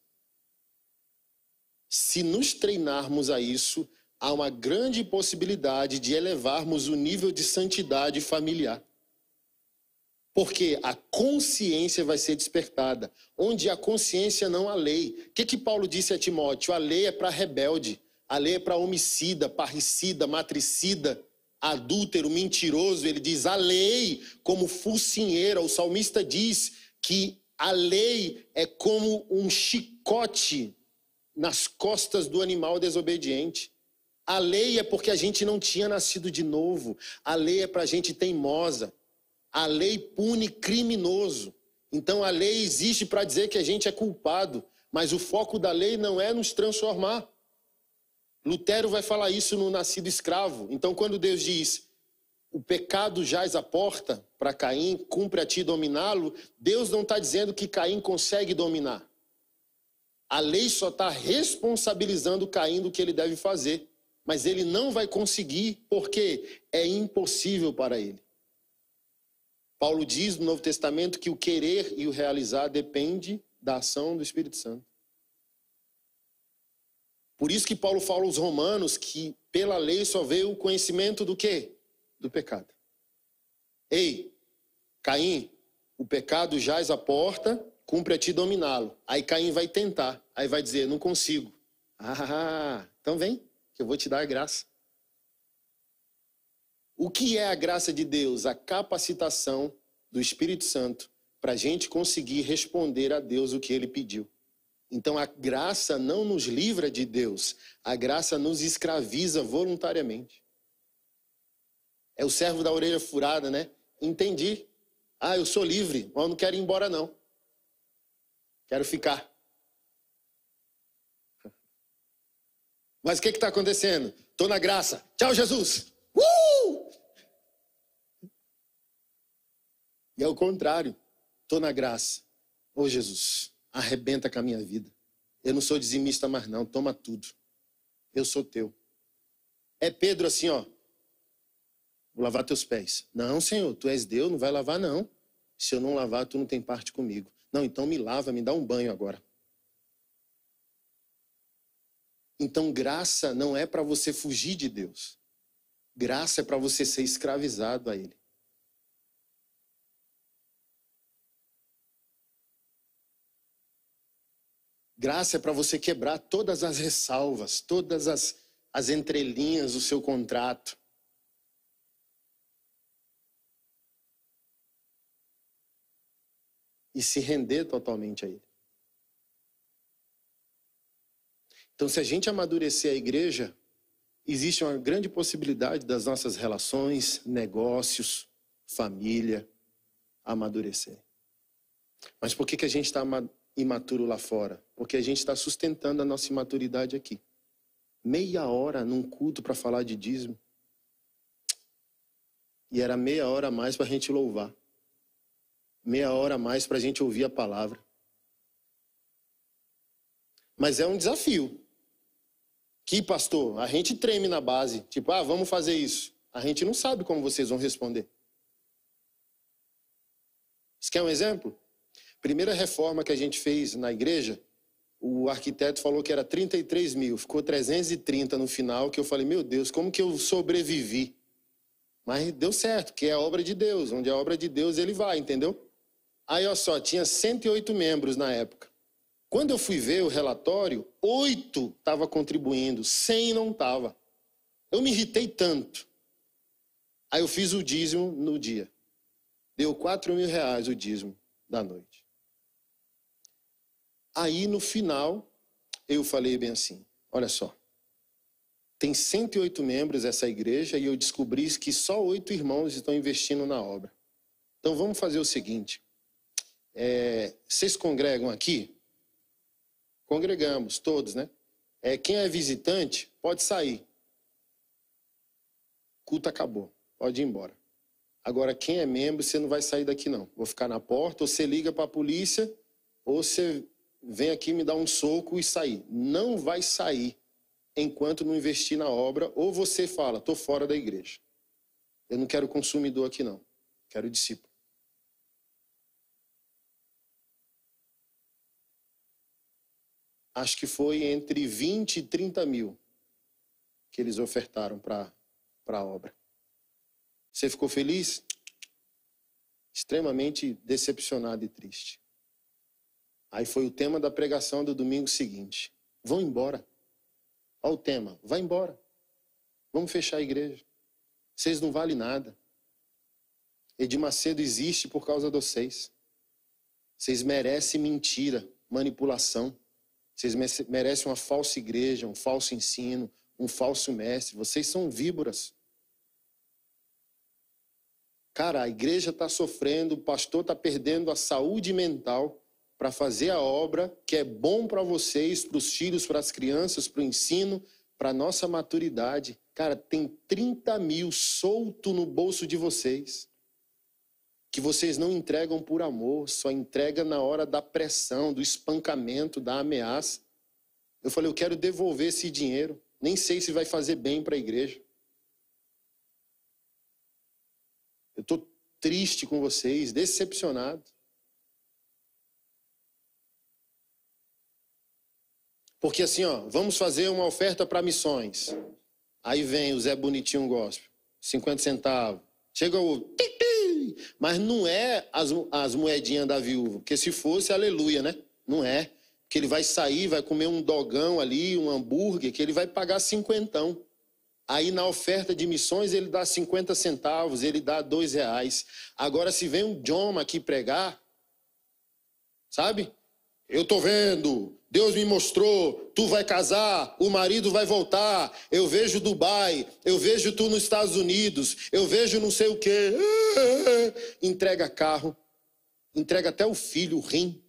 Se nos treinarmos a isso, há uma grande possibilidade de elevarmos o nível de santidade familiar. Porque a consciência vai ser despertada. Onde a consciência não há lei. O que, que Paulo disse a Timóteo? A lei é para rebelde, a lei é para homicida, parricida, matricida, adúltero, mentiroso. Ele diz: a lei, como focinheira, o salmista diz que a lei é como um chicote nas costas do animal desobediente. A lei é porque a gente não tinha nascido de novo. A lei é para a gente teimosa. A lei pune criminoso. Então a lei existe para dizer que a gente é culpado, mas o foco da lei não é nos transformar. Lutero vai falar isso no Nascido Escravo. Então, quando Deus diz o pecado jaz à porta para Caim, cumpre a ti dominá-lo, Deus não está dizendo que Caim consegue dominar. A lei só está responsabilizando o Caim do que ele deve fazer, mas ele não vai conseguir porque é impossível para ele. Paulo diz no Novo Testamento que o querer e o realizar depende da ação do Espírito Santo. Por isso que Paulo fala aos romanos que pela lei só veio o conhecimento do quê? Do pecado. Ei, Caim, o pecado jaz à porta cumpre a ti dominá-lo. Aí Caim vai tentar, aí vai dizer, não consigo. Ah, então vem, que eu vou te dar a graça. O que é a graça de Deus? A capacitação do Espírito Santo para a gente conseguir responder a Deus o que ele pediu. Então a graça não nos livra de Deus, a graça nos escraviza voluntariamente. É o servo da orelha furada, né? Entendi. Ah, eu sou livre, mas eu não quero ir embora, não. Quero ficar. Mas o que está acontecendo? Estou na graça. Tchau, Jesus! Uh! E é o contrário. Estou na graça. Ô oh, Jesus, arrebenta com a minha vida. Eu não sou dizimista mais, não. Toma tudo. Eu sou teu. É Pedro assim, ó. Vou lavar teus pés. Não, Senhor, tu és Deus, não vai lavar, não. Se eu não lavar, tu não tem parte comigo. Não, então me lava, me dá um banho agora. Então, graça não é para você fugir de Deus. Graça é para você ser escravizado a Ele. Graça é para você quebrar todas as ressalvas, todas as, as entrelinhas do seu contrato. e se render totalmente a Ele. Então, se a gente amadurecer a igreja, existe uma grande possibilidade das nossas relações, negócios, família amadurecerem. Mas por que, que a gente está imaturo lá fora? Porque a gente está sustentando a nossa imaturidade aqui. Meia hora num culto para falar de dízimo. E era meia hora a mais para a gente louvar meia hora a mais para a gente ouvir a palavra. Mas é um desafio. Que, pastor, a gente treme na base. Tipo, ah, vamos fazer isso. A gente não sabe como vocês vão responder. Você quer um exemplo? Primeira reforma que a gente fez na igreja, o arquiteto falou que era 33 mil, ficou 330 no final, que eu falei, meu Deus, como que eu sobrevivi? Mas deu certo, que é a obra de Deus. Onde é a obra de Deus, ele vai, entendeu? Aí, olha só, tinha 108 membros na época. Quando eu fui ver o relatório, oito estavam contribuindo, 100 não estava. Eu me irritei tanto. Aí eu fiz o dízimo no dia. Deu 4 mil reais o dízimo da noite. Aí, no final, eu falei bem assim, olha só, tem 108 membros essa igreja e eu descobri que só oito irmãos estão investindo na obra. Então vamos fazer o seguinte: é, vocês congregam aqui? Congregamos, todos, né? É, quem é visitante pode sair. Culto acabou, pode ir embora. Agora, quem é membro, você não vai sair daqui, não. Vou ficar na porta, ou você liga para a polícia, ou você vem aqui me dar um soco e sair. Não vai sair enquanto não investir na obra, ou você fala, estou fora da igreja. Eu não quero consumidor aqui, não. Quero discípulo. acho que foi entre 20 e 30 mil que eles ofertaram para a obra. Você ficou feliz? Extremamente decepcionado e triste. Aí foi o tema da pregação do domingo seguinte. Vão embora. Olha o tema, vai embora. Vamos fechar a igreja. Vocês não valem nada. Edmacedo existe por causa de vocês. Vocês merecem mentira, manipulação. Vocês merecem uma falsa igreja, um falso ensino, um falso mestre. Vocês são víboras. Cara, a igreja está sofrendo, o pastor está perdendo a saúde mental para fazer a obra que é bom para vocês, para os filhos, para as crianças, para o ensino, para a nossa maturidade. Cara, tem 30 mil solto no bolso de vocês que vocês não entregam por amor, só entrega na hora da pressão, do espancamento, da ameaça. Eu falei, eu quero devolver esse dinheiro, nem sei se vai fazer bem para a igreja. Eu estou triste com vocês, decepcionado. Porque assim, ó, vamos fazer uma oferta para missões. Aí vem o Zé Bonitinho Gospel, 50 centavos. Chega o tic, mas não é as, as moedinhas da viúva, porque se fosse, aleluia, né? Não é. Que ele vai sair, vai comer um dogão ali, um hambúrguer, que ele vai pagar cinquentão. Aí na oferta de missões ele dá 50 centavos, ele dá dois reais. Agora se vem um John aqui pregar, sabe? Eu tô vendo, Deus me mostrou, tu vai casar, o marido vai voltar, eu vejo Dubai, eu vejo tu nos Estados Unidos, eu vejo não sei o quê. Entrega carro, entrega até o filho, o rim.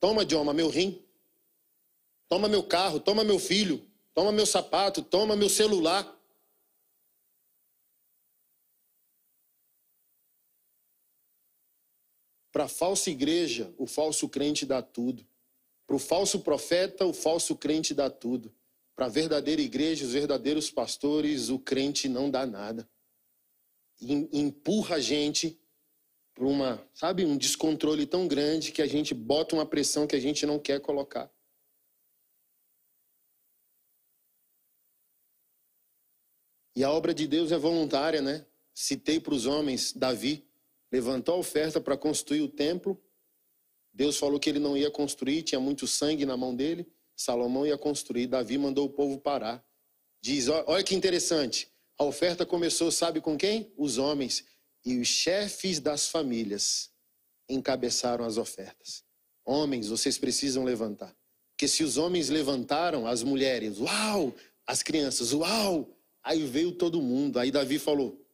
Toma, Dioma, meu rim. Toma meu carro, toma meu filho, toma meu sapato, toma meu celular. Para a falsa igreja, o falso crente dá tudo. Para o falso profeta, o falso crente dá tudo. Para a verdadeira igreja, os verdadeiros pastores, o crente não dá nada. E empurra a gente para uma, sabe, um descontrole tão grande que a gente bota uma pressão que a gente não quer colocar. E a obra de Deus é voluntária, né? Citei para os homens, Davi levantou a oferta para construir o templo Deus falou que ele não ia construir, tinha muito sangue na mão dele. Salomão ia construir, Davi mandou o povo parar. Diz: olha que interessante, a oferta começou, sabe com quem? Os homens. E os chefes das famílias encabeçaram as ofertas. Homens, vocês precisam levantar. Porque se os homens levantaram, as mulheres, uau! As crianças, uau! Aí veio todo mundo. Aí Davi falou: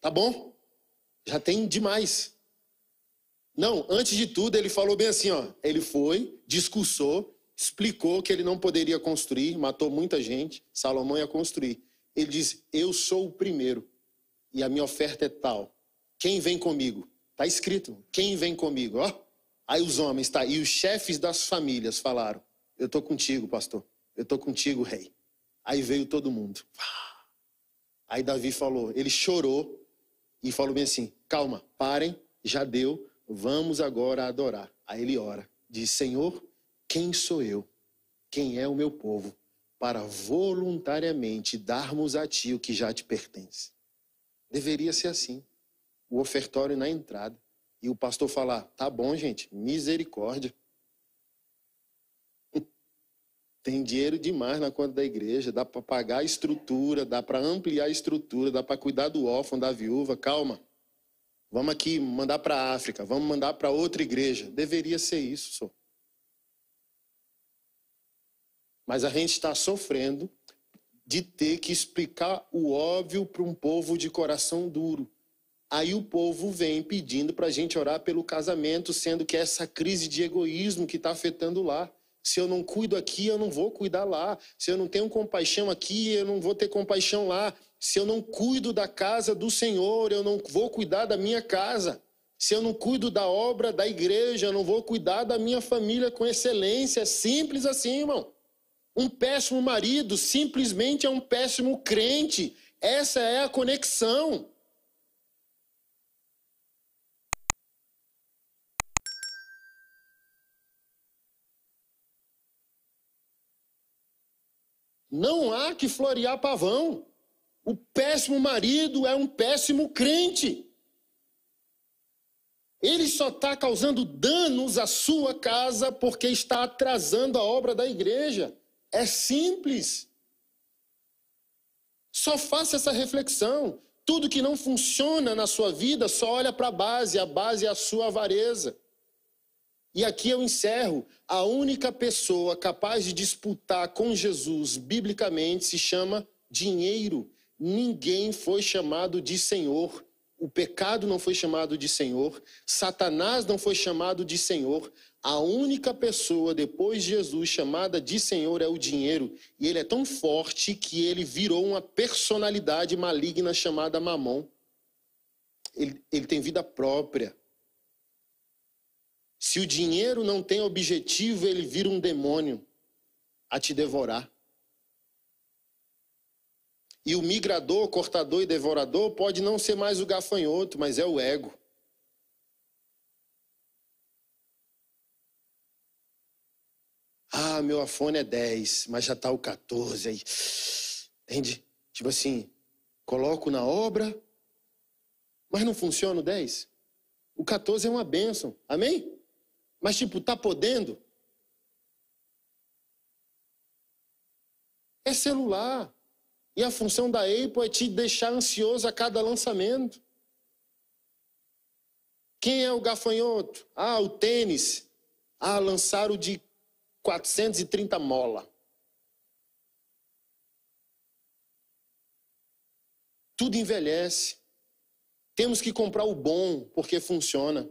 tá bom, já tem demais. Não, antes de tudo, ele falou bem assim: ó, ele foi, discursou, explicou que ele não poderia construir, matou muita gente, Salomão ia construir. Ele diz: Eu sou o primeiro e a minha oferta é tal. Quem vem comigo? Tá escrito: quem vem comigo? Ó. Aí os homens, tá? E os chefes das famílias falaram: Eu tô contigo, pastor. Eu tô contigo, rei. Aí veio todo mundo. Aí Davi falou: Ele chorou e falou bem assim: Calma, parem, já deu Vamos agora adorar. Aí ele ora, diz: Senhor, quem sou eu? Quem é o meu povo? Para voluntariamente darmos a ti o que já te pertence. Deveria ser assim. O ofertório na entrada. E o pastor falar: tá bom, gente, misericórdia. Tem dinheiro demais na conta da igreja, dá para pagar a estrutura, dá para ampliar a estrutura, dá para cuidar do órfão, da viúva. Calma. Vamos aqui mandar para a África, vamos mandar para outra igreja. Deveria ser isso, senhor. Mas a gente está sofrendo de ter que explicar o óbvio para um povo de coração duro. Aí o povo vem pedindo para a gente orar pelo casamento, sendo que é essa crise de egoísmo que está afetando lá. Se eu não cuido aqui, eu não vou cuidar lá. Se eu não tenho compaixão aqui, eu não vou ter compaixão lá. Se eu não cuido da casa do Senhor, eu não vou cuidar da minha casa. Se eu não cuido da obra da igreja, eu não vou cuidar da minha família com excelência. É simples assim, irmão. Um péssimo marido simplesmente é um péssimo crente. Essa é a conexão. Não há que florear pavão. O péssimo marido é um péssimo crente. Ele só está causando danos à sua casa porque está atrasando a obra da igreja. É simples. Só faça essa reflexão. Tudo que não funciona na sua vida, só olha para a base. A base é a sua avareza. E aqui eu encerro. A única pessoa capaz de disputar com Jesus biblicamente se chama dinheiro ninguém foi chamado de Senhor, o pecado não foi chamado de Senhor, Satanás não foi chamado de Senhor. A única pessoa depois de Jesus chamada de Senhor é o dinheiro. E ele é tão forte que ele virou uma personalidade maligna chamada Mamon. Ele, ele tem vida própria. Se o dinheiro não tem objetivo, ele vira um demônio a te devorar. E o migrador, cortador e devorador pode não ser mais o gafanhoto, mas é o ego. Ah, meu afone é 10, mas já tá o 14 aí. Entende? Tipo assim, coloco na obra, mas não funciona o 10. O 14 é uma bênção. Amém? Mas tipo, tá podendo? É celular. E a função da Apple é te deixar ansioso a cada lançamento. Quem é o gafanhoto? Ah, o tênis. Ah, lançaram de 430 mola. Tudo envelhece. Temos que comprar o bom porque funciona.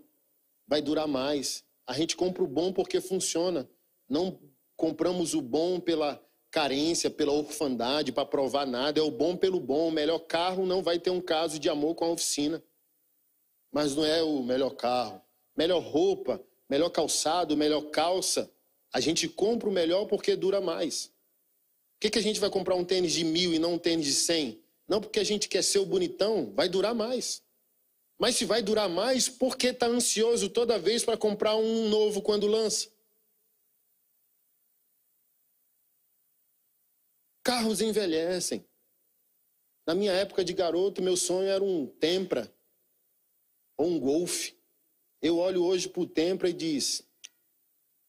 Vai durar mais. A gente compra o bom porque funciona. Não compramos o bom pela carência, pela orfandade, para provar nada. É o bom pelo bom. O melhor carro não vai ter um caso de amor com a oficina. Mas não é o melhor carro. Melhor roupa, melhor calçado, melhor calça. A gente compra o melhor porque dura mais. Por que, que a gente vai comprar um tênis de mil e não um tênis de cem? Não porque a gente quer ser o bonitão, vai durar mais. Mas se vai durar mais, por que está ansioso toda vez para comprar um novo quando lança? Carros envelhecem. Na minha época de garoto, meu sonho era um Tempra ou um Golf. Eu olho hoje para o Tempra e diz: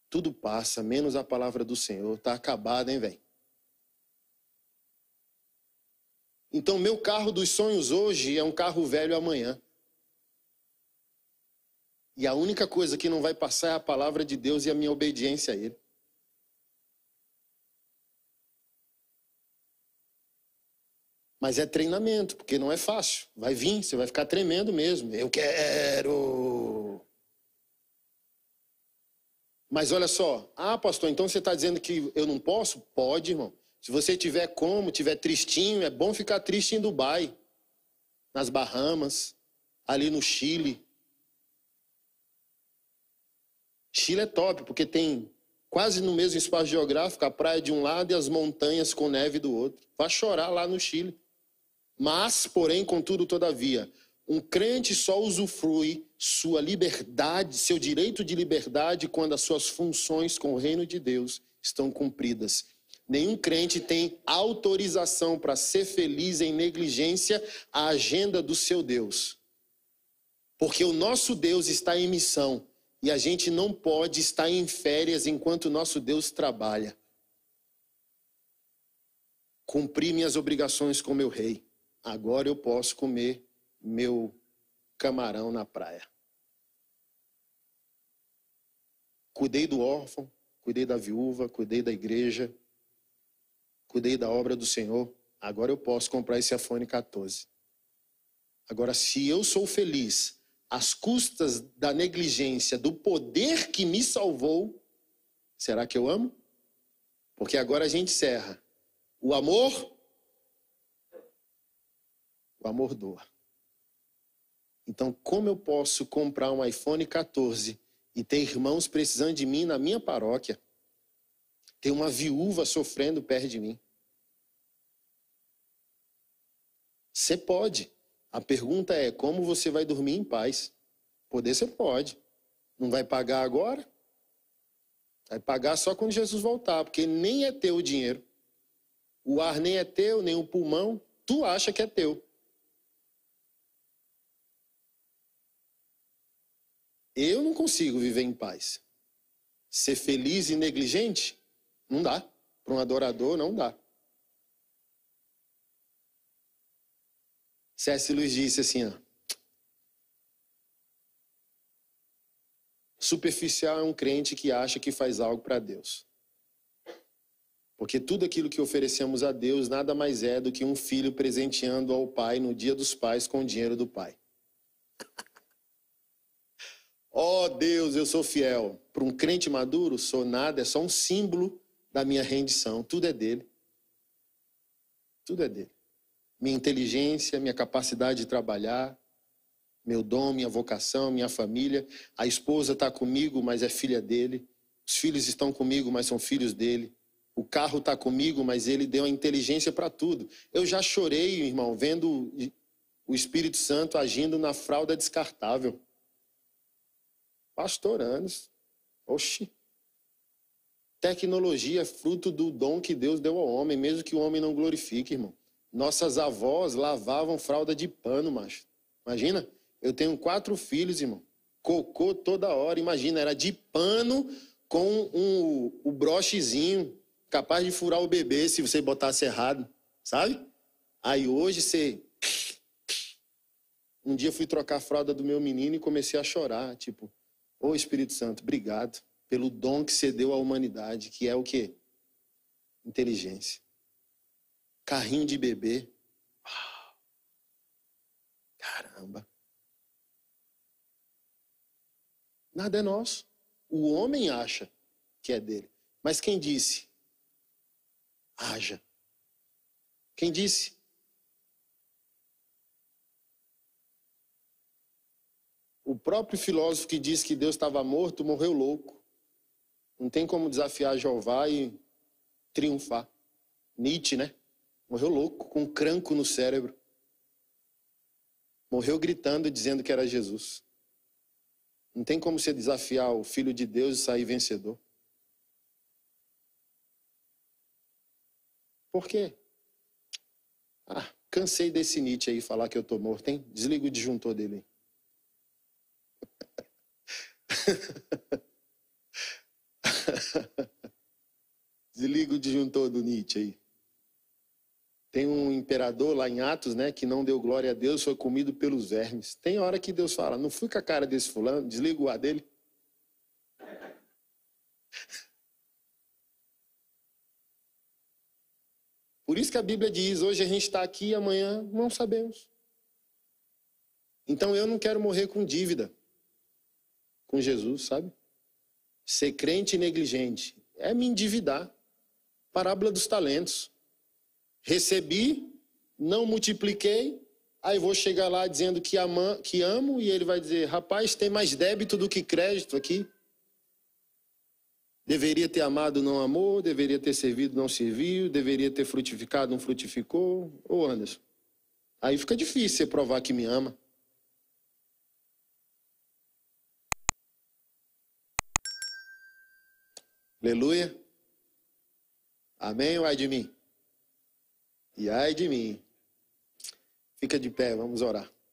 tudo passa, menos a palavra do Senhor. Tá acabada, hein, velho? Então, meu carro dos sonhos hoje é um carro velho amanhã. E a única coisa que não vai passar é a palavra de Deus e a minha obediência a Ele. Mas é treinamento, porque não é fácil. Vai vir, você vai ficar tremendo mesmo. Eu quero. Mas olha só, ah, pastor, então você está dizendo que eu não posso? Pode, irmão. Se você tiver como, tiver tristinho, é bom ficar triste em Dubai, nas Bahamas, ali no Chile. Chile é top, porque tem quase no mesmo espaço geográfico a praia de um lado e as montanhas com neve do outro. Vai chorar lá no Chile. Mas, porém, contudo, todavia, um crente só usufrui sua liberdade, seu direito de liberdade, quando as suas funções com o reino de Deus estão cumpridas. Nenhum crente tem autorização para ser feliz em negligência à agenda do seu Deus. Porque o nosso Deus está em missão e a gente não pode estar em férias enquanto o nosso Deus trabalha. Cumpri minhas obrigações com meu rei agora eu posso comer meu camarão na praia. Cuidei do órfão, cuidei da viúva, cuidei da igreja, cuidei da obra do Senhor. Agora eu posso comprar esse iPhone 14. Agora, se eu sou feliz às custas da negligência do poder que me salvou, será que eu amo? Porque agora a gente encerra. O amor o amor doa. Então, como eu posso comprar um iPhone 14 e ter irmãos precisando de mim na minha paróquia? Ter uma viúva sofrendo perto de mim? Você pode. A pergunta é como você vai dormir em paz? Poder você pode. Não vai pagar agora? Vai pagar só quando Jesus voltar, porque nem é teu o dinheiro. O ar nem é teu, nem o pulmão. Tu acha que é teu. Eu não consigo viver em paz. Ser feliz e negligente? Não dá. Para um adorador, não dá. C.S. Luiz disse assim, ó, Superficial é um crente que acha que faz algo para Deus. Porque tudo aquilo que oferecemos a Deus nada mais é do que um filho presenteando ao pai no dia dos pais com o dinheiro do pai. Ó oh, Deus, eu sou fiel. Para um crente maduro, sou nada, é só um símbolo da minha rendição. Tudo é dele. Tudo é dele. Minha inteligência, minha capacidade de trabalhar, meu dom, minha vocação, minha família. A esposa está comigo, mas é filha dele. Os filhos estão comigo, mas são filhos dele. O carro está comigo, mas ele deu a inteligência para tudo. Eu já chorei, irmão, vendo o Espírito Santo agindo na fralda descartável. Pastor Anos. Oxi. Tecnologia é fruto do dom que Deus deu ao homem, mesmo que o homem não glorifique, irmão. Nossas avós lavavam fralda de pano, macho. Imagina? Eu tenho quatro filhos, irmão. Cocô toda hora, imagina, era de pano com um, o um brochezinho, capaz de furar o bebê se você botasse errado, sabe? Aí hoje você. Um dia fui trocar a fralda do meu menino e comecei a chorar, tipo, Ô oh, Espírito Santo, obrigado pelo dom que você deu à humanidade, que é o quê? Inteligência. Carrinho de bebê. Uau. Caramba. Nada é nosso. O homem acha que é dele. Mas quem disse? Haja. Quem disse? O próprio filósofo que diz que Deus estava morto morreu louco. Não tem como desafiar Jeová e triunfar. Nietzsche, né? Morreu louco, com um cranco no cérebro. Morreu gritando, dizendo que era Jesus. Não tem como você desafiar o Filho de Deus e sair vencedor. Por quê? Ah, cansei desse Nietzsche aí falar que eu tô morto, hein? Desliga o disjuntor dele aí. Desliga o disjuntor do Nietzsche aí. Tem um imperador lá em Atos, né, que não deu glória a Deus, foi comido pelos vermes. Tem hora que Deus fala: não fui com a cara desse fulano, desliga o ar dele. Por isso que a Bíblia diz: hoje a gente está aqui, amanhã não sabemos. Então eu não quero morrer com dívida com Jesus, sabe? Ser crente e negligente é me endividar. Parábola dos talentos. Recebi, não multipliquei, aí vou chegar lá dizendo que, ama, que amo e ele vai dizer: rapaz, tem mais débito do que crédito aqui. Deveria ter amado, não amou, deveria ter servido, não serviu, deveria ter frutificado, não frutificou. Ô Anderson, aí fica difícil você provar que me ama. Aleluia. Amém ou ai de mim? E ai de mim. Fica de pé, vamos orar.